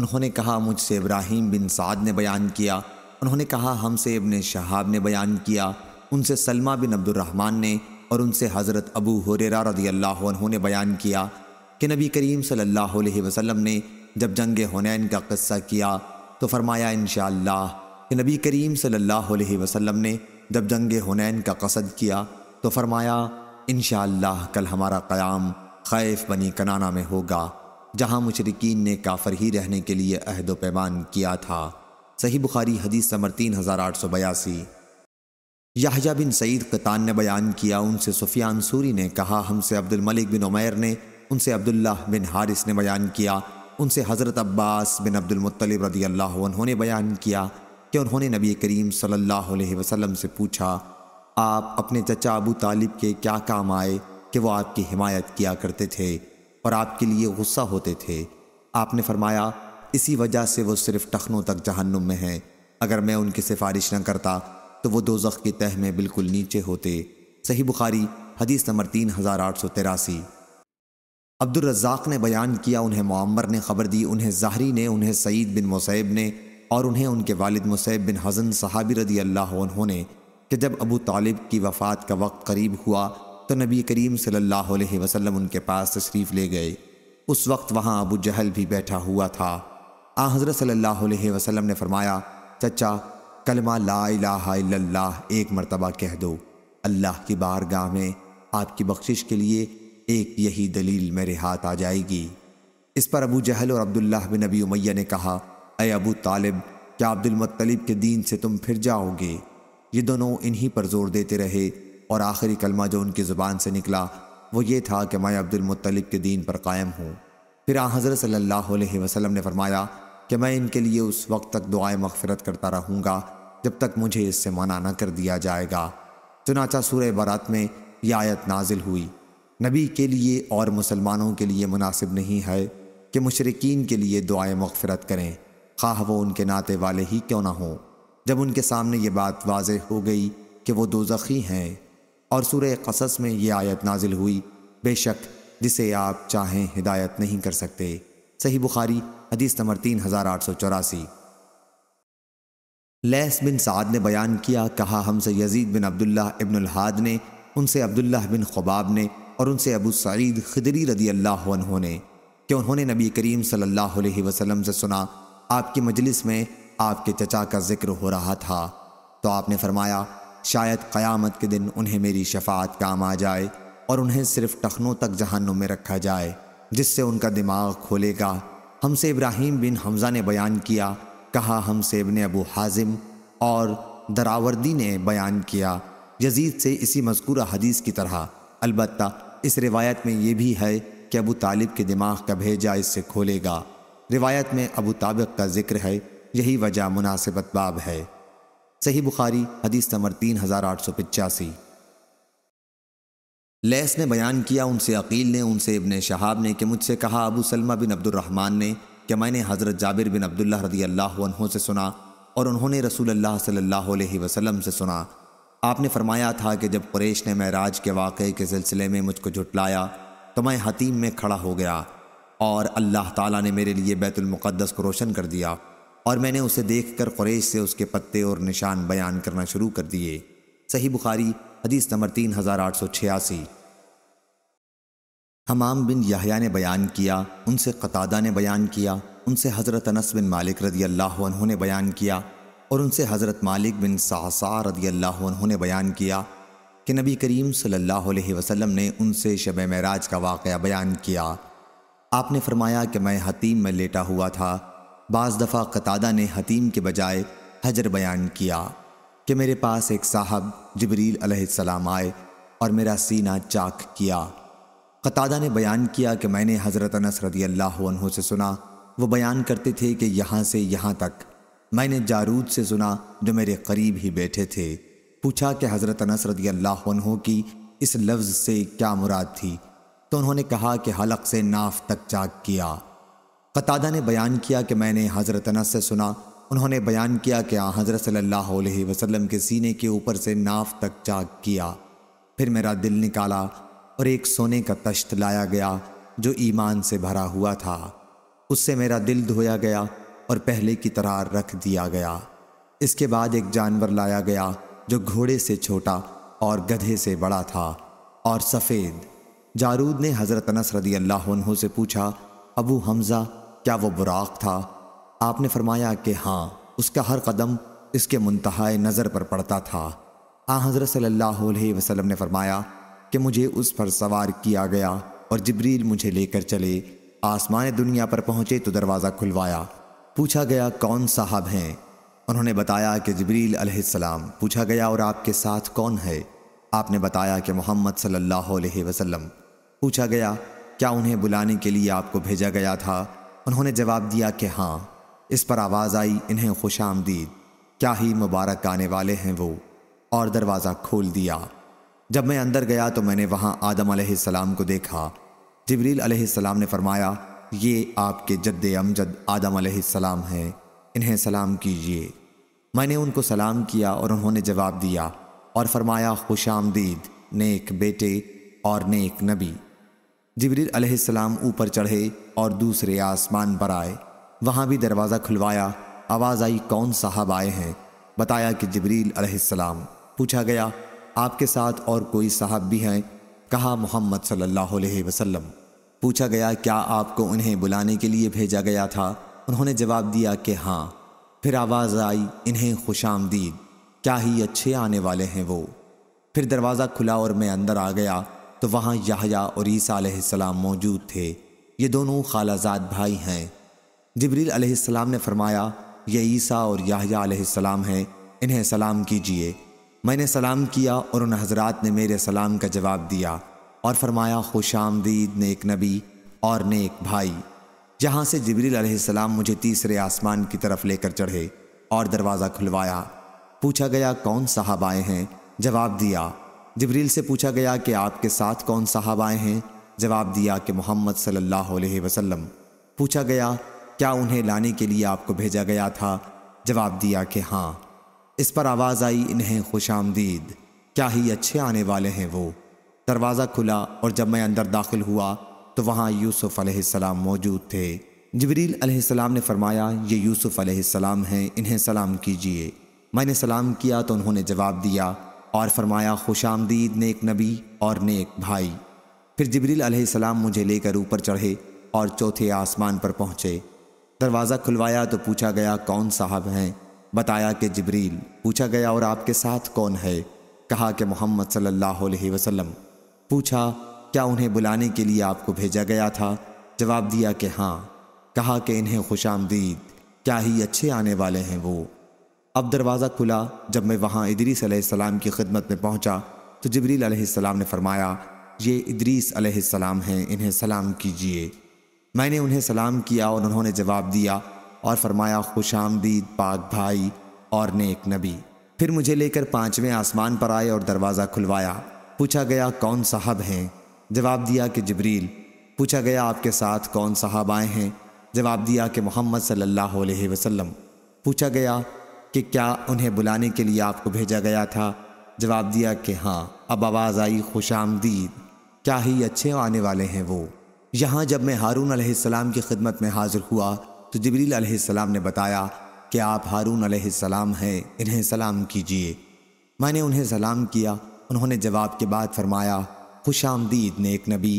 उन्होंने कहा मुझसे इब्राहिम बिन साद ने बयान किया उन्होंने कहा हमसे इबन शहाब ने बयान किया उनसे सलमा बिन अब्दुलरहमान ने और उनसे हज़रत अबू हुरेरा रदी अल्लाह ने बयान किया कि नबी करीम सल्लल्लाहु अलैहि वसल्लम ने जब जंग हुनैन का कस्सा किया तो फरमाया इन कि नबी करीम सल्लल्लाहु अलैहि वसल्लम ने जब जंग हुनैन का कसद किया तो फरमाया इन कल हमारा क़याम खैफ बनी कनाना में होगा जहाँ मुशरकिन ने काफर ही रहने के लिए अहद पैमान किया था सही बुखारी हदीस समर तीन हज़ार आठ सौ बयासी याहजा बिन सईद कतान ने बयान किया उनसे सुफियान सूरी ने कहा हमसे अब्दुल मलिक बिन उमैर ने उनसे अब्दुल्ला बिन हारिस ने बयान किया उनसे हज़रत अब्बास बिन मुत्तलिब रदी अल्लाह ने बयान किया कि उन्होंने नबी करीम सल्लल्लाहु अलैहि वसल्लम से पूछा आप अपने चचा अबू तालिब के क्या काम आए कि वो आपकी हिमायत किया करते थे और आपके लिए गुस्सा होते थे आपने फरमाया इसी वजह से वो सिर्फ टखनों तक जहन्नुम में हैं अगर मैं उनकी सिफारिश न करता तो वो दो की तह में बिल्कुल नीचे होते सही बुखारी हदीस नंबर तीन हज़ार आठ सौ तिरासी अब्दुलरजाक ने बयान किया उन्हें मामर ने खबर दी उन्हें जहरी ने उन्हें सईद बिन मुसैब ने और उन्हें उनके वालिद मुसैब बिन हजन सहाबी रदी अल्लाह ने कि जब अबू तालिब की वफ़ात का वक्त करीब हुआ तो नबी करीम सल्लल्लाहु अलैहि वसल्लम उनके पास तशरीफ़ ले गए उस वक्त वहाँ अबू जहल भी बैठा हुआ था आ हज़रत सल्लल्लाहु अलैहि वसल्लम ने फरमाया चचा कलमा ला इलाहा एक मरतबा कह दो अल्लाह की बारगाह में आपकी बख्शिश के लिए एक यही दलील मेरे हाथ आ जाएगी इस पर अबू जहल और अब्दुल्लाह बिन अबी उमैया ने कहा अय अबू तालिब क्या अब्दुलमतलब के दीन से तुम फिर जाओगे ये दोनों इन्हीं पर जोर देते रहे और आखिरी कलमा जो उनकी ज़ुबान से निकला वो ये था कि मैं मुत्तलिब के दीन पर कायम हूँ फिर आ हज़रत अलैहि वसलम ने फरमाया कि मैं इनके लिए उस वक्त तक दुआए मगफरत करता रहूँगा जब तक मुझे इससे मना न कर दिया जाएगा चुनाचा सूर्य बारात में यह आयत नाजिल हुई नबी के लिए और मुसलमानों के लिए मुनासिब नहीं है कि मुशरकिन के लिए दुआएं मगफरत करें खाह वो उनके नाते वाले ही क्यों ना हों जब उनके सामने ये बात वाज हो गई कि वो दो जखी हैं और सूर कसस में ये आयत नाजिल हुई बेशक जिसे आप चाहें हिदायत नहीं कर सकते सही बुखारी हदीस नंबर तीन हज़ार आठ सौ चौरासी लैस बिन साद ने बयान किया कहा हमसे यजीद बिन अब्दुल्ला इबनहाद ने उनसे अब्दुल्ला बिन खबाब ने और उनसे अबू सईद खदरी रदी अल्लाह ने कि उन्होंने नबी करीम सल्लल्लाहु अलैहि वसल्लम से सुना आपकी मजलिस में आपके चचा का जिक्र हो रहा था तो आपने फरमाया शायद क़यामत के दिन उन्हें मेरी शफात काम आ जाए और उन्हें सिर्फ टखनों तक जहन्नुम में रखा जाए जिससे उनका दिमाग खोलेगा हमसे इब्राहिम बिन हमज़ा ने बयान किया कहा हमसे इबन अबू हाजिम और दरावर्दी ने बयान किया यजीद से इसी मजकूरा हदीस की तरह अलबत्ता इस रिवायत में यह भी है कि अबू तालिब के दिमाग का भेजा इससे खोलेगा रिवायत में अबू ताबिक का जिक्र है यही वजह मुनासिबत बाब है सही बुखारी हदीस नंबर तीन हज़ार आठ सौ पचासी लैस ने बयान किया उनसे अकील ने उनसे इबन शहाब ने कि मुझसे कहा अबू सलमा बिन अब्दुलरहमान ने कि मैंने हज़रत जाबिर बिन अब्दुल्ला रदी अल्लाह से सुना और उन्होंने रसूल अल्लाह सल्लल्लाहु अलैहि वसल्लम से सुना आपने फरमाया था कि जब कुरेश ने महराज के वाक़े के सिलसिले में मुझको झुटलाया तो मैं हतीम में खड़ा हो गया और अल्लाह ताला ने मेरे लिए बैतुलमक़दस को रोशन कर दिया और मैंने उसे देख कर कुरेश से उसके पत्ते और निशान बयान करना शुरू कर दिए सही बुखारी हदीस नंबर तीन हज़ार आठ सौ छियासी हमाम बिन यहया ने बयान किया उनसे कतादा ने बयान किया उनसे हज़रत अनस बिन मालिक रदी अल्लाह ने बयान किया और उनसे हज़रत मालिक बिन सासार रदी अल्लाह ने बयान किया कि नबी करीम सल्लल्लाहु अलैहि वसल्लम ने उनसे शब मराज का वाक़ बयान किया आपने फरमाया कि मैं हतीम में लेटा हुआ था बाज़ दफ़ा कतादा ने हतीम के बजाय हजर बयान किया कि मेरे पास एक साहब जबरील अलैहिस्सलाम आए और मेरा सीना चाक किया कतादा ने बयान किया कि मैंने हज़रत अनस रदी अल्लाह से सुना वो बयान करते थे कि यहाँ से यहाँ तक मैंने जारूद से सुना जो मेरे करीब ही बैठे थे पूछा कि हज़रत अनस रदी अल्लाह की इस लफ्ज़ से क्या मुराद थी तो उन्होंने कहा कि हलक से नाफ तक चाक किया कतादा ने बयान किया कि मैंने हज़रत अनस से सुना उन्होंने बयान किया कि हज़रत सल्लल्लाहु अलैहि वसल्लम के सीने के ऊपर से नाफ तक चाक किया फिर मेरा दिल निकाला और एक सोने का तश्त लाया गया जो ईमान से भरा हुआ था उससे मेरा दिल धोया गया और पहले की तरह रख दिया गया इसके बाद एक जानवर लाया गया जो घोड़े से छोटा और गधे से बड़ा था और सफ़ेद जारूद ने हज़रत अनस रदी अल्लाह से पूछा अबू हमज़ा क्या वो बुराक था आपने फरमाया कि हाँ उसका हर कदम इसके मुंतहा नज़र पर पड़ता था आ हज़रत सल्लल्लाहु अलैहि वसल्लम ने फरमाया कि मुझे उस पर सवार किया गया और जबरील मुझे लेकर चले आसमान दुनिया पर पहुँचे तो दरवाज़ा खुलवाया पूछा गया कौन साहब हैं उन्होंने बताया कि जबरील अलैहिस्सलाम पूछा गया और आपके साथ कौन है आपने बताया कि मोहम्मद सल्लल्लाहु अलैहि वसल्लम पूछा गया क्या उन्हें बुलाने के लिए आपको भेजा गया था उन्होंने जवाब दिया कि हाँ इस पर आवाज़ आई इन्हें खुश आमदीद क्या ही मुबारक आने वाले हैं वो और दरवाज़ा खोल दिया जब मैं अंदर गया तो मैंने वहाँ आदम सलाम को देखा जबरील सलाम ने फरमाया ये आपके जद्द अमजद आदम सलाम हैं इन्हें सलाम कीजिए मैंने उनको सलाम किया और उन्होंने जवाब दिया और फरमाया खुश आमदीद नेक बेटे और नेक नबी जबरीर सलाम ऊपर चढ़े और दूसरे आसमान पर आए वहाँ भी दरवाज़ा खुलवाया आवाज़ आई कौन साहब आए हैं बताया कि जबरील सलाम पूछा गया आपके साथ और कोई साहब भी हैं कहा मोहम्मद सल्लल्लाहु अलैहि वसल्लम पूछा गया क्या आपको उन्हें बुलाने के लिए भेजा गया था उन्होंने जवाब दिया कि हाँ फिर आवाज़ आई इन्हें खुश आमदीद क्या ही अच्छे आने वाले हैं वो फिर दरवाज़ा खुला और मैं अंदर आ गया तो वहाँ यहाया और ईसा मौजूद थे ये दोनों खालाजाद भाई हैं जबरील सलाम ने फरमाया ये ईसा और याहया सलाम हैं इन्हें सलाम कीजिए मैंने सलाम किया और उन हजरात ने मेरे सलाम का जवाब दिया और फरमाया खुश आमदीद नेक नबी और नेक भाई जहाँ से जबरील अलैहिस्सलाम मुझे तीसरे आसमान की तरफ लेकर चढ़े और दरवाज़ा खुलवाया पूछा गया कौन साहब आए हैं जवाब दिया जबरील से पूछा गया कि आपके साथ कौन साहब आए हैं जवाब दिया कि मोहम्मद सल्लल्लाहु अलैहि वसल्लम पूछा गया क्या उन्हें लाने के लिए आपको भेजा गया था जवाब दिया कि हाँ इस पर आवाज़ आई इन्हें खुश आमदीद क्या ही अच्छे आने वाले हैं वो दरवाज़ा खुला और जब मैं अंदर दाखिल हुआ तो वहाँ यूसुफ़ अलैहिस्सलाम मौजूद थे जबरील अलैहिस्सलाम ने फरमाया ये यूसुफ़ अलैहिस्सलाम हैं इन्हें सलाम कीजिए मैंने सलाम किया तो उन्होंने जवाब दिया और फरमाया खुश आमदीद नेक नबी और नेक भाई फिर जबरील अलैहिस्सलाम मुझे लेकर ऊपर चढ़े और चौथे आसमान पर पहुँचे दरवाज़ा खुलवाया तो पूछा गया कौन साहब हैं बताया कि जबरील पूछा गया और आपके साथ कौन है कहा कि मोहम्मद सल्लल्लाहु अलैहि वसल्लम पूछा क्या उन्हें बुलाने के लिए आपको भेजा गया था जवाब दिया कि हाँ कहा कि इन्हें खुश आमदीद क्या ही अच्छे आने वाले हैं वो अब दरवाज़ा खुला जब मैं वहाँ इदरीस की खिदमत में पहुँचा तो जबरील ने फरमाया ये इदरीस हैं इन्हें सलाम कीजिए मैंने उन्हें सलाम किया और उन्होंने जवाब दिया और फरमाया खुश आमदीद पाक भाई और नेक नबी फिर मुझे लेकर पाँचवें आसमान पर आए और दरवाज़ा खुलवाया पूछा गया कौन साहब हैं जवाब दिया कि जबरील पूछा गया आपके साथ कौन साहब आए हैं जवाब दिया कि मोहम्मद सल्लल्लाहु अलैहि वसल्लम पूछा गया कि क्या उन्हें बुलाने के लिए आपको भेजा गया था जवाब दिया कि हाँ अब आवाज़ आई खुश आमदीद क्या ही अच्छे आने वाले हैं वो यहाँ जब मैं हारून अलैहिस्सलाम की खिदमत में हाजिर हुआ तो जबरील अलैहिस्सलाम ने बताया कि आप हारून अलैहिस्सलाम हैं इन्हें सलाम कीजिए मैंने उन्हें सलाम किया उन्होंने जवाब के बाद फरमाया खुश आमदीद नेक नबी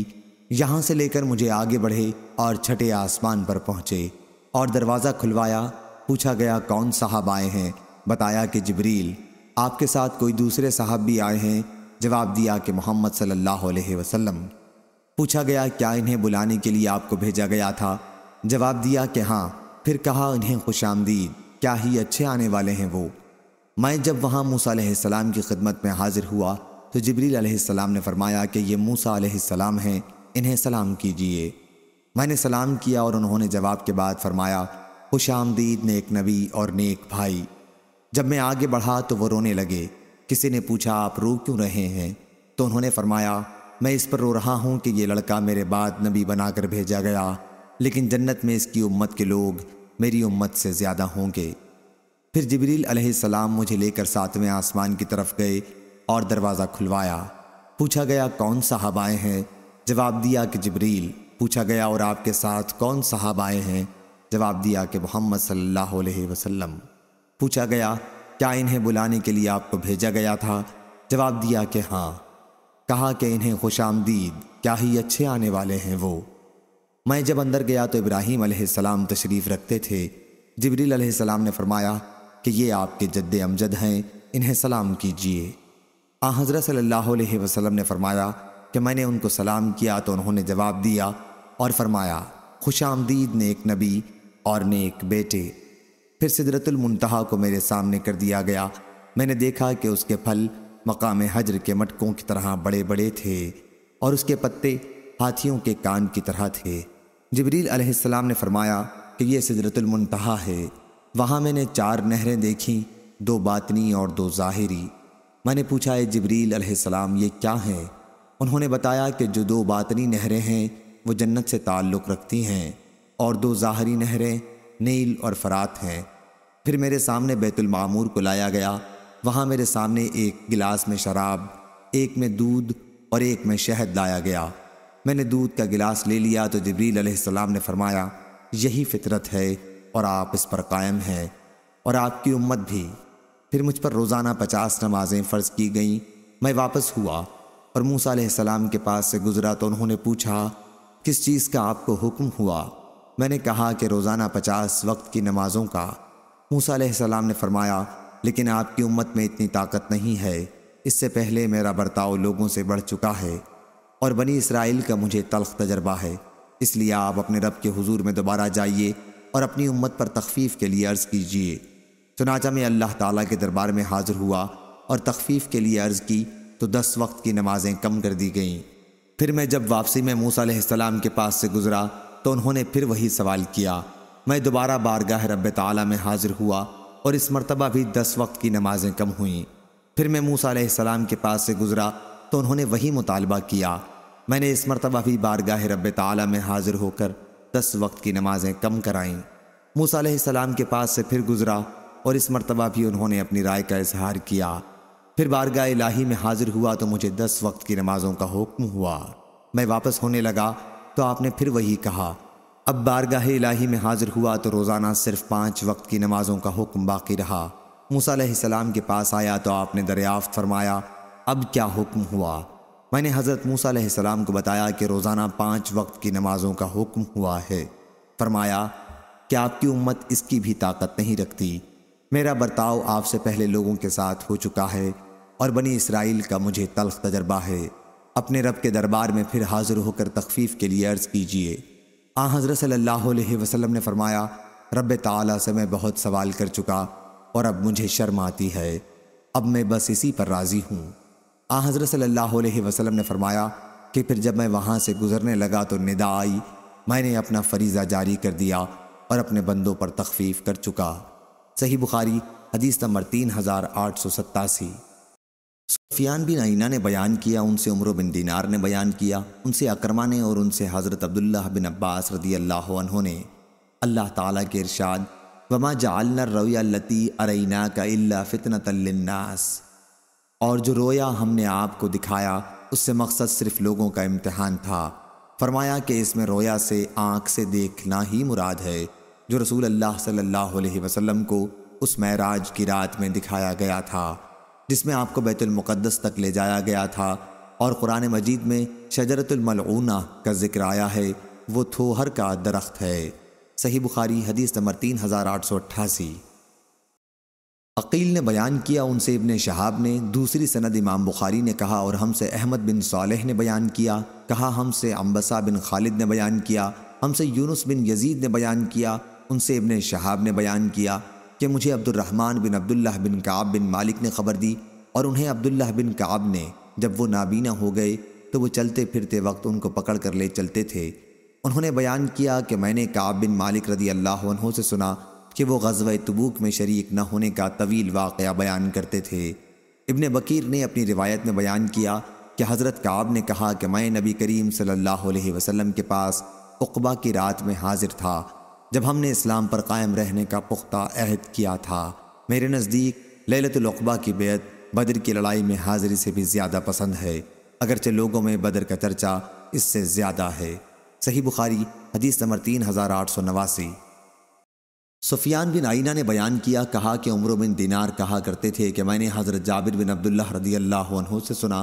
यहाँ से लेकर मुझे आगे बढ़े और छठे आसमान पर पहुँचे और दरवाज़ा खुलवाया पूछा गया कौन साहब आए हैं बताया कि जबरील आपके साथ कोई दूसरे साहब भी आए हैं जवाब दिया कि मोहम्मद सल्लल्लाहु अलैहि वसल्लम पूछा गया क्या इन्हें बुलाने के लिए आपको भेजा गया था जवाब दिया कि हाँ फिर कहा इन्हें खुश आमदीद क्या ही अच्छे आने वाले हैं वो मैं जब वहाँ मूसा सलाम की खिदमत में हाजिर हुआ तो जबरील सलाम ने फरमाया कि ये मूसा सलाम हैं इन्हें सलाम कीजिए मैंने सलाम किया और उन्होंने जवाब के बाद फरमाया खुश आमदीद नेक नबी और नेक भाई जब मैं आगे बढ़ा तो वो रोने लगे किसी ने पूछा आप रो क्यों रहे हैं तो उन्होंने फरमाया मैं इस पर रो रहा हूँ कि ये लड़का मेरे बाद नबी बनाकर भेजा गया लेकिन जन्नत में इसकी उम्मत के लोग मेरी उम्मत से ज़्यादा होंगे फिर जबरील अलैहिस्सलाम मुझे लेकर सातवें आसमान की तरफ गए और दरवाज़ा खुलवाया पूछा गया कौन साहब आए हैं जवाब दिया कि जबरील पूछा गया और आपके साथ कौन साहब आए हैं जवाब दिया कि मोहम्मद सल्लल्लाहु अलैहि वसल्लम पूछा गया क्या इन्हें बुलाने के लिए आपको भेजा गया था जवाब दिया कि हाँ कहा कि इन्हें खुश आमदीद क्या ही अच्छे आने वाले हैं वो मैं जब अंदर गया तो इब्राहिम सलाम तशरीफ़ रखते थे जबरील सलाम ने फरमाया कि ये आपके जद्द अमजद हैं इन्हें सलाम कीजिए आ हज़रत सल्लल्लाहु अलैहि वसल्लम ने फरमाया कि मैंने उनको सलाम किया तो उन्होंने जवाब दिया और फरमाया खुश आमदीद नेक नबी और नेक बेटे फिर सिदरतुलमतहा को मेरे सामने कर दिया गया मैंने देखा कि उसके फल मकाम हजर के मटकों की तरह बड़े बड़े थे और उसके पत्ते हाथियों के कान की तरह थे जबरील अलैहिस्सलाम ने फरमाया कि यह सिदरतुलमतहा है वहाँ मैंने चार नहरें देखी दो बातनी और दो ज़ाहिरी मैंने पूछा ए जबरील अलैहिस्सलाम ये क्या है उन्होंने बताया कि जो दो बातनी नहरें हैं वो जन्नत से ताल्लुक़ रखती हैं और दो ज़ाहरी नहरें नील और फरात हैं फिर मेरे सामने मामूर को लाया गया वहाँ मेरे सामने एक गिलास में शराब एक में दूध और एक में शहद लाया गया मैंने दूध का गिलास ले लिया तो जबरील अलैहिस्सलाम ने फरमाया यही फितरत है और आप इस पर कायम हैं और आपकी उम्मत भी फिर मुझ पर रोज़ाना पचास नमाजें फ़र्ज की गईं मैं वापस हुआ और मूसा सलाम के पास से गुज़रा तो उन्होंने पूछा किस चीज़ का आपको हुक्म हुआ मैंने कहा कि रोज़ाना पचास वक्त की नमाज़ों का मूसा सलाम ने फरमाया लेकिन आपकी उम्मत में इतनी ताकत नहीं है इससे पहले मेरा बर्ताव लोगों से बढ़ चुका है और बनी इसराइल का मुझे तलख तजर्बा है इसलिए आप अपने रब के हुजूर में दोबारा जाइए और अपनी उम्मत पर तखफीफ के लिए अर्ज़ कीजिए चुनाचा में अल्लाह ताला के दरबार में हाजिर हुआ और तखफीफ के लिए अर्ज़ की तो दस वक्त की नमाज़ें कम कर दी गईं फिर मैं जब वापसी में मूसम के पास से गुज़रा तो उन्होंने फिर वही सवाल किया मैं दोबारा बारगाह रब ताला में हाजिर हुआ और इस मरतबा भी दस वक्त की नमाज़ें कम हुईं फिर मैं मूसम के पास से गुज़रा तो उन्होंने वही मुतालबा किया मैंने इस मरतबा भी बारगाह रब ताला में हाजिर होकर दस वक्त की नमाजें कम कराईं मूसा सलाम के पास से फिर गुजरा और इस मरतबा भी उन्होंने अपनी राय का इजहार किया फिर बारगाह इलाही में हाजिर हुआ तो मुझे दस वक्त की नमाजों का हुक्म हुआ मैं वापस होने लगा तो आपने फिर वही कहा अब बारगाह इलाही में हाजिर हुआ तो रोज़ाना सिर्फ पाँच वक्त की नमाजों का हुक्म बाकी रहा मूसा सलाम के पास आया तो आपने दरियाफ्त फरमाया अब क्या हुक्म हुआ मैंने हज़रत मूसा सलाम को बताया कि रोज़ाना पाँच वक्त की नमाज़ों का हुक्म हुआ है फरमाया कि आपकी उम्मत इसकी भी ताकत नहीं रखती मेरा बर्ताव आपसे पहले लोगों के साथ हो चुका है और बनी इसराइल का मुझे तलख तजर्बा है अपने रब के दरबार में फिर हाजिर होकर तखफीफ़ के लिए अर्ज़ कीजिए आ हज़रत सल्लल्लाहु ने फरमाया रब तला से मैं बहुत सवाल कर चुका और अब मुझे शर्म आती है अब मैं बस इसी पर राज़ी हूँ आ हज़रत सल्लल्लाहु अलैहि वसल्लम ने फरमाया कि फिर जब मैं वहाँ से गुज़रने लगा तो निदा आई मैंने अपना फरीज़ा जारी कर दिया और अपने बंदों पर तखफीफ कर चुका सही बुखारी हदीस नंबर तीन हज़ार आठ सौ सत्तासी सुफियान बिन आइना ने बयान किया उनसे उम्र बिन दीनार ने बयान किया उनसे अक्रमा ने और उनसे हज़रत अब्दुल्ला बिन अब्बास रदी अल्लाह ने अल्लाह ताला के इरशाद वमा जालना रवैया लती अरैना का इल्ला फितनतल्लिन्नास और जो रोया हमने आपको दिखाया उससे मकसद सिर्फ लोगों का इम्तहान था फरमाया कि इसमें रोया से आँख से देखना ही मुराद है जो रसूल अल्लाह सल्लल्लाहु अलैहि वसल्लम को उस महराज की रात में दिखाया गया था जिसमें आपको बैतुलमक़दस तक ले जाया गया था और कुरान मजीद में शजरतुलमलूना का जिक्र आया है वो थोहर का दरख्त है सही बुखारी हदीस नंबर तीन हज़ार आठ सौ अट्ठासी अकील ने बयान किया उनसे इबन शहाब ने दूसरी सनद इमाम बुखारी ने कहा और हमसे अहमद बिन सालेह ने बयान किया कहा हमसे अम्बसा बिन खालिद ने बयान किया हमसे यूनुस बिन यजीद ने बयान किया उनसे इबन शहाब ने बयान किया कि मुझे अब्दुलरहमान बिन अब्दुल्ला बिन काब बिन मालिक ने ख़बर दी और उन्हें अब्दुल्ला बिन काब ने जब वो नाबीना हो गए तो वो चलते फिरते वक्त उनको पकड़ कर ले चलते थे उन्होंने बयान किया कि मैंने काब बिन मालिक रदी अल्लाह से सुना कि वो गजब तबूक में शरीक न होने का तवील वाक़ बयान करते थे इबन बकीर ने अपनी रिवायत में बयान किया कि हज़रत काब ने कहा कि मैं नबी करीम सल्लल्लाहु वसलम के पास उकबा की रात में हाजिर था जब हमने इस्लाम पर कायम रहने का पुख्ता अहद किया था मेरे नज़दीक ललतलबा की बेत बदर की लड़ाई में हाजिरी से भी ज़्यादा पसंद है अगरचे लोगों में बदर का चर्चा इससे ज़्यादा है सही बुखारी हदीस नंबर तीन हज़ार आठ सौ नवासी सुफियान बिन आइना ने बयान किया कहा कि उम्र बिन दिनार कहा करते थे कि मैंने हज़रत जाबिर बिन अब्दुल्ला रदी अल्लाह से सुना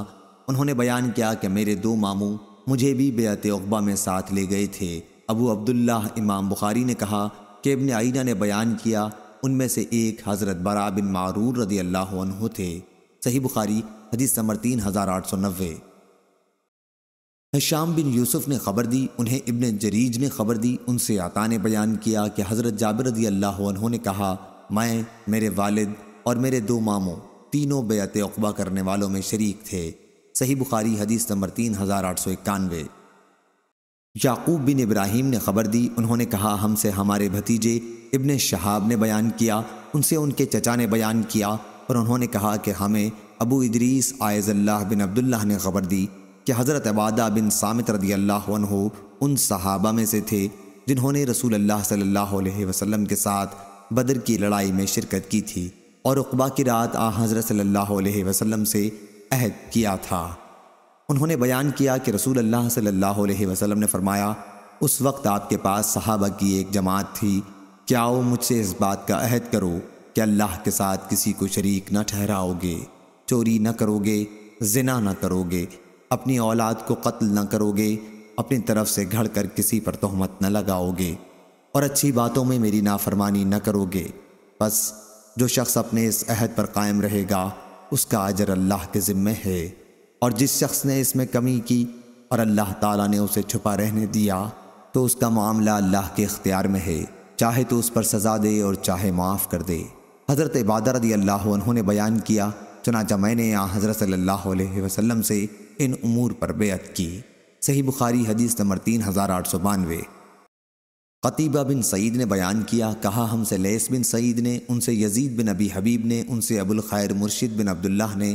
उन्होंने बयान किया कि मेरे दो मामू मुझे भी बेत अकबा में साथ ले गए थे अबू अब्दुल्ला इमाम बुखारी ने कहा कि इबन आइना ने बयान किया उनमें से एक हज़रत बरा बिन मारूर रदी अल्लाह थे सही बुखारी हदीस समर तीन हज़ार आठ सौ नब्बे हशाम बिन यूसुफ ने खबर दी उन्हें इब्न जरीज ने खबर दी उनसे आता ने बयान किया कि हज़रत जाबिर रदी अल्लाह उन्होंने कहा मैं मेरे वालिद और मेरे दो मामों तीनों बेत अकबा करने वालों में शरीक थे सही बुखारी हदीस नंबर तीन हज़ार आठ सौ इक्यानवे याकूब बिन इब्राहिम ने खबर दी उन्होंने कहा हमसे हमारे भतीजे इब्न शहाब ने बयान किया उनसे उनके चचा ने बयान किया और उन्होंने कहा कि हमें अबू इदरीस आयज़ल्लाह बिन अब्दुल्लाह ने खबर दी कि हज़रत अबादा बिन सामित रदी अल्लाह उन सहाबा में से थे जिन्होंने रसूल अल्लाह सल्लल्लाहु अलैहि वसल्लम के साथ बदर की लड़ाई में शिरकत की थी और उकबा की रात आ हज़रत सल्लल्लाहु अलैहि वसल्लम से अहद किया था उन्होंने बयान किया कि रसूल अल्लाह सल्लल्लाहु अलैहि वसल्लम ने फरमाया उस वक्त आपके पास सहाबा की एक जमात थी क्या वो मुझसे इस बात का अहद करो कि अल्लाह के साथ किसी को शरीक न ठहराओगे चोरी न करोगे जिना न करोगे अपनी औलाद को कत्ल न करोगे अपनी तरफ से घड़ कर किसी पर तोहमत न लगाओगे और अच्छी बातों में मेरी नाफरमानी न करोगे बस जो शख्स अपने इस अहद पर कायम रहेगा उसका अजर अल्लाह के ज़िम्मे है और जिस शख्स ने इसमें कमी की और अल्लाह ताला ने उसे छुपा रहने दिया तो उसका मामला अल्लाह के इख्तियार में है चाहे तो उस पर सज़ा दे और चाहे माफ़ कर दे हज़रत इबादा रदी अल्लाह ने बयान किया चुनाचा मैंने यहाँ हज़रत सल्लल्लाहु अलैहि वसल्लम से इन अमूर पर बेत की सही बुखारी हदीस नंबर तीन हज़ार आठ सौ बानवे कतीबा बिन सईद ने बयान किया कहा हमसे लेस बिन सईद ने उनसे यजीद बिन अबी हबीब ने उनसे अबुल खैर मुर्शिद बिन अब्दुल्लाह ने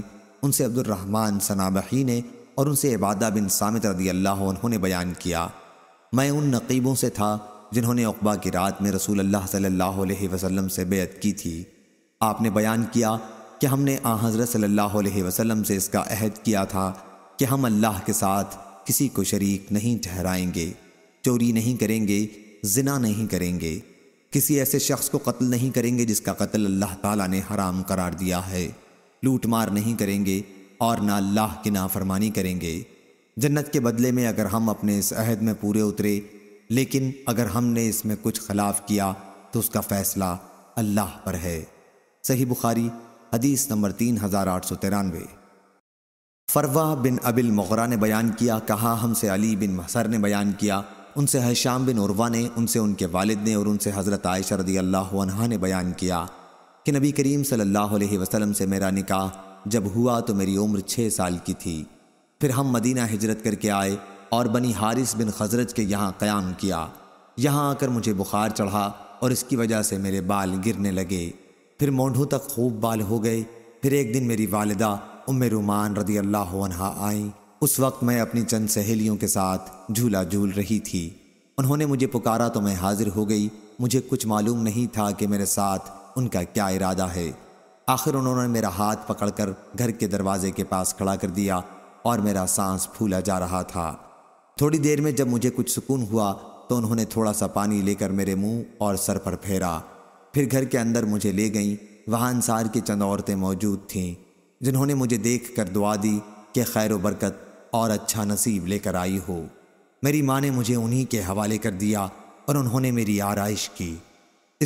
उनसे अब्दुलरहमान सनाबही ने और उनसे इबादा बिन सामित रदी अल्लाह ने बयान किया मैं उन नकीबों से था जिन्होंने अकबा की रात में रसूल अल्लाह सल्लल्लाहु अलैहि वसल्लम से बेत की थी आपने बयान किया कि हमने आ हज़रत सल्लल्लाहु अलैहि वसल्लम से इसका अहद किया था कि हम अल्लाह के साथ किसी को शरीक नहीं ठहराएंगे चोरी नहीं करेंगे जिना नहीं करेंगे किसी ऐसे शख्स को कत्ल नहीं करेंगे जिसका कत्ल अल्लाह ताला ने हराम करार दिया है लूट मार नहीं करेंगे और ना अल्लाह की नाफरमानी करेंगे जन्नत के बदले में अगर हम अपने इस अहद में पूरे उतरे लेकिन अगर हमने इसमें कुछ खिलाफ किया तो उसका फ़ैसला अल्लाह पर है सही बुखारी हदीस नंबर तीन हज़ार आठ सौ तिरानवे फरवा बिन अबिल मुगरा ने बयान किया कहा हमसे अली बिन महसर ने बयान किया उनसे हैशाम बिन उर्वा ने उनसे उनके वालिद ने और उनसे हज़रत आयशा रदी अल्लाह ने बयान किया कि नबी करीम सल्लल्लाहु अलैहि वसल्लम से मेरा निकाह जब हुआ तो मेरी उम्र छः साल की थी फिर हम मदीना हिजरत करके आए और बनी हारिस बिन खजरत के यहाँ क़याम किया यहाँ आकर मुझे बुखार चढ़ा और इसकी वजह से मेरे बाल गिरने लगे फिर मोढ़ों तक खूब बाल हो गए फिर एक दिन मेरी वालदा उम्मान रुमान रदी अल्लाह आई उस वक्त मैं अपनी चंद सहेलियों के साथ झूला झूल रही थी उन्होंने मुझे पुकारा तो मैं हाजिर हो गई मुझे कुछ मालूम नहीं था कि मेरे साथ उनका क्या इरादा है आखिर उन्होंने मेरा हाथ पकड़कर घर के दरवाजे के पास खड़ा कर दिया और मेरा सांस फूला जा रहा था थोड़ी देर में जब मुझे कुछ सुकून हुआ तो उन्होंने थोड़ा सा पानी लेकर मेरे मुंह और सर पर फेरा फिर घर के अंदर मुझे ले गईं वहाँ अंसार की चंद औरतें मौजूद थीं जिन्होंने मुझे देख कर दुआ दी कि खैर बरकत और अच्छा नसीब लेकर आई हो मेरी माँ ने मुझे उन्हीं के हवाले कर दिया और उन्होंने मेरी आरइश की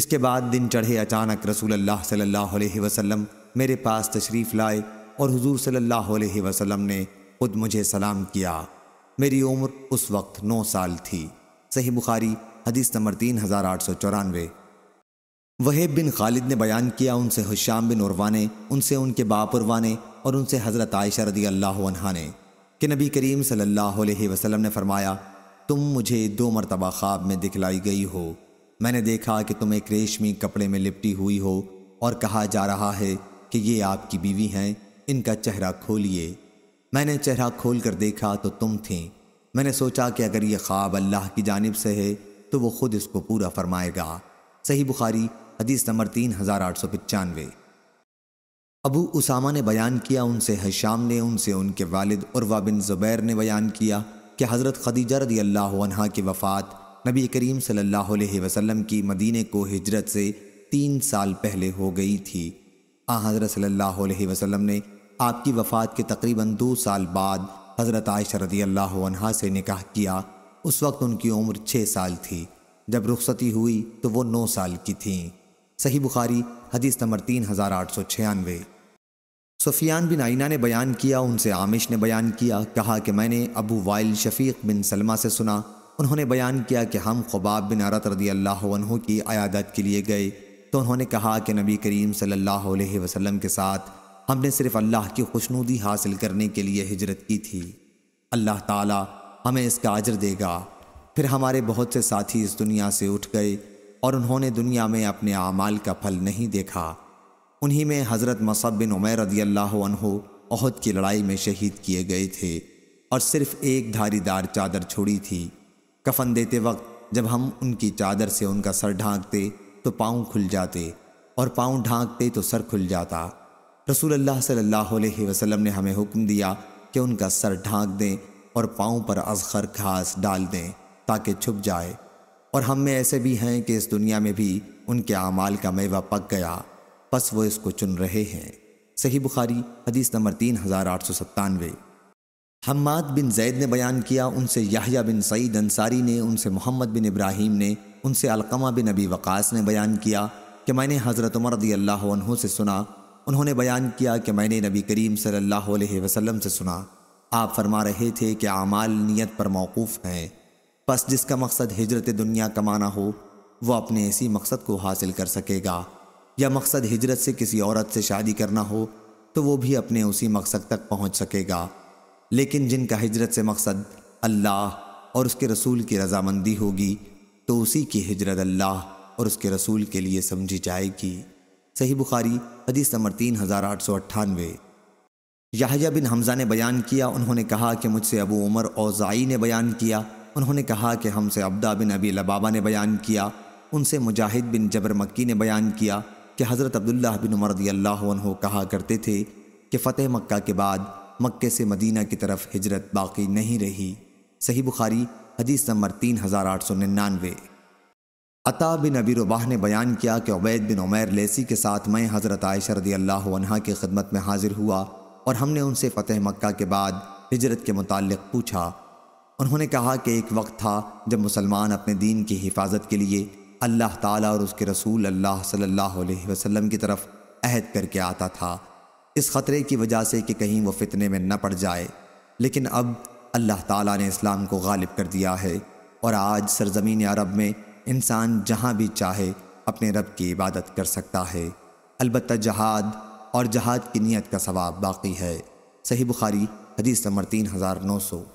इसके बाद दिन चढ़े अचानक रसूल अल्लाह सल्लल्लाहु अलैहि वसल्लम मेरे पास तशरीफ़ लाए और हुजूर सल्लल्लाहु अलैहि वसल्लम ने खुद मुझे सलाम किया मेरी उम्र उस वक्त नौ साल थी सही बुखारी हदीस नंबर तीन हज़ार आठ सौ चौरानवे वहीब बिन खालिद ने बयान किया उनसे हुशाम बिन उर्वा ने उनसे उनके बाप उर्वा ने और उनसे हज़रत आयशा रदी अल्लाह ने कि नबी करीम सल्लल्लाहु अलैहि वसल्लम ने फरमाया तुम मुझे दो मरतबा ख्वाब में दिखलाई गई हो मैंने देखा कि तुम एक रेशमी कपड़े में लिपटी हुई हो और कहा जा रहा है कि ये आपकी बीवी हैं इनका चेहरा खोलिए मैंने चेहरा खोल कर देखा तो तुम थी मैंने सोचा कि अगर ये ख्वाब अल्लाह की जानब से है तो वो ख़ुद इसको पूरा फरमाएगा सही बुखारी हदीस नंबर तीन हज़ार आठ सौ पचानवे अबू उसामा ने बयान किया उनसे हशाम ने उनसे उनके वालिद और वाबिन ज़ुबैर ने बयान किया कि हज़रत खदीजा रदी अल्लाह की वफ़ात नबी करीम सल्लल्लाहु अलैहि वसल्लम की मदीने को हिजरत से तीन साल पहले हो गई थी आ हज़रत सल्लल्लाहु अलैहि वसल्लम ने आपकी वफ़ात के तकरीबन दो साल बाद हज़रत आयशा रदी अल्लाह से निकाह किया उस वक्त उनकी उम्र छः साल थी जब रुखसती हुई तो वो नौ साल की थी सही बुखारी हदीस नंबर तीन हज़ार आठ सौ छियानवे सुफियान बिन आइना ने बयान किया उनसे आमिश ने बयान किया कहा कि मैंने Abu Wail Shaqiq bin Salamah से सुना उन्होंने बयान किया कि हम खबाब बिन अरत रदी अल्लाह की अयादत के लिए गए तो उन्होंने कहा कि नबी करीम सल्लल्लाहु अलैहि वसल्लम के साथ हमने सिर्फ अल्लाह की खुशनुदी हासिल करने के लिए हिजरत की थी अल्लाह ताला हमें इसका अजर देगा फिर हमारे बहुत से साथी इस दुनिया से उठ गए और उन्होंने दुनिया में अपने आमाल का फल नहीं देखा उन्हीं में हज़रत मसब बिन उमैर रदी अहद की लड़ाई में शहीद किए गए थे और सिर्फ एक धारीदार चादर छोड़ी थी कफन देते वक्त जब हम उनकी चादर से उनका सर ढांकते तो पाँव खुल जाते और पाँव ढांकते तो सर खुल जाता रसूल अल्लाह सल्लल्लाहु अलैहि वसल्लम ने हमें हुक्म दिया कि उनका सर ढांक दें और पाँव पर अजखर घास डाल दें ताकि छुप जाए और हम में ऐसे भी हैं कि इस दुनिया में भी उनके अमाल का मेवा पक गया बस वो इसको चुन रहे हैं सही बुखारी हदीस नंबर तीन हज़ार आठ सौ सत्तानवे हम्माद बिन जैद ने बयान किया उनसे याहिया बिन सईद अंसारी ने उनसे मोहम्मद बिन इब्राहिम ने उनसे अलकमा बिन अबी वक़ास ने बयान किया कि मैंने हज़रत उमर रदी अल्लाह से सुना उन्होंने बयान किया कि मैंने नबी करीम सल्लल्लाहु अलैहि वसल्लम से सुना आप फरमा रहे थे कि आमाल नीयत पर मौकूफ़ हैं बस जिसका मकसद हिजरत दुनिया कमाना हो वह अपने इसी मकसद को हासिल कर सकेगा या मकसद हिजरत से किसी औरत से शादी करना हो तो वो भी अपने उसी मकसद तक पहुंच सकेगा लेकिन जिनका हिजरत से मकसद अल्लाह और उसके रसूल की रजामंदी होगी तो उसी की हिजरत अल्लाह और उसके रसूल के लिए समझी जाएगी सही बुखारी हदीस नंबर तीन हज़ार आठ सौ अट्ठानवे याहिया बिन हमज़ा ने बयान किया उन्होंने कहा कि मुझसे अबू उमर औज़ाई ने बयान किया उन्होंने कहा कि हमसे अब्दा बिन अबी लबाबा ने बयान किया उनसे मुजाहिद बिन जबर मक्की ने बयान किया कि हज़रत अब्दुल्ला बिन उमर अल्लाह कहा करते थे कि फ़तेह मक्का के बाद मक्के से मदीना की तरफ हिजरत बाकी नहीं रही सही बुखारी हदीस नंबर तीन हज़ार आठ सौ निन्यानवे अता बिन अबी रुबाह ने बयान किया कि उबैद बिन उमैर लेसी के साथ मैं हज़रत आयशरदी अल्लाह की खदमत में हाजिर हुआ और हमने उनसे फ़तेह मक्का के बाद हिजरत के मुतल पूछा उन्होंने कहा कि एक वक्त था जब मुसलमान अपने दीन की हिफाजत के लिए अल्लाह ताला और उसके रसूल अल्लाह सल्लल्लाहु अलैहि वसल्लम की तरफ अहद करके आता था इस ख़तरे की वजह से कि कहीं वो फितने में न पड़ जाए लेकिन अब अल्लाह ताला ने इस्लाम को गालिब कर दिया है और आज सरजमीन अरब में इंसान जहाँ भी चाहे अपने रब की इबादत कर सकता है अलबत् जहाद और जहाद की नीयत का सवाब बाकी है सही बुखारी हदीस नंबर तीन हज़ार नौ सौ